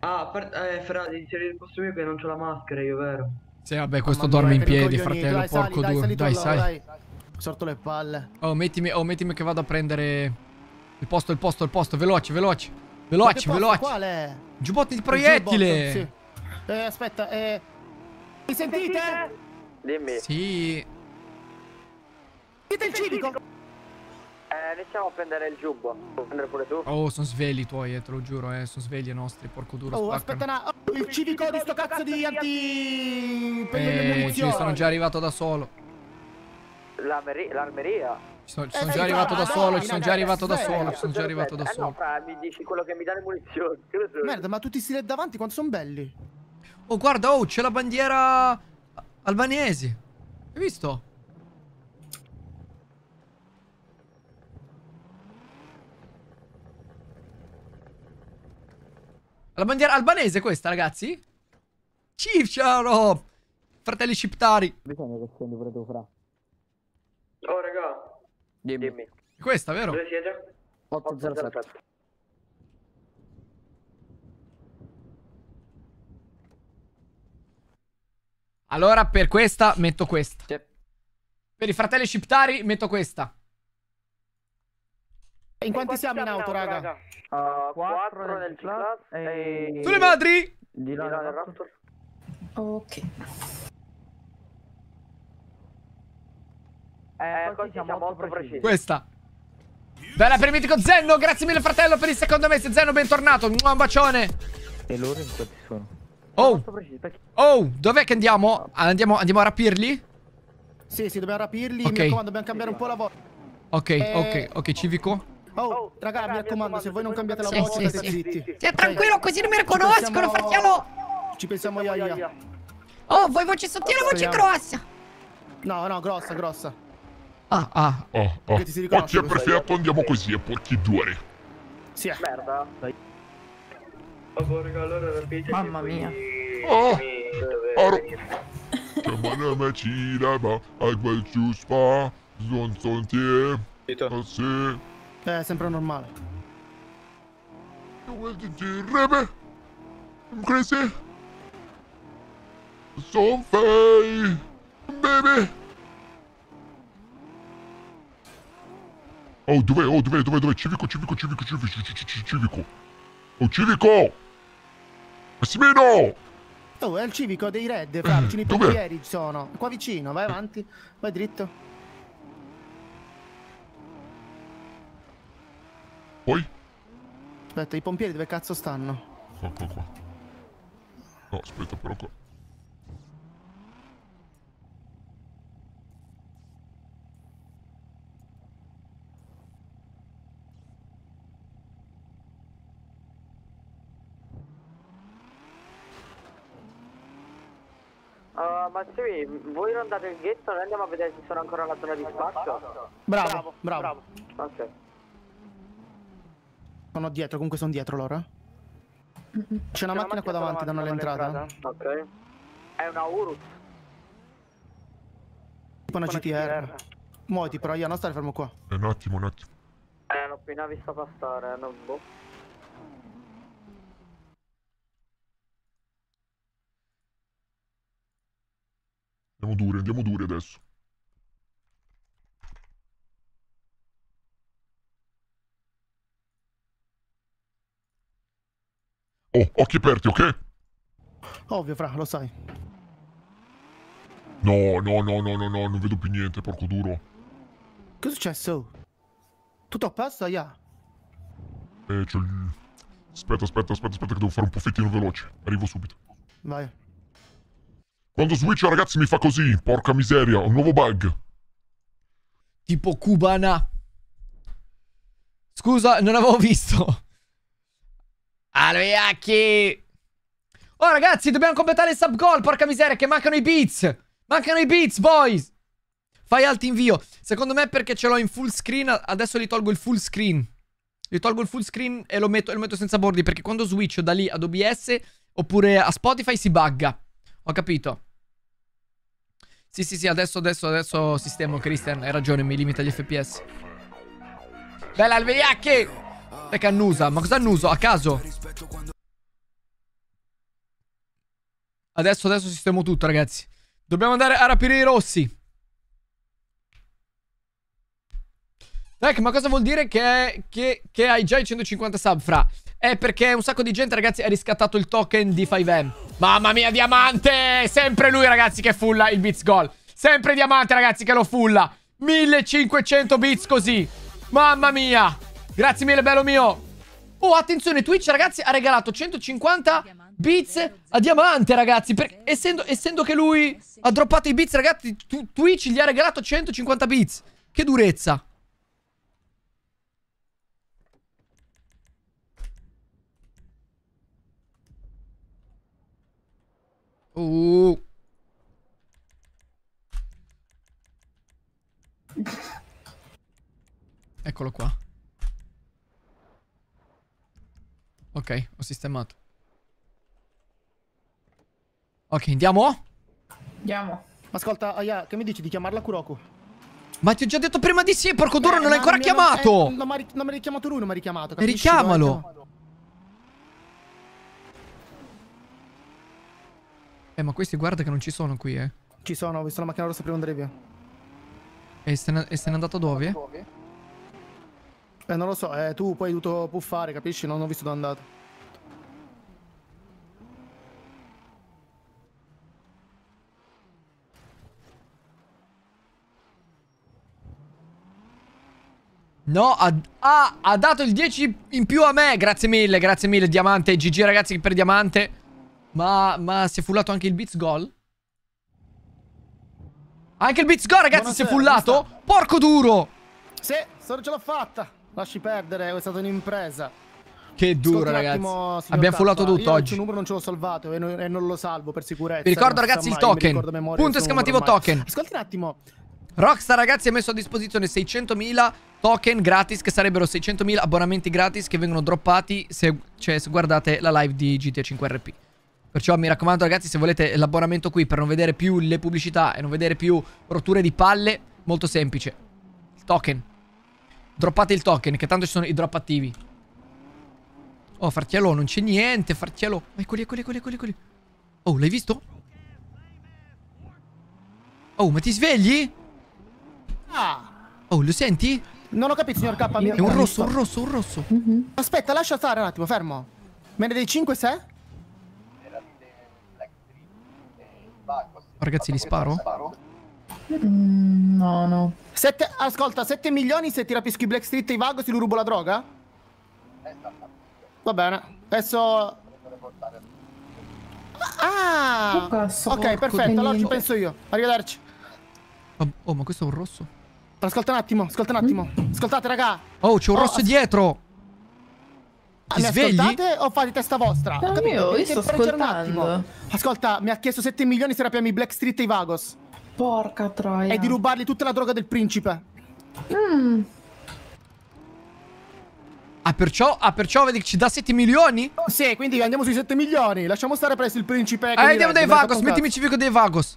S7: Ah, per, eh, Ferrari, dicevi il posto mio che non c'ho la maschera,
S1: io, vero? Sì, vabbè, questo Mamma dorme in piedi, fratello, dai, porco duro. Dai, dai, sai. Sorto le palle. Oh mettimi, oh, mettimi che vado a prendere il posto, il posto, il posto, veloce, veloce. Veloce, posto, veloce. Quale? Giubbotto di proiettile. Giubbotto,
S2: sì. Eh, aspetta, eh
S1: Mi sentite? Dimmi. Sì. Dite il civico. Eh, riusciamo a prendere il giubbo. prendere pure tu. Oh, sono svegli i tuoi, eh, te lo giuro, eh. Sono svegli i nostri, porco duro. Oh, spaccano. aspetta
S2: una. Oh, il civico di sto cazzo di anti.
S10: Eh,
S1: sì, sono già arrivato da solo.
S10: L'armeria.
S1: Sono, eh, sono già arrivato da eh, solo, ci sono già arrivato da solo, ci sono già arrivato da solo. mi dici quello che mi dà le munizioni. Merda, ma tutti sti led davanti quanto sono belli. Oh, guarda, oh, c'è la bandiera albanese. Hai visto? La bandiera albanese questa, ragazzi? Cicciaro! Fratelli Ciptari. Bisogna che scendi pure tu, fra. Oh, raga. Dimmi. Dimmi. Questa, vero? Dove
S3: siete? 807.
S1: Allora, per questa metto questa. Sì. Per i fratelli Ciptari metto questa. In quanti, quanti siamo in auto, raga? raga?
S7: Uh,
S10: 4, 4 nel class e...
S7: Sulle
S1: madri!
S10: Di là del Raptor.
S1: Ok. Eh, eh così siamo molto precisi. Questa. Bella per il mitico Zenno, grazie mille fratello per il secondo mese. Zenno, bentornato. Un bacione. E loro in quanti sono? Oh, oh dov'è che andiamo? Ah, andiamo? Andiamo a rapirli?
S2: Sì, sì, dobbiamo rapirli. Okay. Mi raccomando, dobbiamo cambiare un po' la voce.
S1: Ok, ok, eh, ok, civico.
S2: Oh, oh raga, raga, mi raccomando, se voi non cambiate la sì, state zitti. Sì, cioè, tranquillo, così non mi riconoscono, facciamo... Ci pensiamo io, io. Oh, voi voce sottile o voce grossa? No, no, grossa, grossa.
S1: Ah, ah.
S6: Ah, ah. Che ti si Occhio per fiato, andiamo così, a eh, porchi duri.
S2: Sì, eh. Merda.
S6: Dai.
S8: Mamma mia.
S3: Oh,
S2: oro. Che
S6: maname ci leva, hai quel ciuspa, zon zon tie. Eh, sì.
S2: Eh, sembra normale.
S6: What did you
S2: remember? I'm crazy.
S6: So fey, baby. Oh, dov'è? Oh, dov'è? Dov'è? Dov'è? Civico, civico, civico, civico, civico. Oh, civico! Massimino!
S2: Oh, è il civico dei red, Fra, vicini i pompieri eh, ci sono. Qua vicino, vai avanti, vai dritto. Poi? Aspetta, i pompieri dove cazzo stanno?
S6: Qua, qua, qua. No, aspetta, però qua.
S10: Uh, ma sì, voi rondate il ghetto, noi andiamo a vedere se sono ancora la zona di spazio.
S2: Bravo, bravo. bravo. Okay. Sono dietro, comunque sono dietro loro. C'è una, una macchina qua davanti, danno all'entrata. Ok.
S10: È una Urus.
S2: Tipo una, GTR. Muoiti però, io non stare fermo qua. Un attimo, un attimo.
S7: Eh, l'ho appena vista passare, eh, non boh.
S6: Andiamo duri, andiamo duri adesso. Oh, occhi aperti, ok?
S2: Ovvio, fra, lo sai.
S6: No, no, no, no, no, no, non vedo più niente, porco duro.
S2: Che è successo? Tutto a posto, ya?
S6: Yeah. Eh, c'è il... Aspetta, aspetta, aspetta, aspetta che devo fare un po' veloce. Arrivo subito. Vai. Quando switch, ragazzi, mi fa così. Porca miseria, un nuovo bug.
S1: Tipo cubana. Scusa, non avevo visto. Alveacchi! Oh ragazzi, dobbiamo completare il sub goal, porca miseria, che mancano i beats! Mancano i beats, boys! Fai alto invio. Secondo me perché ce l'ho in full screen, adesso li tolgo il full screen. Li tolgo il full screen e lo metto, lo metto senza bordi, perché quando switcho da lì ad OBS oppure a Spotify si bugga. Ho capito. Sì, sì, sì, adesso, adesso, adesso sistemo, Christian, hai ragione, mi limita gli FPS. Bella, alveacchi! Te che annusa, ma cosa annuso? A caso? Adesso, adesso sistemo tutto, ragazzi. Dobbiamo andare a rapire i rossi. Tac, ma cosa vuol dire che, che, che, hai già i 150 sub, fra? È perché un sacco di gente, ragazzi, ha riscattato il token di 5M. Mamma mia, diamante! Sempre lui, ragazzi, che fulla il Beats Goal. Sempre diamante, ragazzi, che lo fulla. 1500 bits così. Mamma mia! Grazie mille, bello mio. Oh, attenzione, Twitch, ragazzi, ha regalato 150 Bits a diamante, ragazzi. Per... Essendo, essendo, che lui ha droppato i bits, ragazzi, tu, Twitch gli ha regalato 150 bits. Che durezza.
S3: Uh.
S1: Eccolo qua. Ok, ho sistemato. Ok, andiamo?
S2: Andiamo. Ascolta, Aya, che mi dici di chiamarla Kuroko?
S1: Ma ti ho già detto prima di sì, porco duro, eh, non l'hai ancora chiamato! Eh, non
S2: mi ha richiamato lui, non mi ha richiamato, eh, capisci? Richiamalo!
S1: Eh, ma questi guarda che non ci sono qui, eh.
S2: Ci sono, ho visto la macchina rossa prima andare via.
S1: E se ne, è andato dove?
S2: Eh, non lo so, eh, tu poi hai dovuto puffare, capisci? Non ho visto dove è andato.
S1: No, ha, ah, ha dato il 10 in più a me. Grazie mille, grazie mille, diamante. GG ragazzi per diamante. Ma, ma si è fullato anche il Beats Goal? Anche il Beats Goal ragazzi Buonasera, si è fullato? Porco duro!
S2: Sì, ce l'ho fatta. Lasci perdere, è stata un'impresa. Che duro, ragazzi. Attimo, Abbiamo fullato eh. tutto Io oggi. Il numero non ce l'ho salvato e non, e non, lo salvo per sicurezza. Vi ricordo, ragazzi, il token. Punto esclamativo token.
S1: Ascolti un attimo. Rockstar, ragazzi, ha messo a disposizione 600.000 token gratis che sarebbero 600.000 abbonamenti gratis che vengono droppati se, cioè, se guardate la live di GTA 5 RP. Perciò mi raccomando ragazzi se volete l'abbonamento qui per non vedere più le pubblicità e non vedere più rotture di palle, molto semplice. Il token. Droppate il token che tanto ci sono i drop attivi. Oh fartielo, non c'è niente fartielo. Eccoli, eccoli, eccoli, eccoli, eccoli. Oh l'hai visto? Oh ma ti svegli? Ah. Oh lo
S2: senti? Non ho capito, signor K. Io... È un rosso, un
S1: rosso, un rosso. Mm -hmm. Aspetta,
S2: lascia stare un attimo, fermo. Me ne dei 5 se?
S1: Ragazzi, li sparo?
S2: Mm, no, no. Sette, ascolta, 7 milioni se ti rapisco i Black Street e i Vago se lui rubo la droga? Va bene. Adesso...
S1: Ah! ok, perfetto, allora ci penso
S2: io. Arrivederci.
S1: Oh, ma questo è un rosso? Ascolta un
S2: attimo, ascolta un mm? attimo. Ascoltate, raga.
S1: Oh, c'è un oh, rosso dietro. Ah, Ti
S2: svegli? ascoltate o fate testa vostra? No, ah, Capito? Io, io sto ascoltando. Ascolta, mi ha chiesto 7 milioni se rapiamo i Black Street e i Vagos. Porca troia. E di rubargli tutta la droga del principe. Mm.
S1: Ah perciò, ah, perciò vedi che ci dà 7
S2: milioni? Oh, sì, quindi andiamo sui 7 milioni. Lasciamo stare presso il principe. Ah, andiamo dai Vagos. Mettimi civico
S1: dei Vagos.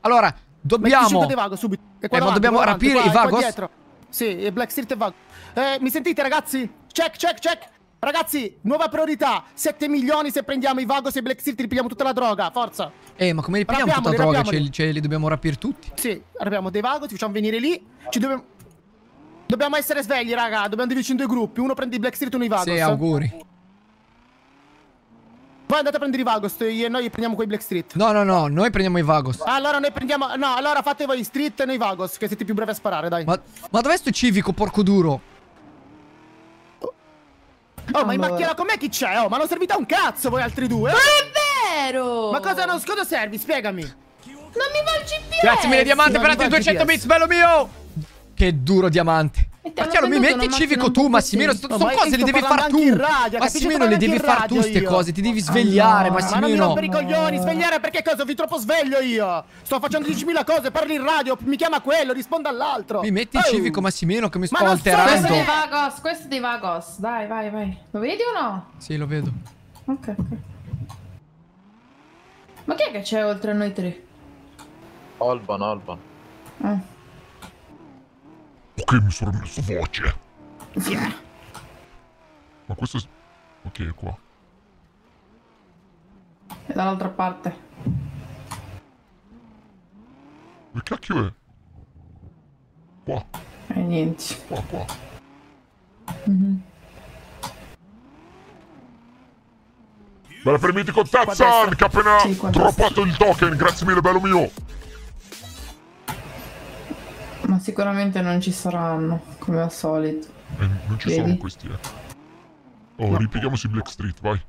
S1: Allora, Dobbiamo... Vago
S2: subito. eh, davanti, ma dobbiamo davanti, rapire qua, i Vagos? Dietro. Sì, Black Street e Vago. Eh, mi sentite ragazzi? Check, check, check. Ragazzi, nuova priorità. 7 milioni se prendiamo i Vagos e Black Street, ripigliamo tutta la droga, forza. Eh, ma
S1: come li ripigliamo tutta la droga? Cioè, cioè, li dobbiamo rapire tutti.
S2: Sì, rapiamo dei Vagos, ci facciamo venire lì. Ci dobbiamo... Dobbiamo essere svegli, raga. Dobbiamo dividerci in due gruppi. Uno prende i Black Street e uno i Vagos. Sì,
S1: auguri.
S2: Poi andate a prendere i Vagos, io e noi prendiamo quei Black Street. No, no, no,
S1: noi prendiamo i Vagos.
S2: Allora noi prendiamo... No, allora fate voi Street e noi Vagos, che siete più brevi a sparare, dai. Ma,
S1: ma dov'è sto civico, porco duro? Oh, ma in macchina con
S2: me chi c'è? Oh, ma non servite a un cazzo voi altri due? Eh? Ma è vero! Ma cosa, non, cosa servi?
S1: Spiegami. Non
S9: mi va il GPS! Grazie mille diamante non per altri 200 bits,
S1: bello mio! Che duro diamante. Perché non mi metti civico tu, Massimino? Sono no, cose le devi far tu. Radio, Massimino, le devi far tu queste cose. Ti devi ah, svegliare, Massimino. Ma non mi rompere i coglioni.
S2: Svegliare perché cosa? Vi troppo sveglio io. Sto facendo 10.000 cose. Parli in radio. Mi chiama quello. Rispondo all'altro. Mi metti civico,
S1: Massimino, che mi sto alterando. Questo è di
S8: Vagos. Questo è di Vagos. Dai, vai, vai. Lo vedi o no? Sì, lo vedo. Ok, ok. Ma chi è che c'è oltre a noi tre?
S4: Alban, Alban.
S8: Ah.
S6: Ok, mi sono messo voce? Yeah. Ma questo... È... Ok, è qua.
S8: E dall'altra parte.
S6: Che cacchio è? Qua.
S8: E eh, niente. Qua, qua. Mm -hmm.
S6: Me la permiti con Tazzan che ha appena sì, droppato il token, grazie mille bello mio!
S8: Ma sicuramente non ci saranno, come al solito.
S6: Eh, non ci Vedi? sono questi, eh. Oh, no. ripieghiamo Black Street, vai.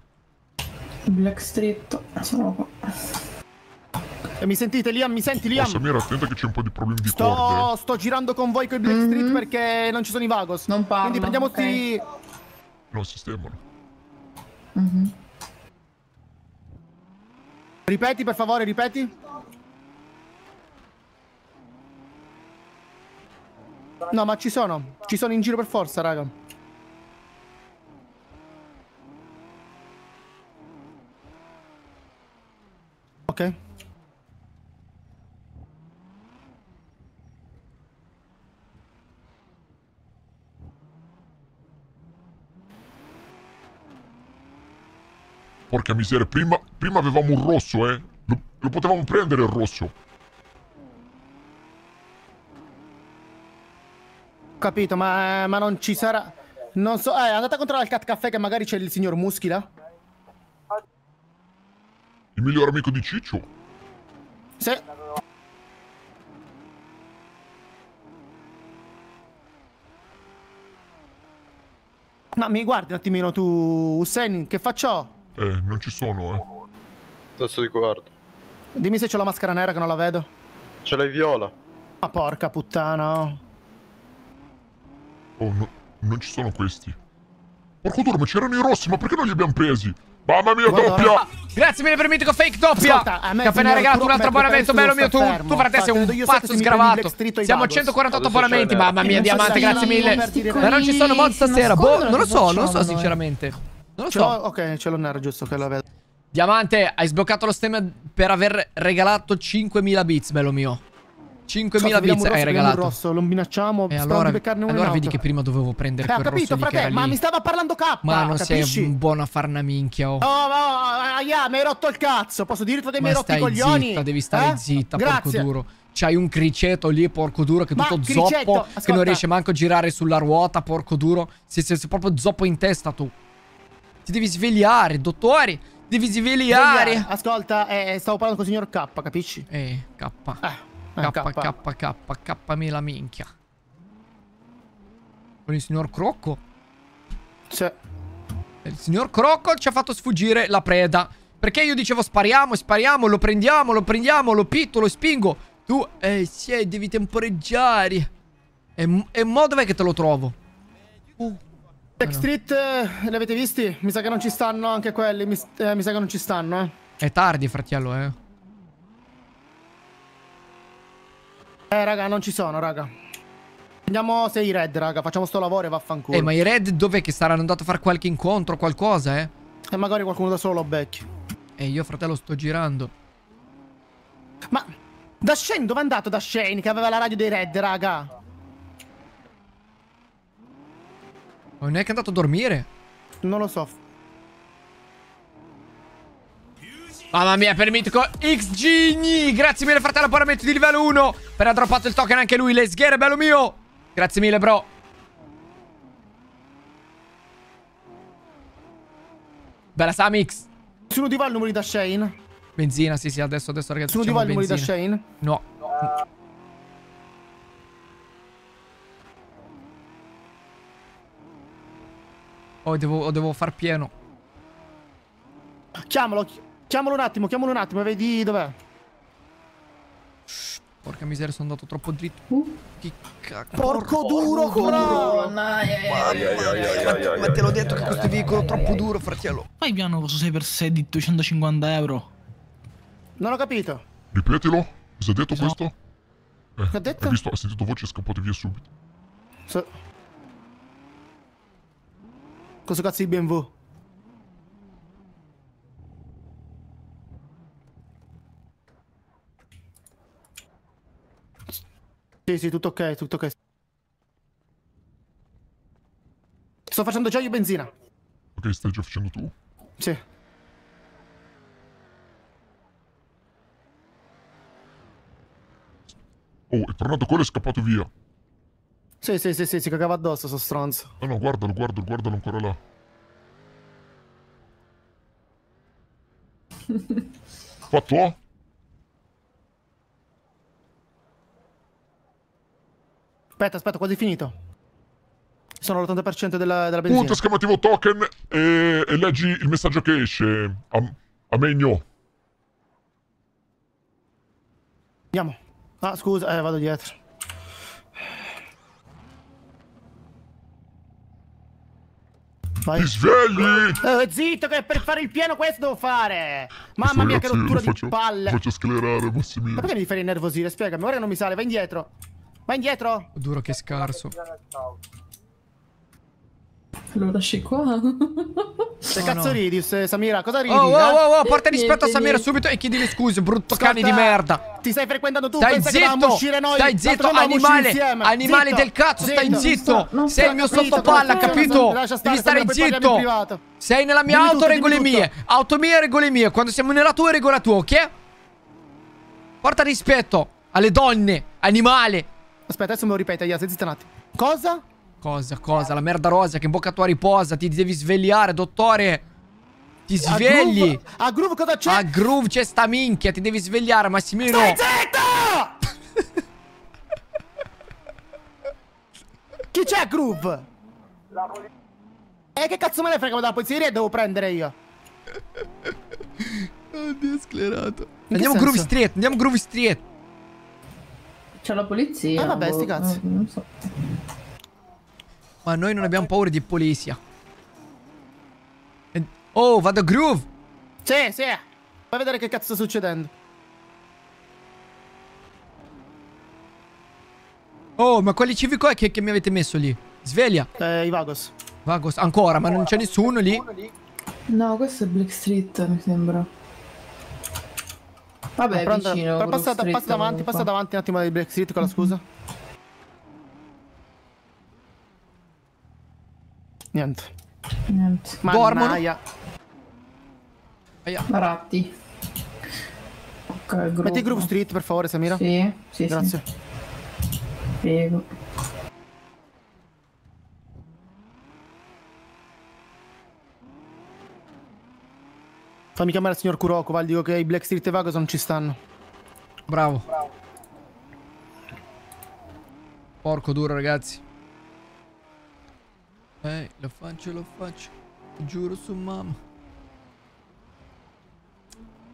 S2: Black Street, sono qua. E eh, mi sentite Liam? Mi senti Liam? Oh,
S6: Samir, attenta che c'è un po' di problemi di sto, corde.
S2: Eh. Sto girando con voi con i Black mm -hmm. Street mhm. perché non ci sono i Vagos. Non parlo. Quindi prendiamo okay. sti... Non sistemano. Mm -hmm. Ripeti per favore, ripeti. No, ma ci sono. Ci sono in giro per forza, raga. Ok.
S6: Porca miseria, prima, prima avevamo un rosso, eh. Lo, lo potevamo prendere il rosso.
S2: capito, ma, ma, non ci sarà... Non so... Eh, andate a controllare il Cat Caffè che magari c'è il signor Muschi là.
S6: Il miglior amico di Ciccio.
S2: Sì. Ma mi guardi un attimino tu, Hussein, che faccio?
S6: Eh, non ci sono, eh. Adesso ti guardo.
S2: Dimmi se c'ho la maschera nera che non la vedo.
S4: Ce l'hai viola.
S2: Ma porca puttana.
S6: Oh, no, non ci sono questi. Porco duro, ma c'erano i rossi, ma perché non li abbiamo presi? Mamma mia, Guarda, doppia! Ah,
S1: grazie mille per il mitico fake doppia! Ascolta, a che appena regalato un altro abbonamento, bello mio tu! Fermo, tu frate sei un pazzo sgravato! Siamo a 148 abbonamenti, mamma mia, diamante, grazie mille! Ma non ci sono mod stasera, boh, non lo so, non lo so sinceramente. Non lo so. Ok, ce l'ho nero, giusto che lo vedo. Diamante, hai sbloccato lo stem per aver regalato 5000 bits, bello mio. 5.000 pizza hai regalato. Un Rosso,
S2: lo minacciamo.
S1: E eh, allora, allora vedi che prima dovevo prendere eh, quel capito, rosso frate, Ma mi stava
S2: parlando K. Ma non capisci?
S1: sei far una minchia. Oh, no,
S2: oh, no, yeah, mi hai rotto il cazzo. Posso dirti che mi hai rotto i coglioni? Zitta, devi stare eh? zitta, Grazie. porco duro.
S1: C'hai un criceto lì, porco duro, che è tutto criceto, zoppo, ascolta. che non riesce manco a girare sulla ruota, porco duro. Sei, sei, sei proprio zoppo in testa tu. Ti devi svegliare, dottore. Devi svegliare. Ascolta, eh, eh stavo parlando con il signor K, capisci? Eh, K. Eh. Eh, K, K, K, K, me la minchia. Con il signor Crocco. Sì. Il signor Crocco ci ha fatto sfuggire la preda. Perché io dicevo spariamo, spariamo, lo prendiamo, lo prendiamo, lo pitto, lo spingo. Tu, eh, sì, devi temporeggiare. E, e mo dov'è che te lo trovo? Uh. Street, eh, li avete visti?
S2: Mi sa che non ci stanno anche quelli, mi, eh, mi sa che non ci stanno, eh.
S1: È tardi, fratello, eh.
S2: Eh, raga, non ci sono, raga. Andiamo se i red, raga. Facciamo sto lavoro e vaffanculo. Eh, ma
S1: i red dov'è che saranno andati a fare qualche incontro, qualcosa, eh? E eh, magari qualcuno da solo, becchi. E eh, io, fratello, sto girando.
S2: Ma... Da Shane, dove è andato da Shane? Che aveva la radio dei red, raga.
S1: non è che è andato a dormire? Non lo so. Mamma mia, per mitico XGigni. Grazie mille, fratello, abbonamento di livello 1. Per ha droppato il token anche lui. Let's get bello mio. Grazie mille, bro. Bella Samix. Nessuno di va il da Shane? Benzina, sì, sì, adesso, adesso, ragazzi. Nessuno di va il da Shane? No. Oh, devo, oh, devo far pieno.
S2: Chiamalo, Chiamalo. Chiamalo un attimo, chiamalo un attimo, vedi dov'è.
S1: Porca miseria, sono andato troppo dritto. Uh. Che cacca. Porco
S3: duro, Ma te l'ho detto che questo veicolo è troppo
S5: duro, fratello. Fai piano questo 6x6 di 250 euro. Non ho capito.
S6: Ripetilo. Cosa ha detto no. questo? Eh, ha detto? Hai visto, ha sentito voce e scappate via subito.
S2: So. Questo cazzo di BMW? Sì, sì, tutto ok, tutto ok. Sto facendo già io benzina.
S6: Ok, stai già facendo tu? Sì. Oh, è tornato quello e è scappato via. Sì, sì, sì, sì, si cagava addosso, sto stronzo. No, no, guardalo, guardalo, guardalo ancora là. Fatto?
S2: Aspetta, aspetta, quasi finito. Sono l'80% della, della benzina. Punto
S6: esclamativo token e, e, leggi il messaggio che esce. A, a megno.
S2: Andiamo. Ah, scusa, eh, vado dietro. Vai. Ti svegli! Eh, zitto, che per fare il pieno questo devo fare! Mamma Questa, mia, ragazzi, che rottura faccio, di palle! Faccio
S6: sclerare,
S7: Massimiliano. Ma
S2: perché mi fai innervosire? Spiegami, ora non mi sale, vai indietro. Vai indietro. Duro che scarso.
S7: Lo lasci qua. Che
S2: cazzo no. ridi, Samira? Cosa ridi? Oh, oh, oh, oh porta rispetto niente, a Samira niente.
S1: subito e chiedili scuse, brutto Scotta, cane di merda. Ti stai frequentando tu, stai pensa zitto, uscire noi. Stai zitto, animale, animale zitto, del cazzo, zitto, stai zitto. Non sto, non Sei il mio sottopalla, capito? Stare, Devi stare zitto. Sei nella mia dimmi auto, tutto, regole mie. Auto mia, regole mie. Quando siamo nella tua, regola tua, ok? Porta rispetto alle donne, animale. Aspetta, adesso me lo ripeto, Yas, zitta un attimo. Cosa? Cosa, cosa? La merda rosa che in bocca tua riposa, ti devi svegliare, dottore. Ti svegli. A Groove, a groove cosa c'è? A Groove c'è sta minchia, ti devi svegliare, Massimino. Stai
S3: zitto!
S2: Chi c'è Groove? La polizia. eh, che cazzo me ne frega dalla polizia? Devo
S1: prendere io. Oddio, sclerato. Andiamo Groove Street, andiamo Groove Street. C'è la polizia. Ah, vabbè, sti boh, cazzi. Eh, non so. Ma noi non abbiamo paura di polizia. Oh, vado a groove! Sì, sì. Vai a vedere che cazzo sta succedendo. Oh, ma quali civico è che, che mi avete messo lì? Sveglia. Eh, i Vagos. Vagos, ancora, ma non c'è nessuno lì?
S8: No, questo è Black Street, mi sembra. Vabbè, pronto, vicino. Però passa, da, passa davanti, passa
S2: davanti un attimo di Brexit con la scusa. Niente. Niente. Aia.
S8: Baratti. Ok, Metti Metti Group Street per favore, Samira. Sì, sì, Grazie. Sì. Prego.
S2: Fammi chiamare il signor Kuroko, Val, dico che i Black Street e Vagos non ci stanno.
S1: Bravo. Bravo. Porco duro, ragazzi. Eh, lo faccio, lo faccio. Giuro su mamma. Non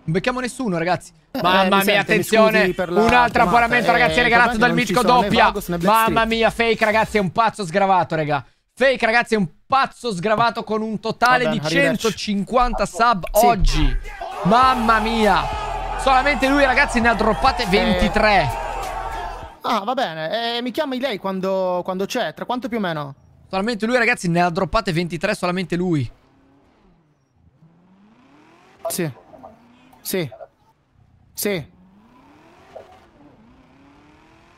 S1: becchiamo nessuno, ragazzi. Eh, Mamma mia, sente, attenzione. Un altro afforamento, eh, ragazzi, eh, regalato dal Mitko doppia. Mamma mia, fake, ragazzi, è un pazzo sgravato, raga. Fake ragazzi è un pazzo sgravato con un totale di 150 sub oggi. Mamma mia. Solamente lui ragazzi ne ha droppate 23. Eh.
S2: Ah va bene, eh, mi chiami lei quando, quando
S1: c'è, tra quanto più o meno? Solamente lui ragazzi ne ha droppate 23 solamente lui. Sì. Sì. Sì.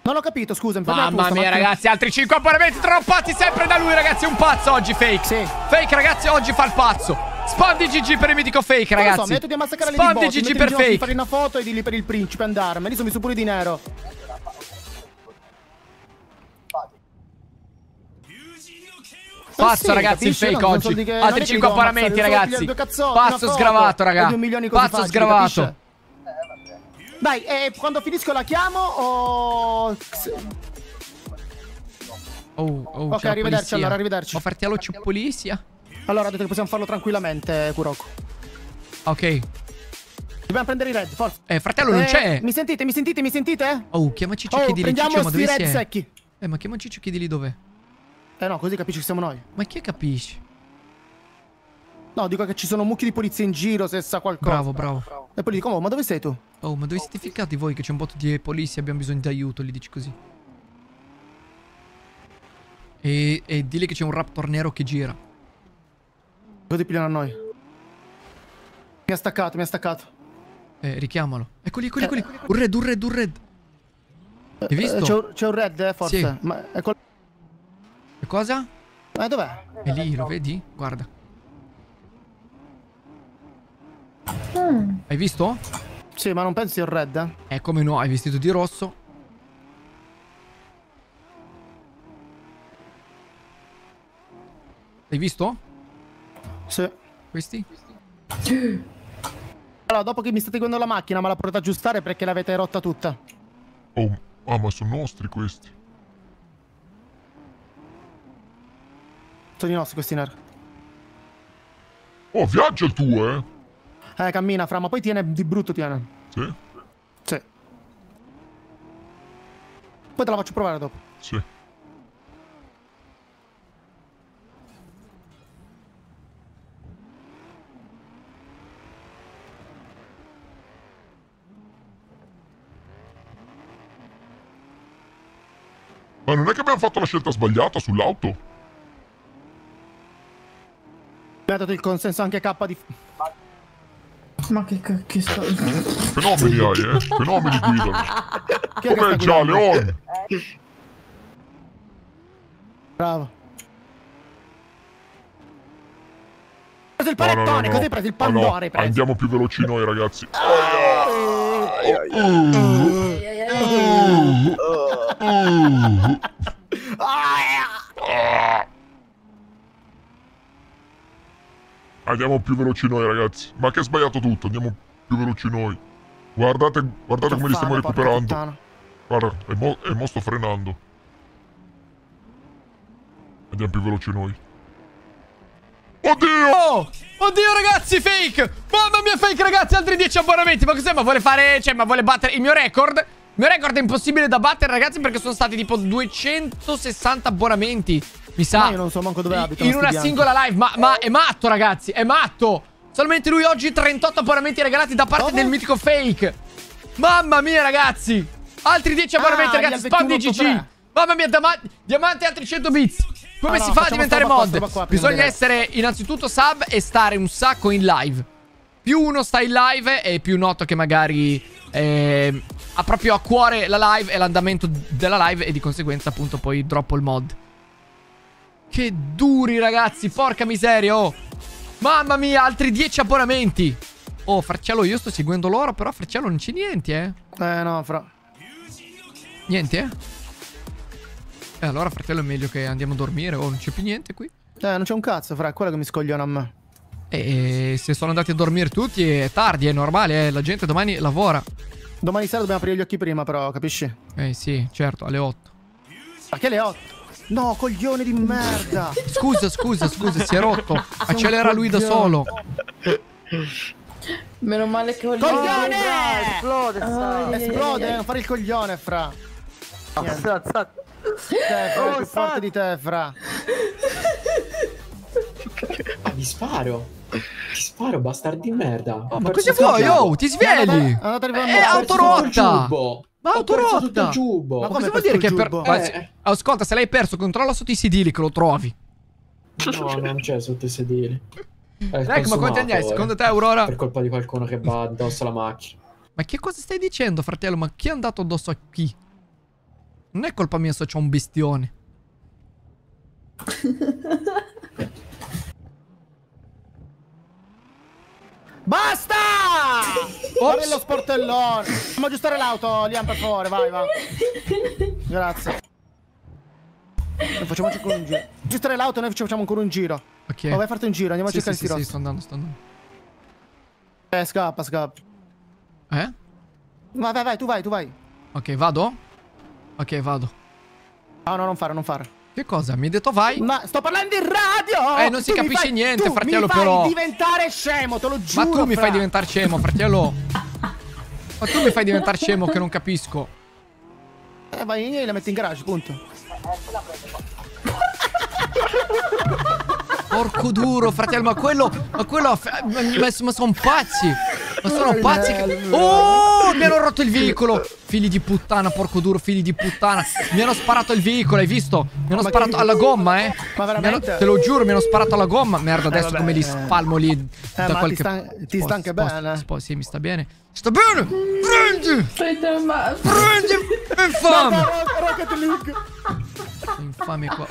S1: Non ho capito, scusa. Mamma mia, ragazzi, altri 5 abbonamenti troppati sempre da lui, ragazzi. Un pazzo oggi, fake. Sì. Fake, ragazzi, oggi fa il pazzo. Spam di GG per il mitico fake, ragazzi. Non so, metto di ammassacrare Spam di GG per fake. Di
S2: fare una foto e di lì per il principe andarmene. Lì sono su pure di nero.
S3: Pazzo, eh sì, ragazzi, capisci? il fake oggi. Altri 5 apparamenti, ragazzi. Pazzo sgravato, ragazzi. Pazzo sgravato. Dai,
S2: eh, quando finisco la chiamo o...
S4: Oh,
S1: oh, ok, arrivederci allora,
S2: arrivederci. Ma farti allo polizia. Allora, detto che possiamo farlo tranquillamente, Kuroko. Ok. Dobbiamo prendere i red, forza.
S1: Eh, fratello, eh, non c'è. Mi
S2: sentite, mi sentite, mi sentite?
S1: Oh, oh chiama Ciccio, oh, chiedi lì, Ciccio, ma dove red sei?
S2: secchi. Eh, ma chiama Ciccio, chiedi lì dov'è. Eh no, così capisci che siamo noi. Ma chi capisci? No, dico che ci sono mucchi di polizia in giro se sa qualcosa. Bravo, bravo. bravo.
S1: E poi gli dico, oh, ma dove sei tu? Oh, ma dove oh, siete ficcati voi che c'è un botto di polizia e abbiamo bisogno di aiuto, gli dici così. E, e dile che c'è un raptor nero che gira. Cosa ti pigliano a noi? Mi ha staccato, mi ha staccato. Eh, richiamalo. Eccoli, eccoli, eh, eccoli. Eh,
S2: un red, un red, un red.
S1: Hai eh, visto?
S2: C'è un, red, eh, forse. Sì. Ma è col... E cosa? Eh, dov'è?
S1: È lì, lo vedi? Guarda. Mm. Hai visto? Sì, ma non pensi al red, eh? Eh, come no, hai vestito di rosso. L'hai visto? Sì.
S2: Questi? Allora, dopo che mi state guidando la macchina, me la potete aggiustare perché l'avete rotta tutta.
S6: Oh, ah, ma sono nostri questi.
S2: Sono i nostri questi, Ner.
S6: Oh, viaggio il tuo, eh?
S2: Eh, cammina, fra, ma poi tiene di brutto, tiene. Sì? Sì. Poi te la faccio provare dopo. Sì.
S6: Ma non è che abbiamo fatto la scelta sbagliata sull'auto?
S2: Abbiamo dato il consenso anche K di... Ma che cacchio sto... Fenomeni
S6: hai, eh? Fenomeni guidano. Com'è già, Leon?
S2: Bravo. preso il panettone,
S3: no, no, no, così preso il ah, pandore. Preso.
S6: Andiamo più veloci noi, ragazzi. Andiamo più veloci noi, ragazzi. Ma che è sbagliato tutto, andiamo più veloci noi. Guardate, guardate come fame, li stiamo recuperando. Guarda, e mo, e mo sto frenando. Andiamo più veloci noi.
S3: Oddio! Oh, oddio
S1: ragazzi, fake! Mamma mia, fake ragazzi, altri 10 abbonamenti. Ma cos'è? Ma vuole fare... Cioè, ma vuole battere il mio record? Il mio record è impossibile da battere, ragazzi, perché sono stati tipo 260 abbonamenti. Mi sa. Ma io non so manco dove abito. In una singola live. Ma, ma eh. è matto, ragazzi. È matto. Solamente lui oggi 38 abbonamenti regalati da parte oh, del mitico fake. Mamma mia, ragazzi. Altri 10 ah, abbonamenti, ah, ragazzi. Spam di GG. Mamma mia, diamante e altri 100 bits. Come ah, si fa a diventare mod? Qua, Bisogna essere innanzitutto sub e stare un sacco in live più uno sta in live e più noto che magari eh, ha proprio a cuore la live e l'andamento della live e di conseguenza appunto poi droppo il mod. Che duri ragazzi, porca miseria, oh. Mamma mia, altri 10 abbonamenti. Oh, Fracciello, io sto seguendo loro, però Fracciello non c'è niente, eh. Eh, no, fra... Niente, eh? E allora, fratello, è meglio che andiamo a dormire, oh, non c'è più niente qui.
S2: Eh, non c'è un cazzo, fra, è quello che mi scogliona a me.
S1: E se sono andati a dormire tutti è tardi, è normale, eh? la gente domani lavora. Domani sera
S2: dobbiamo aprire gli occhi prima però, capisci?
S1: Eh sì, certo, alle 8.
S2: Ma che alle 8? No, coglione di merda! scusa, scusa, scusa, si è rotto. Accelera lui da solo.
S8: Meno male che ho Coglione! Esplode,
S2: oh, esplode, non fare il coglione, fra. Niente. Te, fra, oh, più forte di te, fra.
S4: ah, vi sparo. Ti sparo, bastardi di merda. Oh, ma cosa vuoi? Oh, ti svegli. Eh,
S1: è eh, autorotta.
S3: Ma autorotta. Ma cosa vuol dire che per. Eh. eh.
S1: Ascolta, se l'hai perso, controlla sotto i sedili che lo trovi. No, non c'è sotto i sedili. Ecco, ma quanti anni hai? Secondo te, Aurora? Per colpa di qualcuno che va addosso alla macchina. Ma che cosa stai dicendo, fratello? Ma chi è andato addosso a chi? Non è colpa mia se c'è un bestione.
S2: Basta! Ora lo sportellone. Andiamo a aggiustare l'auto, Liam, per favore, vai, vai. Grazie. Noi facciamo ancora un giro. Aggiustare l'auto, noi facciamo ancora un giro. Ok. Oh, vai a farti un giro, andiamo sì, a cercare sì, il tiro. Sì, sto andando, sto andando. Eh, scappa, scappa. Eh? Vai, vai, vai,
S1: tu vai, tu vai. Ok, vado? Ok, vado. No, no, non fare, non fare. Che cosa? Mi hai detto vai? Ma sto parlando in radio! Eh, non si tu capisce fai, niente, tu fratello, mi fai però. diventare
S2: scemo, te lo giuro. Ma tu fra... mi fai diventare
S1: scemo, fratello. ma tu mi fai diventare scemo che non capisco. Eh, vai e la metti in
S2: garage, punto. Eh, la
S1: Porco duro, fratello, ma quello. Ma quello. Ma, ma sono pazzi. Ma sono pazzi. Che... Oh, mi hanno rotto il veicolo. Figli di puttana, porco duro, figli di puttana. Mi hanno sparato il veicolo, hai visto? Mi hanno ma sparato che... alla gomma, eh. Ma veramente? Hanno... te lo giuro, mi hanno sparato alla gomma. Merda, adesso eh, vabbè, come li eh. spalmo lì. Eh, da qualche ti, sta, ti sta anche bene. Sposta, sì, mi sta bene. Sta bene!
S3: Prendi! Prendi! Prendi! Infame! No, no, no,
S1: Infame qua.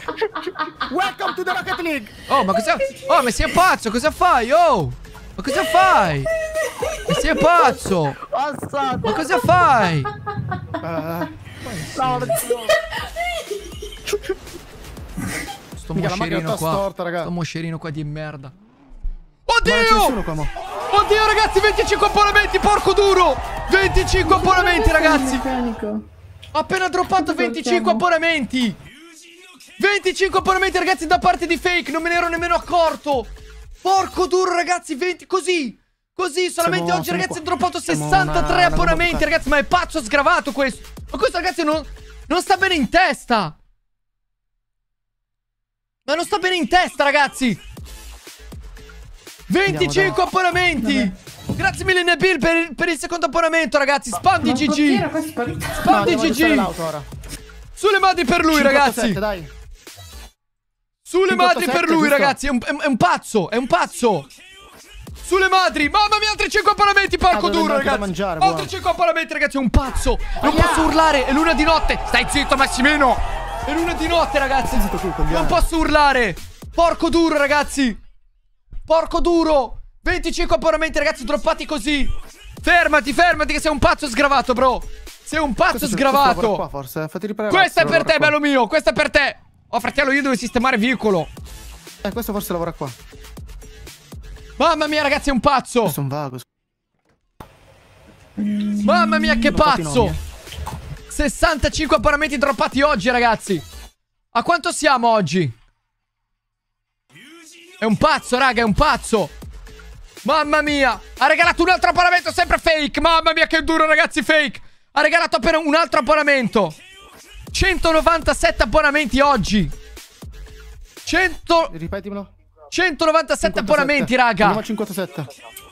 S1: Welcome to the Rocket League! Oh, ma cosa... Oh, ma sei pazzo, cosa fai? Oh! Ma cosa fai?
S3: Ma sei pazzo! Ma cosa fai?
S1: Sto moscerino qua. Sto moscerino qua di merda. Oddio! Oddio, ragazzi, 25 abbonamenti, porco duro! 25 abbonamenti, ragazzi! Ho appena droppato 25 abbonamenti! 25 abbonamenti ragazzi da parte di Fake Non me ne ero nemmeno accorto Porco duro ragazzi 20 così Così solamente siamo, oggi siamo ragazzi ha droppato 63 una, abbonamenti ragazzi Ma è pazzo sgravato questo Ma questo ragazzi non, non sta bene in testa Ma non sta bene in testa ragazzi
S3: 25
S1: abbonamenti Grazie mille Nabil per, per, il secondo abbonamento ragazzi Spam di GG Spam di GG Sulle madri per lui 57, ragazzi dai sulle madri per lui, ragazzi. È un, è un, pazzo. È un pazzo. Sulle madri. Mamma mia, altri 5 apparamenti. Porco duro, ragazzi. altri 5 apparamenti, ragazzi. È un pazzo. Non Aia. posso urlare. È luna di notte. Stai zitto, Massimino. È luna di notte, ragazzi. Zitto, tu, non posso urlare. Porco duro, ragazzi. Porco duro. 25 apparamenti, ragazzi. Droppati così. Fermati, fermati, che sei un pazzo sgravato, bro. Sei un pazzo questo, sgravato. qua,
S2: forse. Eh. Fatti riparare. Questa è per te, bello
S1: mio. Questa è per te. Oh, fratello, io devo sistemare il veicolo. Eh, questo forse lavora qua. Mamma mia, ragazzi, è un pazzo. Questo è un vago. Mamma mia, che mm, pazzo. 65 eh. paramenti droppati oggi, ragazzi. A quanto siamo oggi? È un pazzo, raga, è un pazzo. Mamma mia. Ha regalato un altro apparamento, sempre fake. Mamma mia, che duro, ragazzi, fake. Ha regalato appena un altro apparamento. 197 abbonamenti oggi. 100... Ripetimelo. 197 57. abbonamenti, raga. Andiamo a 57.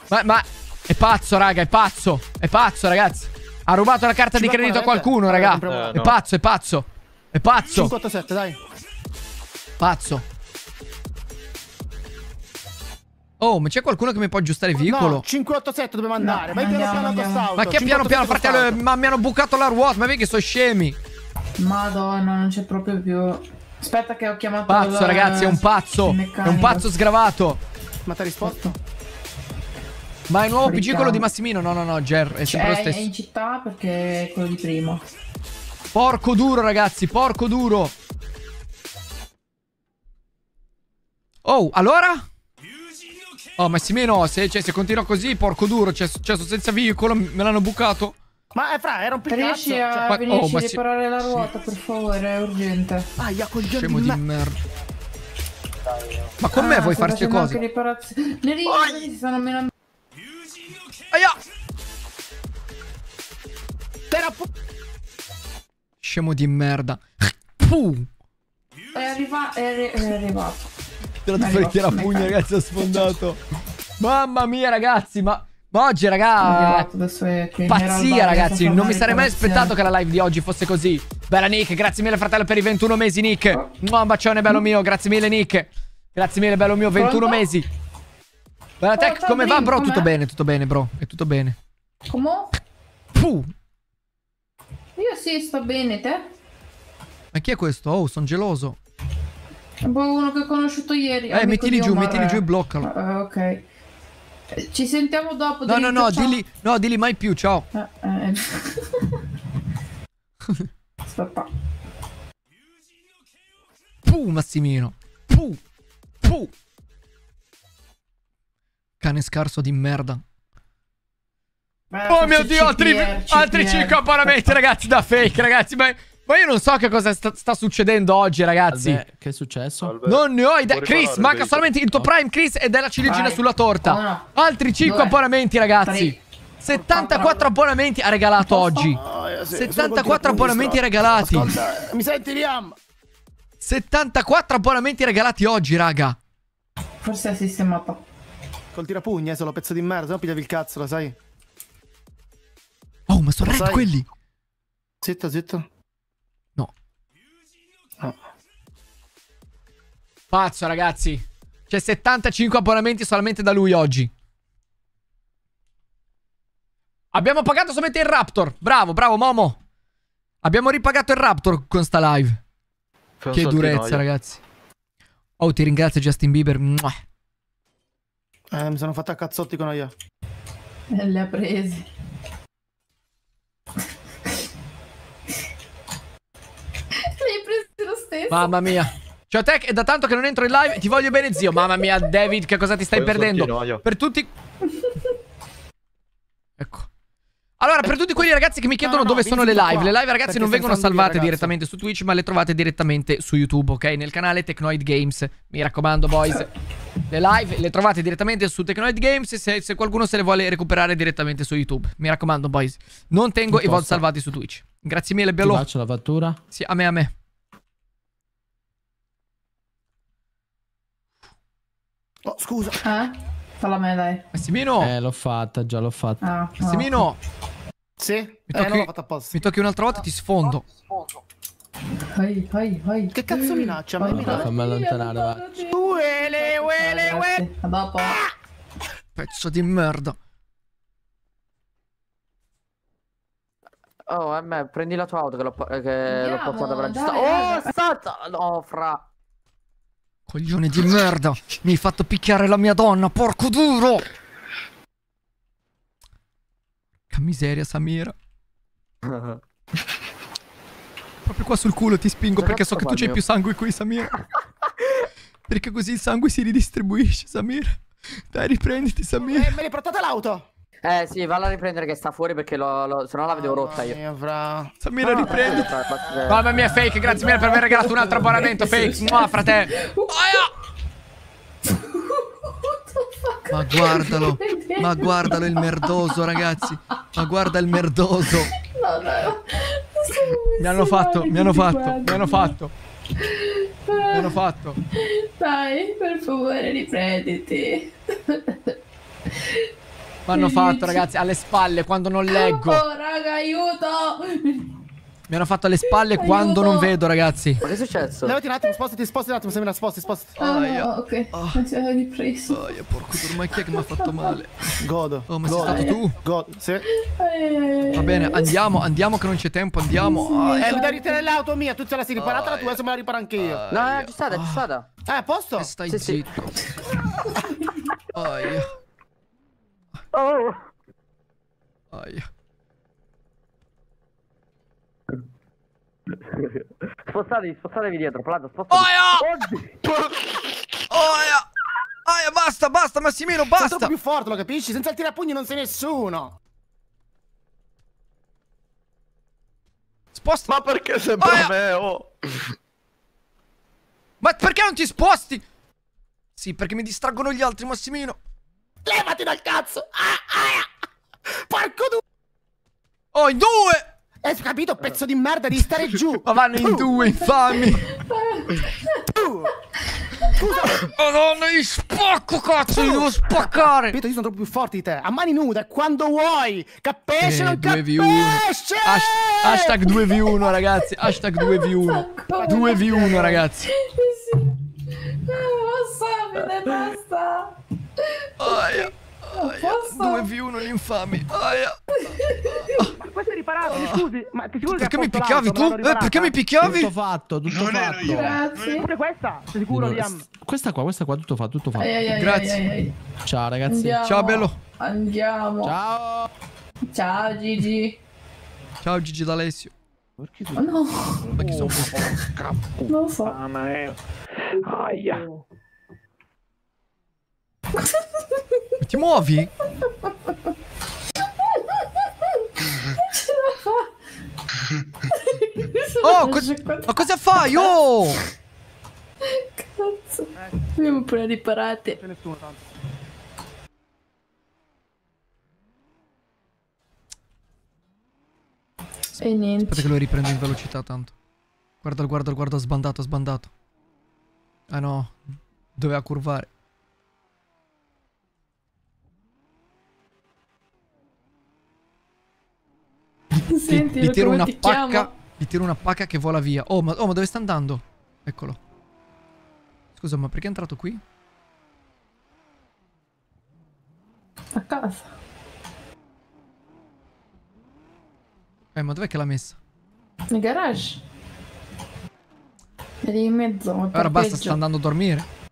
S1: Ma, ma, è pazzo, raga, è pazzo. È pazzo, ragazzi. Ha rubato la carta di credito a qualcuno, raga. Eh, è pazzo, è pazzo. È pazzo. 57, dai. Pazzo. Oh, ma c'è qualcuno che mi può aggiustare il veicolo? No,
S2: 587 dobbiamo andare. No, Vai piano piano quest'auto. Ma che piano piano, fratello?
S1: Ma mi hanno bucato la ruota. Ma vedi che sono scemi.
S8: Madonna, non c'è proprio più. Aspetta, che ho chiamato. Pazzo, la... ragazzi, è un
S1: pazzo. È un pazzo sgravato. Ma ti ha risposto? Ma è il nuovo PG quello di Massimino? No, no, no, Ger è sempre cioè, lo stesso. È in
S8: città perché
S1: è quello di prima. Porco duro, ragazzi, porco duro. Oh, allora? Oh, Massimino, se, cioè, se continua così, porco duro, cioè, cioè senza veicolo, me l'hanno bucato. Ma eh, fra, era un piccato. Riesci a cioè, venirci oh, a riparare
S8: si... la ruota, per favore, è urgente. Ah, ia col Scemo di,
S7: di
S3: merda. Oh. Ma con ah, me vuoi farci cose?
S8: Le righe si
S1: sono meno... Aia! Terapu... Scemo di merda. Puh! È, arriva è, è arrivato. Tirato fuori tira pugna, ragazzi, ha sfondato. Mamma mia, ragazzi, ma... Ma oggi, raga, pazzia, ragazzi. Non mi sarei mai aspettato che la live di oggi fosse così. Bella Nick, grazie mille, fratello, per i 21 mesi, Nick. Oh. Un bacione, bello mio, grazie mille, Nick. Grazie mille, bello mio, 21 Pronto? mesi. Bella Pronto, Tech, come va, bro? Tutto bene, tutto bene, bro. È tutto bene. Come? Puh.
S8: Io sì, sto bene, te?
S1: Ma chi è questo? Oh, sono geloso.
S8: Boh, uno che ho conosciuto ieri. Eh, mettili giù, mettili giù e
S1: bloccalo. Uh, ok.
S8: Ci sentiamo dopo. No, no, no, ciao. dilli,
S1: no, dilli mai più, ciao. Eh, eh. Aspetta. Puh, Massimino. Puh. Puh. Cane scarso di merda.
S3: Beh, oh mio dio, altri, CPR, altri CPR. 5
S1: abbonamenti, ragazzi, da fake, ragazzi. Ma... Ma io non so che cosa sta, sta succedendo oggi, ragazzi. Vabbè, che è successo? Vabbè. Non ne ho idea. Chris, manca solamente il tuo no. prime, Chris, ed è la ciliegina sulla torta. Oh, no. Altri 5 Dove? abbonamenti, ragazzi. 74 abbonamenti ha regalato oggi. Oh, sì, 74 abbonamenti regalati. Ascolta, mi senti, Liam? 74 abbonamenti regalati oggi, raga.
S2: Forse è sistemata. Col tirapugna, eh, solo pezzo di merda, se no pigliavi il cazzo, lo sai.
S1: Oh, ma sono red quelli. Zitto, zitto. Pazzo, ragazzi. C'è 75 abbonamenti solamente da lui oggi. Abbiamo pagato solamente il Raptor. Bravo, bravo, Momo. Abbiamo ripagato il Raptor con sta live.
S3: che durezza,
S1: ragazzi. Oh, ti ringrazio, Justin Bieber. Eh, mi sono fatta cazzotti con Aya.
S8: Eh, le ha presi. le hai presi lo stesso. Mamma
S1: mia. Ciao Tech, è da tanto che non entro in live. Ti voglio bene, zio. Mamma mia, David, che cosa ti stai perdendo? Per tutti... ecco. Allora, per tutti quelli ragazzi che mi chiedono no, no, dove sono le live, qua, le live ragazzi non vengono salvate via, direttamente su Twitch, ma le trovate direttamente su YouTube, ok? Nel canale Technoid Games. Mi raccomando, boys. Le live le trovate direttamente su Technoid Games se, se qualcuno se le vuole recuperare direttamente su YouTube. Mi raccomando, boys. Non tengo Tutto i VOD salvati su Twitch. Grazie mille, Bello. Ti faccio la fattura? Sì, a me, a me.
S8: Oh, scusa. Eh? Falla me, dai.
S4: Massimino! Eh, l'ho fatta, già l'ho fatta. Ah, ah. Massimino! No. Sì? Mi eh, tocchi, eh,
S1: mi tocchi un'altra volta e ti sfondo.
S8: Vai, vai, vai. Che cazzo minaccia? Ma
S1: minaccia. Fammi allontanare, va.
S8: Uele, uele, uele. A dopo.
S1: Pezzo di merda.
S7: Oh, me, eh, prendi la tua auto che l'ho eh, portata per la giusta. Oh, stata! No, fra.
S1: Coglione di merda! Mi hai fatto picchiare la mia donna, porco duro! Che miseria, Samira. Proprio qua sul culo ti spingo perché so che tu c'hai più sangue qui, Samira. perché così il sangue si ridistribuisce, Samira. Dai, riprenditi, Samira. Eh, me l'hai portata l'auto! Eh sì, valla a riprendere che sta fuori perché lo, lo... se no la vedevo rotta io. Mia, la Samira ah.
S3: eh, Mamma
S1: mia, fake, grazie mille per aver regalato un altro abbonamento, fake.
S3: Mua, frate. Ma guardalo, ma guardalo il merdoso,
S1: ragazzi. Ma guarda il merdoso. Mi hanno fatto, mi hanno fatto, mi hanno fatto. Mi hanno fatto.
S8: Dai, per favore, riprenditi.
S1: M'hanno fatto, ragazzi, alle spalle quando non leggo. Oh,
S2: raga, aiuto!
S1: Mi hanno fatto alle spalle aiuto. quando non vedo, ragazzi. Ma
S2: che è successo? Levati un attimo, spostati, spostati un attimo, la sposti, sposti. Ah, oh, oh no, ok. Oh. Non si era ripreso. Oh, porco ormai chi è che mi ha fatto male? Godo. Oh, ma Godo. sei stato tu? Godo, sì. Eh. Va bene, andiamo,
S1: andiamo che non c'è tempo, andiamo. Sì, oh, eh, mi devi
S2: ritirare l'auto mia, tu ce la sei riparata, la tua se me la riparo anche io. Ah, no, è eh,
S1: aggiustata, è aggiustata. Eh, a posto? E eh, stai sì, zitto. Sì. oh, yeah. Oh. Aia.
S7: Spostatevi, spostatevi dietro, Plato, spostatevi.
S1: Oia! Oia! Aia, basta, basta, Massimino, basta! Sono più
S2: forte, lo capisci? Senza il tirapugni non sei nessuno!
S1: Sposta! Ma perché sembra Oia! me, eh, oh? Ma perché non ti sposti? Sì, perché mi distraggono gli altri, Massimino. Levati dal cazzo! Ah, ah, porco due! Oh, in due!
S2: Hai capito, pezzo di merda, di stare giù! Ma vanno in due, infami! Scusa! Oh no, gli spacco, cazzo! Li devo spaccare! Capito, io sono troppo più forte di te! A mani nude, quando vuoi! Capisci, eh, non capisci!
S1: hashtag 2v1, ragazzi! Hashtag 2v1! 2v1, ragazzi!
S3: Sì. Non ah, lo so, mi basta!
S1: Aia. Aia. 2v1 gli infami. Aia. Ma questo è riparato, mi scusi. Ma ti sicuro perché che mi picchiavi tu? Eh, perché mi picchiavi? Tutto
S4: fatto, tutto non fatto. Io.
S1: Grazie. Pure
S2: questa, sicuro, Liam.
S4: Questa qua, questa qua, tutto fatto, tutto fatto. Ai, ai, ai, Grazie. Ciao ragazzi. Andiamo. Ciao bello.
S8: Andiamo. Ciao. Ciao Gigi.
S1: Ciao Gigi d'Alessio. Perché tu? No. Ma chi sono? po' non lo so. Ah, ma
S3: Aia.
S1: Ma ti
S3: muovi? Oh, co ma cosa fai? Oh! Cazzo.
S8: Abbiamo pure riparate.
S1: E niente. Aspetta che lo riprendo in velocità tanto. Guarda, guarda, guarda, sbandato, sbandato. Ah no, doveva curvare.
S3: Senti, gli tiro una pacca. Chiamo?
S1: Gli tiro una pacca che vola via. Oh ma, oh, ma dove sta andando? Eccolo. Scusa, ma perché è entrato qui? A casa. Eh, ma dov'è che l'ha messa?
S8: Nel garage. lì in mezzo. Ora basta, sta
S1: andando a dormire.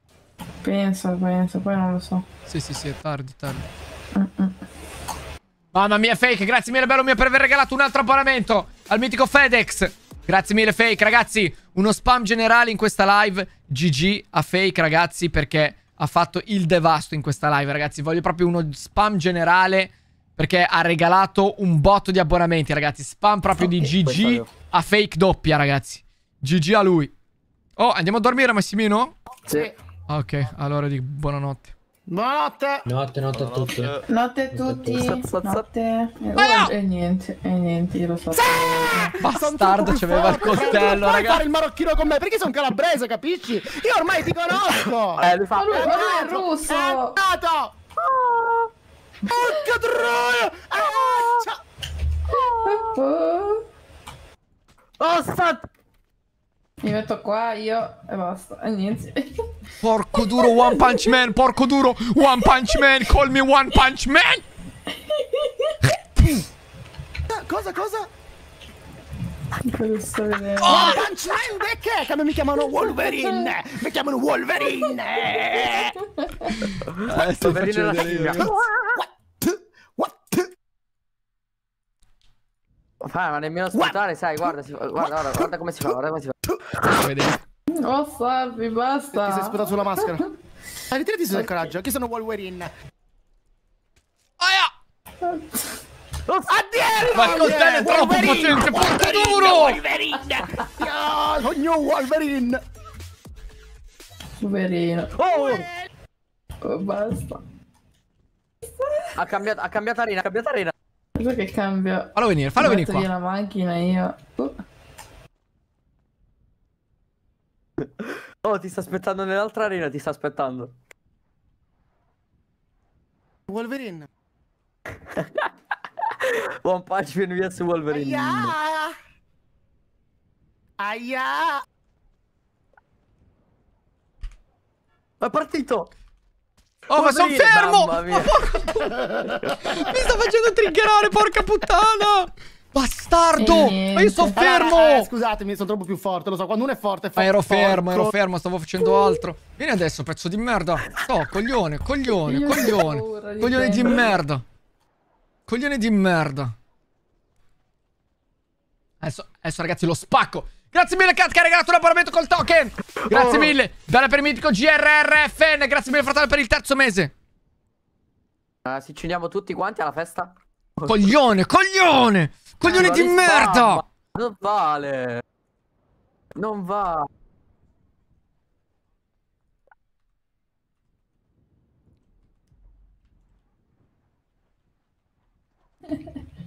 S8: Penso, penso, poi non lo so.
S1: Sì, sì, sì, è tardi, tardi. Mm -mm. Mamma mia, Fake, grazie mille, bello mio, per aver regalato un altro abbonamento al mitico FedEx. Grazie mille, Fake, ragazzi. Uno spam generale in questa live. GG a Fake, ragazzi, perché ha fatto il devasto in questa live, ragazzi. Voglio proprio uno spam generale perché ha regalato un botto di abbonamenti, ragazzi. Spam proprio di GG a Fake doppia, ragazzi. GG a lui. Oh, andiamo a dormire, Massimino? Sì. Ok, allora di buonanotte.
S3: Buonanotte.
S1: Notte, notte a tutti. Notte a tutti.
S8: Notte. E eh, niente, e niente, io lo so. Sì!
S1: Bastardo ci aveva il coltello, raga. fare il
S2: marocchino con me, perché sono calabrese, capisci? Io ormai ti conosco.
S3: Eh, lui fa... Ma lui, ma lui è russo. È
S2: andato. Ah. Porca troia! Ah,
S8: ah. Oh, sta... Mi metto qua io e basta,
S1: e niente. Porco duro, One Punch Man, porco duro, One Punch Man, call me One Punch Man! Eh, cosa, cosa?
S9: Giusto ah! vedere. Oh,
S2: Punchline perché? Come mi chiamano Wolverine!
S3: Mi chiamano Wolverine!
S7: Adesso
S3: eh, Wolverine la sigla.
S7: Ah, ma nemmeno
S2: ascoltare, sai, guarda, si fa, guarda, guarda, guarda come si fa, guarda come si fa. Vedi? Mm, oh, Sabbi, basta. Ti sei sputato sulla maschera. Hai ritirati sul coraggio, Chi sono Wolverine.
S3: Aia! Oh, Addio! Ma il coltello è troppo potente, porca duro! Wolverine!
S2: Sogno Wolverine!
S8: Poverino. Oh! oh! Basta.
S7: Ha cambiato, ha cambiato arena, ha cambiato arena.
S8: Cosa che cambia? Fallo venire, fallo venire qua. la macchina
S7: io. Uh. Oh, ti sta aspettando nell'altra arena, ti sta aspettando.
S2: Wolverine.
S10: One Punch Man vs Wolverine.
S2: Aia! Aia!
S1: è partito!
S3: Oh, Come ma sono fermo! Ma porca...
S1: Mi sta facendo triggerare, porca puttana! Bastardo! Eh, Ma io sono fermo! Allora, eh, scusatemi, sono troppo più forte, lo so. Quando uno è forte, è forte. Ma ero fermo, ero fermo, stavo facendo altro. Vieni adesso, pezzo di merda. No, coglione, coglione, coglione. Paura, coglione di merda. Coglione di merda. Adesso, adesso ragazzi, lo spacco. Grazie mille, Kat, che ha regalato un abbonamento col token. Grazie oh. mille. Dalla per il mitico GRRFN. Grazie mille, fratello, per il terzo mese. Uh, eh, si ci uniamo tutti quanti alla festa? Coglione, coglione! Coglione di merda!
S7: Non vale! Non va!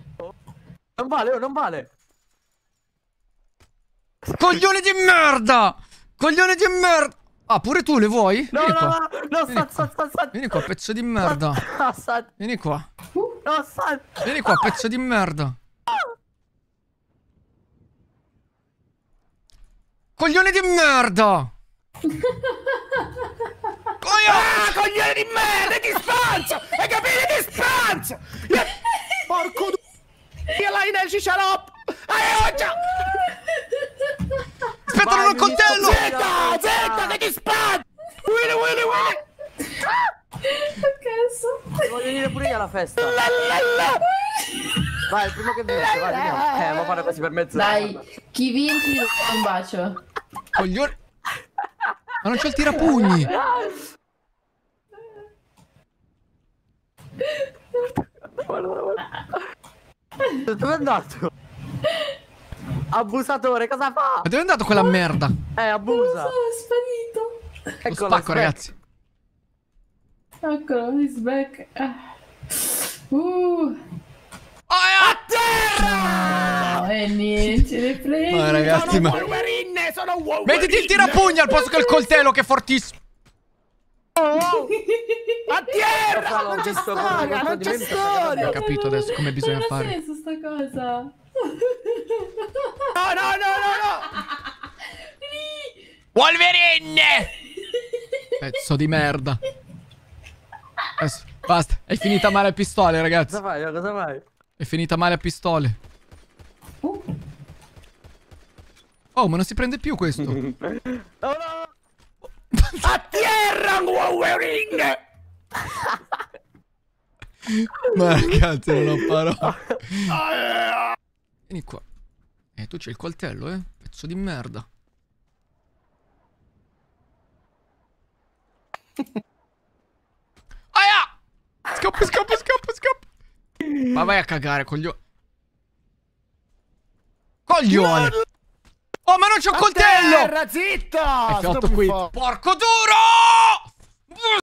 S7: Non vale, oh, non vale!
S1: Coglione di merda! Coglione di merda! Ah, pure tu le vuoi? No, Vieni no, qua. no, no, Vieni, sal, qua. Sal, sal, Vieni qua, pezzo di merda. Vieni qua. No, sal. Vieni qua, pezzo di merda. Coglione di merda!
S3: Coglione! Ah, coglione di merda, ti spancio! Hai capito,
S2: ti spancio! Porco du... Io la energy sharop!
S3: Aiuto! aspettano il coltello! Zitta! Zitta che ti sparo! Willy, Willy, Willy! Cazzo! Voglio venire pure io
S7: alla festa! La, la, la. Vai, il primo che vince, vai, vediamo. Eh, ma fare quasi per mezzo. Dai,
S8: chi vince un bacio. Coglione!
S3: Ma non c'è il tirapugni! Guarda, guarda. Dove è andato?
S4: Abusatore, cosa fa? Ma dove è andato quella oh, merda? Eh, abusa. Non so,
S3: è sparito. Eccolo, spacco, spec. ragazzi.
S8: Eccolo, he's eh. back. Uh. Oh, è a terra! No, e
S2: niente, le prendo. Ma ragazzi, sono ma... Wolverine, sono Wolverine. Mettiti il tirapugna al posto che il coltello,
S1: che è fortissimo.
S2: Oh! A terra! Non c'è
S1: storia,
S8: non c'è storia!
S9: Ho capito adesso come bisogna non fare. Non ha
S8: senso sta cosa.
S9: No, no, no, no, no! Wolverine!
S1: Pezzo eh, di merda. Adesso, basta, è finita male a pistole, ragazzi. Cosa
S7: fai? Cosa fai?
S1: È finita male a pistole. Oh, oh ma non si prende più questo. oh
S3: no! A terra, Wolverine!
S1: Ma cazzo, non ho
S3: parole. Vieni
S1: qua. E eh, tu c'è il coltello, eh? Pezzo di merda.
S3: Aia! Scappa,
S1: scappa, scappa, scappa. Ma vai a cagare, coglione.
S3: Coglione! Oh, ma non c'ho il coltello! Terra, zitto! Hai qui. Porco duro!